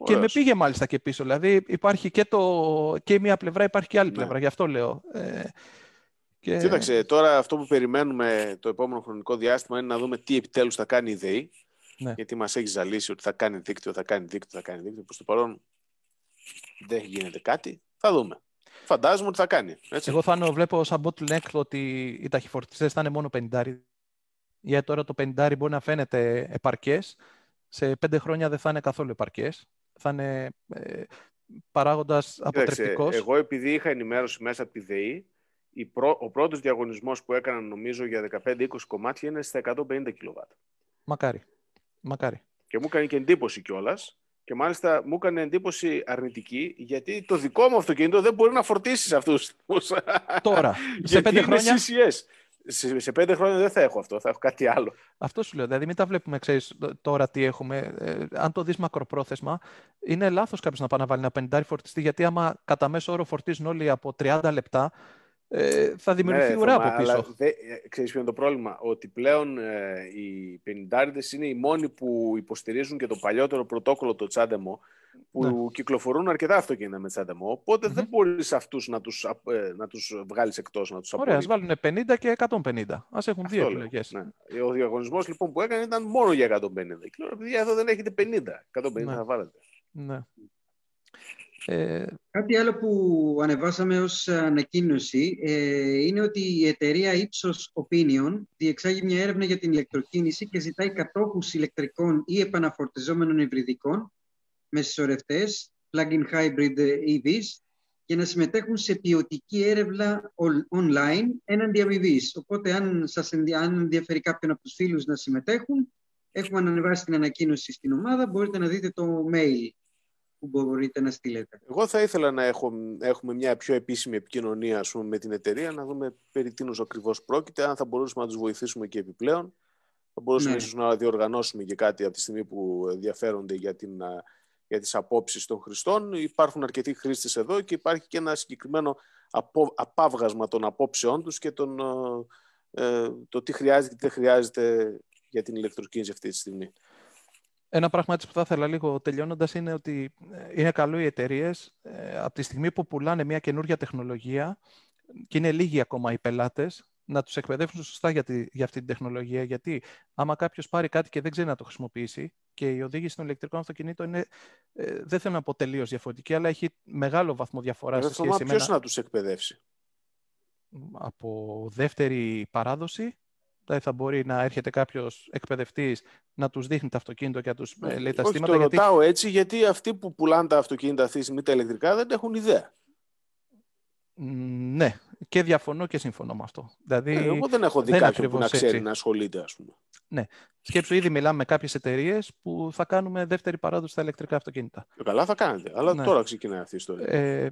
και με πήγε μάλιστα και πίσω. Δηλαδή υπάρχει και, το... και μία πλευρά, υπάρχει και άλλη ναι. πλευρά. Γι' αυτό λέω. Ε, και... Κοίταξε, τώρα αυτό που περιμένουμε το επόμενο χρονικό διάστημα είναι να δούμε τι επιτέλους θα κάνει η ΔΕΗ. Ναι. Γιατί μας έχει ζαλίσει ότι θα κάνει δίκτυο, θα κάνει δίκτυο, θα κάνει δίκτυο. Προς το παρόν δεν γίνεται κάτι. Θα δούμε. Φαντάζομαι ότι θα κάνει. Έτσι. Εγώ θα βλέπω σαν bottleneck ότι οι ταχυφορτιστές θα είναι μόνο 50. Γιατί τώρα το 50 μπορεί να φαίνεται επαρκές. Σε πέντε χρόνια δεν θα είναι καθόλου επαρκές θα είναι ε, παράγοντας αποτρεπτικός. εγώ επειδή είχα ενημέρωση μέσα από τη ΔΕΗ, ο πρώτος διαγωνισμός που έκαναν νομίζω για 15-20 κομμάτια είναι στα 150 κιλοβάτ. Μακάρι. Μακάρι. Και μου έκανε και εντύπωση κιόλας. Και μάλιστα μου έκανε εντύπωση αρνητική, γιατί το δικό μου αυτοκίνητο δεν μπορεί να φορτίσει αυτού Τώρα. σε πέντε χρόνια σε, σε πέντε χρόνια δεν θα έχω αυτό, θα έχω κάτι άλλο. Αυτό σου λέω. Δηλαδή, μην τα βλέπουμε, ξέρεις τώρα τι έχουμε. Ε, αν το δεις μακροπρόθεσμα, είναι λάθος κάποιος να πάει να βάλει ένα πεντάρι φορτιστή, γιατί άμα κατά μέσο όρο φορτίζουν όλοι από 30 λεπτά, ε, θα δημιουργηθεί ναι, ουρά από πίσω. Αλλά δε, ξέρεις ποιο είναι το πρόβλημα, ότι πλέον ε, οι πενιντάριδες είναι οι μόνοι που υποστηρίζουν και το παλιότερο πρωτόκολλο το Τσάντεμο, που ναι. κυκλοφορούν αρκετά αυτοκίνητα με Τσάντεμο, οπότε mm-hmm. δεν μπορείς αυτούς να τους, ε, να τους βγάλεις εκτός, να τους απολύσεις. Ωραία, ας βάλουν 50 και 150, ας έχουν δύο επιλογές. Ναι. Ο διαγωνισμός λοιπόν που έκανε ήταν μόνο για 150. Και λέω, παιδιά, εδώ δεν έχετε 50, 150 ναι. θα βάλετε. Ναι. Ε, Κάτι άλλο που ανεβάσαμε ως ανακοίνωση ε, είναι ότι η εταιρεία Ipsos Opinion διεξάγει μια έρευνα για την ηλεκτροκίνηση και ζητάει κατόχους ηλεκτρικών ή επαναφορτιζόμενων υβριδικών με συσσωρευτές, plug-in hybrid EVs για να συμμετέχουν σε ποιοτική έρευνα online έναντι αμοιβής. Οπότε αν σας αν ενδιαφέρει κάποιον από τους φίλους να συμμετέχουν, έχουμε ανεβάσει την ανακοίνωση στην ομάδα, μπορείτε να δείτε το mail που μπορείτε να στείλετε. Εγώ θα ήθελα να έχω, έχουμε μια πιο επίσημη επικοινωνία ας πούμε, με την εταιρεία, να δούμε περί τίνος ακριβώς πρόκειται, αν θα μπορούσαμε να τους βοηθήσουμε και επιπλέον. Θα μπορούσαμε ναι. ίσως να διοργανώσουμε και κάτι από τη στιγμή που ενδιαφέρονται για, την, για τις απόψεις των χρηστών. Υπάρχουν αρκετοί χρήστες εδώ και υπάρχει και ένα συγκεκριμένο απο, απάβγασμα των απόψεών τους και τον, ε, ε, το τι χρειάζεται και τι δεν χρειάζεται για την ηλεκτροκίνηση αυτή τη στιγμή. Ένα πράγμα που θα ήθελα λίγο τελειώνοντας είναι ότι ε, είναι καλό οι εταιρείες ε, από τη στιγμή που πουλάνε μια καινούργια τεχνολογία και είναι λίγοι ακόμα οι πελάτες να τους εκπαιδεύσουν σωστά για, τη, για αυτή την τεχνολογία γιατί άμα κάποιος πάρει κάτι και δεν ξέρει να το χρησιμοποιήσει και η οδήγηση των ηλεκτρικών αυτοκινήτων είναι, ε, δεν θέλω να πω τελείως διαφορετική αλλά έχει μεγάλο βαθμό διαφοράς σε σχέση με... Ποιος να τους εκπαιδεύσει από δεύτερη παράδοση Δηλαδή θα μπορεί να έρχεται κάποιος εκπαιδευτής να τους δείχνει τα αυτοκίνητα και να τους ε, λέει τα Όχι, στήματα. Το γιατί... ρωτάω έτσι, γιατί αυτοί που πουλάνε τα αυτοκίνητα αυτή τη τα ηλεκτρικά δεν έχουν ιδέα. Ναι, και διαφωνώ και συμφωνώ με αυτό. Δηλαδή, ε, εγώ δεν έχω δει δεν κάποιον που να ξέρει να ασχολείται, ας πούμε. Ναι. Σκέψου, ήδη μιλάμε με κάποιες εταιρείες που θα κάνουμε δεύτερη παράδοση στα ηλεκτρικά αυτοκίνητα. Ε, καλά, θα κάνετε. Αλλά ναι. τώρα ξεκινάει αυτή η ιστορία. Ε, ε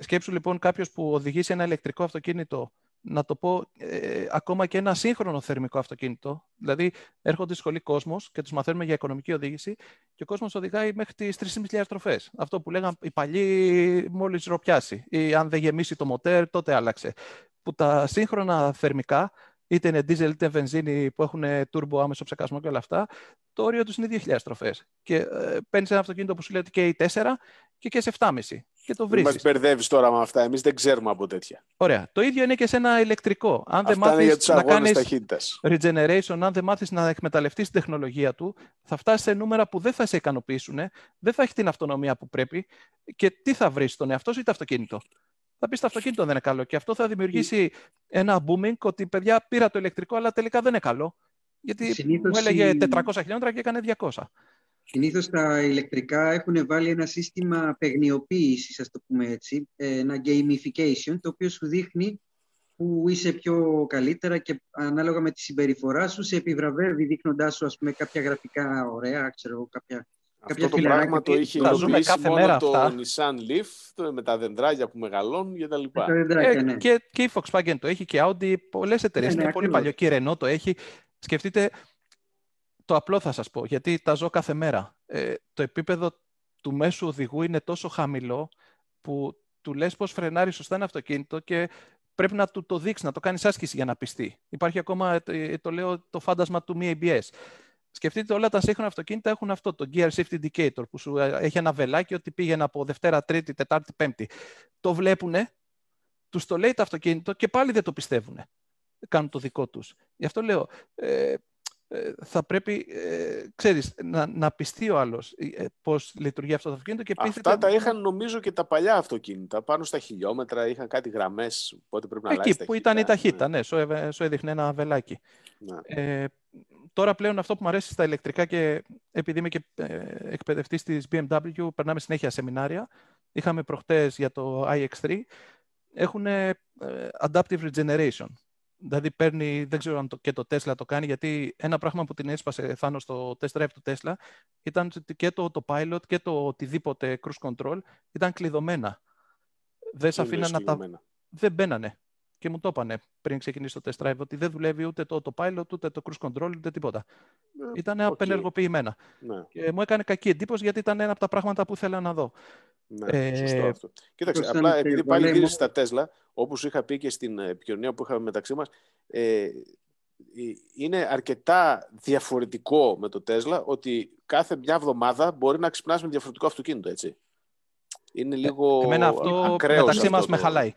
σκέψου, λοιπόν, κάποιος που οδηγήσει ένα ηλεκτρικό αυτοκίνητο να το πω, ε, ακόμα και ένα σύγχρονο θερμικό αυτοκίνητο. Δηλαδή, έρχονται στη σχολή κόσμος και τους μαθαίνουμε για οικονομική οδήγηση και ο κόσμος οδηγάει μέχρι τις 3.500 τροφές. Αυτό που λέγαν οι παλιοί, μόλις ροπιάσει. Ή αν δεν γεμίσει το μοτέρ, τότε άλλαξε. Που τα σύγχρονα θερμικά, είτε είναι diesel είτε βενζίνη που έχουν turbo άμεσο ψεκασμό και όλα αυτά, το όριο τους είναι 2.000 τροφές. Και ε, παίρνεις ένα αυτοκίνητο που σου λέει και 4 και και σε 7,5 και το βρίσκει. Μα μπερδεύεις τώρα με αυτά. Εμείς δεν ξέρουμε από τέτοια. Ωραία. Το ίδιο είναι και σε ένα ηλεκτρικό. Αν δεν μάθει να κάνει regeneration, αν δεν μάθεις να εκμεταλλευτείς την τεχνολογία του, θα φτάσεις σε νούμερα που δεν θα σε ικανοποιήσουν, δεν θα έχει την αυτονομία που πρέπει. Και τι θα βρεις, τον εαυτό ή το αυτοκίνητο. Θα πεις το αυτοκίνητο δεν είναι καλό. Και αυτό θα δημιουργήσει ένα booming ότι παιδιά πήρα το ηλεκτρικό, αλλά τελικά δεν είναι καλό. Γιατί Συνήθως μου έλεγε 400 χιλιόμετρα και έκανε 200. Συνήθως τα ηλεκτρικά έχουν βάλει ένα σύστημα παιγνιοποίησης, ας το πούμε έτσι, ε, ένα gamification, το οποίο σου δείχνει που είσαι πιο καλύτερα και ανάλογα με τη συμπεριφορά σου σε επιβραβεύει δείχνοντάς σου ας πούμε, κάποια γραφικά ωραία, ξέρω, κάποια αυτό Κάποια το πράγμα το είχε υλοποιήσει το Nissan Leaf με τα δεντράκια που μεγαλώνουν και τα λοιπά. Ε, ναι. και, και η Volkswagen το έχει και η Audi, πολλές ναι, εταιρείες. Ναι, ναι, πολύ παλιό και η Renault το έχει. Σκεφτείτε το απλό θα σας πω, γιατί τα ζω κάθε μέρα. Ε, το επίπεδο του μέσου οδηγού είναι τόσο χαμηλό που του λες πως φρενάρει σωστά ένα αυτοκίνητο και πρέπει να του το δείξεις, να το κάνεις άσκηση για να πιστεί. Υπάρχει ακόμα, ε, ε, το λέω, το φάντασμα του μη ABS. Σκεφτείτε όλα τα σύγχρονα αυτοκίνητα έχουν αυτό, το Gear Shift Indicator, που σου έχει ένα βελάκι ότι πήγαινε από Δευτέρα, Τρίτη, Τετάρτη, Πέμπτη. Το βλέπουν, τους το λέει το αυτοκίνητο και πάλι δεν το πιστεύουν. Κάνουν το δικό τους. Γι' αυτό λέω, ε, θα πρέπει, ε, ξέρεις, να, να πιστεί ο άλλος ε, ε πώς λειτουργεί αυτό το αυτοκίνητο. Και Αυτά τα... είχαν νομίζω και τα παλιά αυτοκίνητα, πάνω στα χιλιόμετρα, είχαν κάτι γραμμές, πότε πρέπει να Εκεί αλλάξει Εκεί που ήταν η ταχύτητα, ναι, ναι σου, έδειχνε ένα βελάκι. Ναι. Ε, τώρα πλέον αυτό που μου αρέσει στα ηλεκτρικά και επειδή είμαι και ε, εκπαιδευτής της BMW, περνάμε συνέχεια σεμινάρια. Είχαμε προχτές για το iX3, έχουν adaptive regeneration. Δηλαδή παίρνει, δεν ξέρω αν το, και το Tesla το κάνει, γιατί ένα πράγμα που την έσπασε Θάνος, στο test drive του Tesla ήταν ότι και το, το pilot και το οτιδήποτε cruise control ήταν κλειδωμένα. Δεν σε να τα... Δεν μπαίνανε και μου το είπανε πριν ξεκινήσει το test drive ότι δεν δουλεύει ούτε το autopilot, ούτε το cruise control, ούτε τίποτα. Ναι, ε, ήταν okay. απενεργοποιημένα. Ναι. Και μου έκανε κακή εντύπωση γιατί ήταν ένα από τα πράγματα που ήθελα να δω. Ναι, ε, σωστό αυτό. Κοίταξε, απλά επειδή πάλι γύρισε στα Τέσλα, όπως είχα πει και στην ε, επικοινωνία που είχαμε μεταξύ μας, ε, είναι αρκετά διαφορετικό με το Τέσλα ότι κάθε μια εβδομάδα μπορεί να ξυπνάς με διαφορετικό αυτοκίνητο, έτσι. Είναι ε, λίγο Εμένα αυτό μεταξύ μας με χαλάει.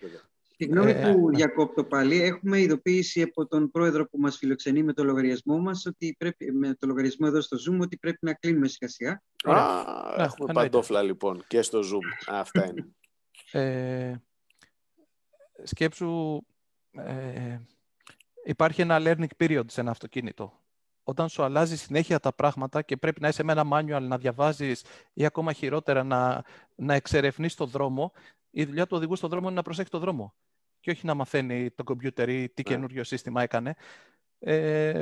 Συγγνώμη γνώμη ε, που ε, διακόπτω πάλι. Έχουμε ειδοποίηση από τον πρόεδρο που μας φιλοξενεί με το λογαριασμό μας, ότι πρέπει, με το λογαριασμό εδώ στο Zoom, ότι πρέπει να κλείνουμε σιγά σιγά. Α, έχουμε παντόφλα λοιπόν και στο Zoom. Αυτά είναι. Ε, σκέψου, ε, υπάρχει ένα learning period σε ένα αυτοκίνητο. Όταν σου αλλάζει συνέχεια τα πράγματα και πρέπει να είσαι με ένα manual, να διαβάζεις ή ακόμα χειρότερα να, να εξερευνείς το δρόμο, η δουλειά του οδηγού στον δρόμο είναι να προσέχει τον δρόμο και όχι να μαθαίνει το κομπιούτερ ή τι ναι. καινούριο σύστημα έκανε. Ε,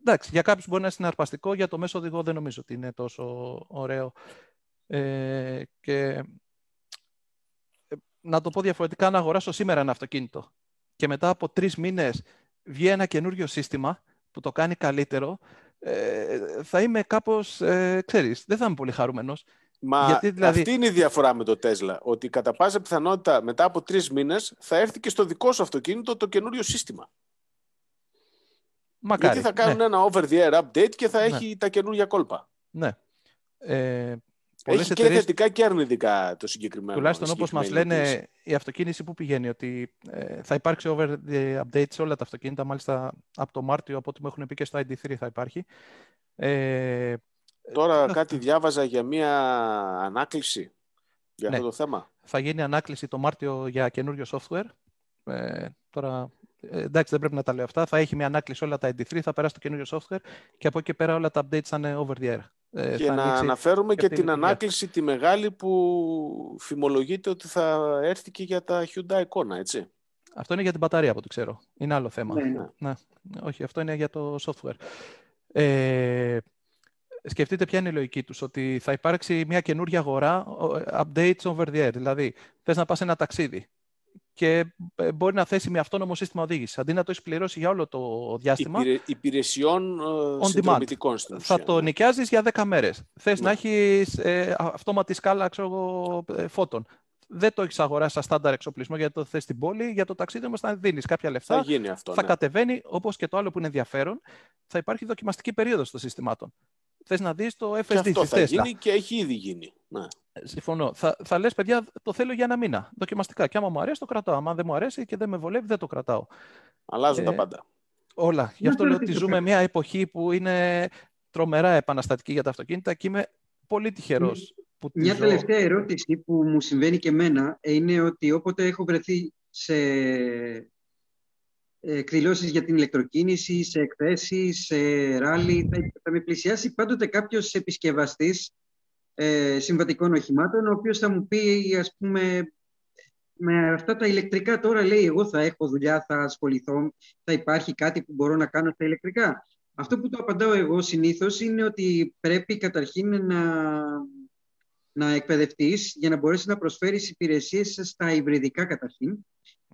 εντάξει, για κάποιους μπορεί να είναι συναρπαστικό, για το μέσο οδηγό δεν νομίζω ότι είναι τόσο ωραίο. Ε, και ε, να το πω διαφορετικά, να αγοράσω σήμερα ένα αυτοκίνητο και μετά από τρεις μήνες βγει ένα καινούριο σύστημα που το κάνει καλύτερο, ε, θα είμαι κάπως, ε, ξέρεις, δεν θα είμαι πολύ χαρούμενος. Μα Γιατί, δηλαδή- αυτή είναι η διαφορά με το Τέσλα. Ότι κατά πάσα πιθανότητα μετά από τρεις μήνες θα έρθει και στο δικό σου αυτοκίνητο το καινούριο σύστημα. Μακάρι. Γιατί θα κάνουν ναι. ένα over the air update και θα ναι. έχει τα καινούργια κόλπα. Ναι. Ε, Έχει εταιρείες... και θετικά και αρνητικά το συγκεκριμένο. Τουλάχιστον όπως μας λένε, η αυτοκίνηση που πηγαίνει, ότι ε, θα υπάρξει over the update σε όλα τα αυτοκίνητα. Μάλιστα από το Μάρτιο, από ό,τι μου έχουν πει και στο ID3 θα υπάρχει. Ε, Τώρα κάτι διάβαζα για μία ανάκληση για ναι. αυτό το θέμα. Θα γίνει ανάκληση το Μάρτιο για καινούριο software. Ε, τώρα, ε, εντάξει, δεν πρέπει να τα λέω αυτά. Θα έχει μια ανάκληση όλα τα ND3, θα περάσει το καινούριο software και από εκεί πέρα όλα τα updates θα είναι over the air. Ε, και να αναφέρουμε και, την ανάκληση τη μεγάλη που φημολογείται ότι θα έρθει και για τα Hyundai εικόνα, έτσι. Αυτό είναι για την μπαταρία από το ξέρω. Είναι άλλο θέμα. Ναι, ναι, ναι. όχι, αυτό είναι για το software. Ε, σκεφτείτε ποια είναι η λογική τους, ότι θα υπάρξει μια καινούργια αγορά updates over the air, δηλαδή θες να πας σε ένα ταξίδι και ε, μπορεί να θέσει με αυτόνομο σύστημα οδήγησης. Αντί να το έχεις πληρώσει για όλο το διάστημα. Υπηρε, υπηρεσιών ε, demand. στην Θα το νοικιάζεις για 10 μέρες. Θες ναι. να έχεις ε, αυτόματη σκάλα ξέρω, ε, φώτων. Δεν το έχεις αγοράσει σαν στάνταρ εξοπλισμό γιατί το θες στην πόλη. Για το ταξίδι όμως θα δίνεις κάποια λεφτά. Θα αυτό. Ναι. κατεβαίνει όπως και το άλλο που είναι ενδιαφέρον. Θα υπάρχει δοκιμαστική περίοδος των συστημάτων. Θες να δεις το FSD. Και αυτό θα γίνει και έχει ήδη γίνει. Ναι. Ε, συμφωνώ. Θα, θα λες, παιδιά, το θέλω για ένα μήνα. Δοκιμαστικά. Και άμα μου αρέσει, το κρατάω. Αν δεν μου αρέσει και δεν με βολεύει, δεν το κρατάω. Αλλάζουν τα ε, πάντα. Όλα. Γι' αυτό λέω ότι ζούμε μια εποχή που είναι τρομερά επαναστατική για τα αυτοκίνητα και είμαι πολύ τυχερός. Που Μια ζω... τελευταία ερώτηση που μου συμβαίνει και εμένα ε, είναι ότι όποτε έχω βρεθεί σε ε, Εκδηλώσεις για την ηλεκτροκίνηση, σε εκθέσεις, σε ράλι. Θα με πλησιάσει πάντοτε κάποιος επισκευαστής ε, συμβατικών οχημάτων, ο οποίος θα μου πει, ας πούμε, με αυτά τα ηλεκτρικά τώρα λέει εγώ θα έχω δουλειά, θα ασχοληθώ, θα υπάρχει κάτι που μπορώ να κάνω στα ηλεκτρικά. Αυτό που το απαντάω εγώ συνήθως είναι ότι πρέπει καταρχήν να, να εκπαιδευτείς για να μπορέσεις να προσφέρεις υπηρεσίες στα υβριδικά καταρχήν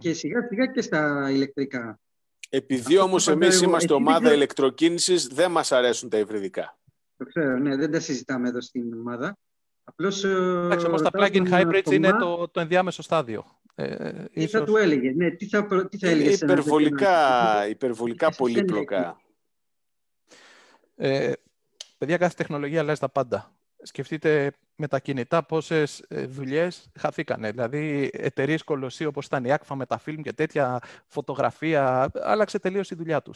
και σιγά σιγά και στα ηλεκτρικά. Επειδή όμω εμεί είμαστε ομάδα ηλεκτροκίνησης, δεν μας αρέσουν τα υβριδικά. Το ξέρω, ναι, δεν τα συζητάμε εδώ στην ομάδα. Απλώς. Ε, Εντάξει, όμως τα plug-in hybrids είναι το, το ενδιάμεσο στάδιο. Ε, τι ε, θα του έλεγε, ναι, τι θα, τι θα έλεγε. Υπερβολικά, υπερβολικά πολύπλοκα. Ε, παιδιά, κάθε τεχνολογία αλλάζει τα πάντα. Σκεφτείτε με τα κινητά πόσες δουλειές χαθήκανε. Δηλαδή, εταιρείες κολοσσίου όπως ήταν η Άκφα με τα φιλμ και τέτοια, φωτογραφία, άλλαξε τελείως η δουλειά τους.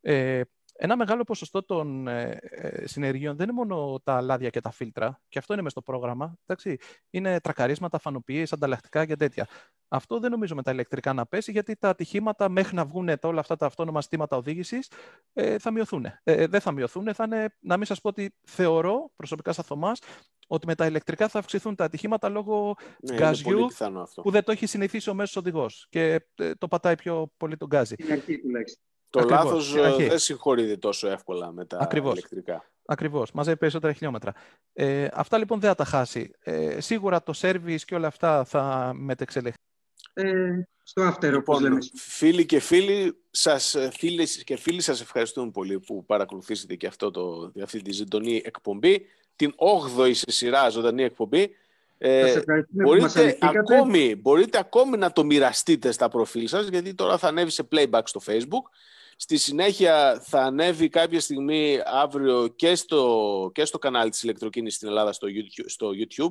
Ε, ένα μεγάλο ποσοστό των ε, ε, συνεργείων δεν είναι μόνο τα λάδια και τα φίλτρα, και αυτό είναι μέσα στο πρόγραμμα. Εντάξει. Είναι τρακαρίσματα, φανοποιίε, ανταλλακτικά και τέτοια. Αυτό δεν νομίζω με τα ηλεκτρικά να πέσει, γιατί τα ατυχήματα μέχρι να βγουν τα όλα αυτά τα αυτόνομα στήματα οδήγησης ε, θα μειωθούν. Ε, δεν θα μειωθούν. Θα είναι, να μην σας πω ότι θεωρώ προσωπικά σαν Θωμάς ότι με τα ηλεκτρικά θα αυξηθούν τα ατυχήματα λόγω ναι, γκαζιού που δεν το έχει συνηθίσει ο μέσος οδηγός και το πατάει πιο πολύ τον γκάζι. Το λάθος ε, δεν συγχωρείται τόσο εύκολα με τα Ακριβώς. ηλεκτρικά. Ακριβώς. Μαζεύει περισσότερα χιλιόμετρα. Ε, αυτά λοιπόν δεν θα τα χάσει. Ε, σίγουρα το service και όλα αυτά θα μετεξελιχθεί. Ε, στο αύτερο λοιπόν, Φίλοι και φίλοι, σας, ε, φίλες και φίλοι, σας ευχαριστούμε πολύ που παρακολουθήσετε και αυτό το, αυτή τη ζωντανή εκπομπή, την 8η σε σειρά ζωντανή εκπομπή. Ε, μπορείτε, ακόμη, μπορείτε ακόμη να το μοιραστείτε στα προφίλ σας, γιατί τώρα θα ανέβει σε playback στο facebook Στη συνέχεια θα ανέβει κάποια στιγμή αύριο και στο, και στο κανάλι της ηλεκτροκίνησης στην Ελλάδα στο YouTube, στο YouTube,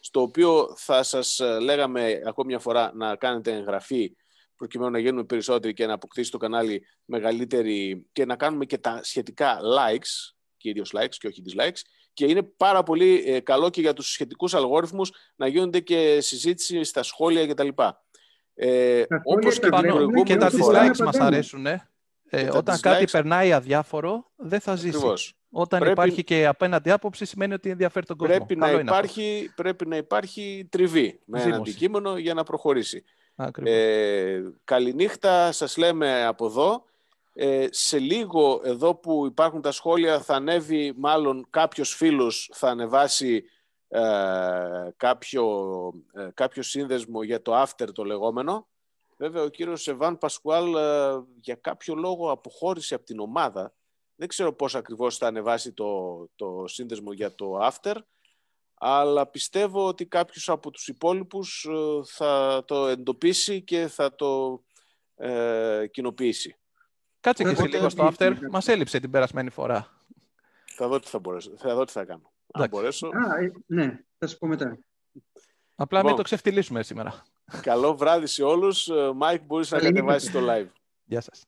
στο οποίο θα σας ε, λέγαμε ακόμη μια φορά να κάνετε εγγραφή προκειμένου να γίνουμε περισσότεροι και να αποκτήσει το κανάλι μεγαλύτερη και να κάνουμε και τα σχετικά likes, κυρίως likes και όχι dislikes, και είναι πάρα πολύ ε, καλό και για τους σχετικούς αλγόριθμους να γίνονται και συζήτηση στα σχόλια κτλ. Ε, όπως και, και τα ε, dislikes μας αρέσουν, ε. Ε, όταν κάτι περνάει αδιάφορο, δεν θα ζήσει. Όταν υπάρχει και απέναντι άποψη, σημαίνει ότι ενδιαφέρει τον κόσμο. Πρέπει, να, υπάρχει, πρέπει να υπάρχει τριβή με ένα αντικείμενο για να προχωρήσει. Ε, καληνύχτα, σας λέμε από εδώ. Ε, σε λίγο εδώ που υπάρχουν τα σχόλια θα ανέβει μάλλον κάποιος φίλος θα ανεβάσει ε, κάποιο, ε, κάποιο σύνδεσμο για το after το λεγόμενο Βέβαια, ο κύριος Εβάν Πασκουάλ ε, για κάποιο λόγο αποχώρησε από την ομάδα. Δεν ξέρω πώς ακριβώς θα ανεβάσει το, το σύνδεσμο για το after, αλλά πιστεύω ότι κάποιος από τους υπόλοιπους ε, θα το εντοπίσει και θα το ε, κοινοποιήσει. Κάτσε και εσύ λίγο στο after. Μας έλειψε την περασμένη φορά. Θα δω τι θα, μπορέσω. Θα, δω τι θα κάνω. Αν μπορέσω... Α, ε, ναι, θα σου πω μετά. Απλά μην λοιπόν. το ξεφτυλίσουμε σήμερα. Καλό βράδυ σε όλους. Ε, Μάικ, μπορείς να κατεβάσεις το live. Γεια σας.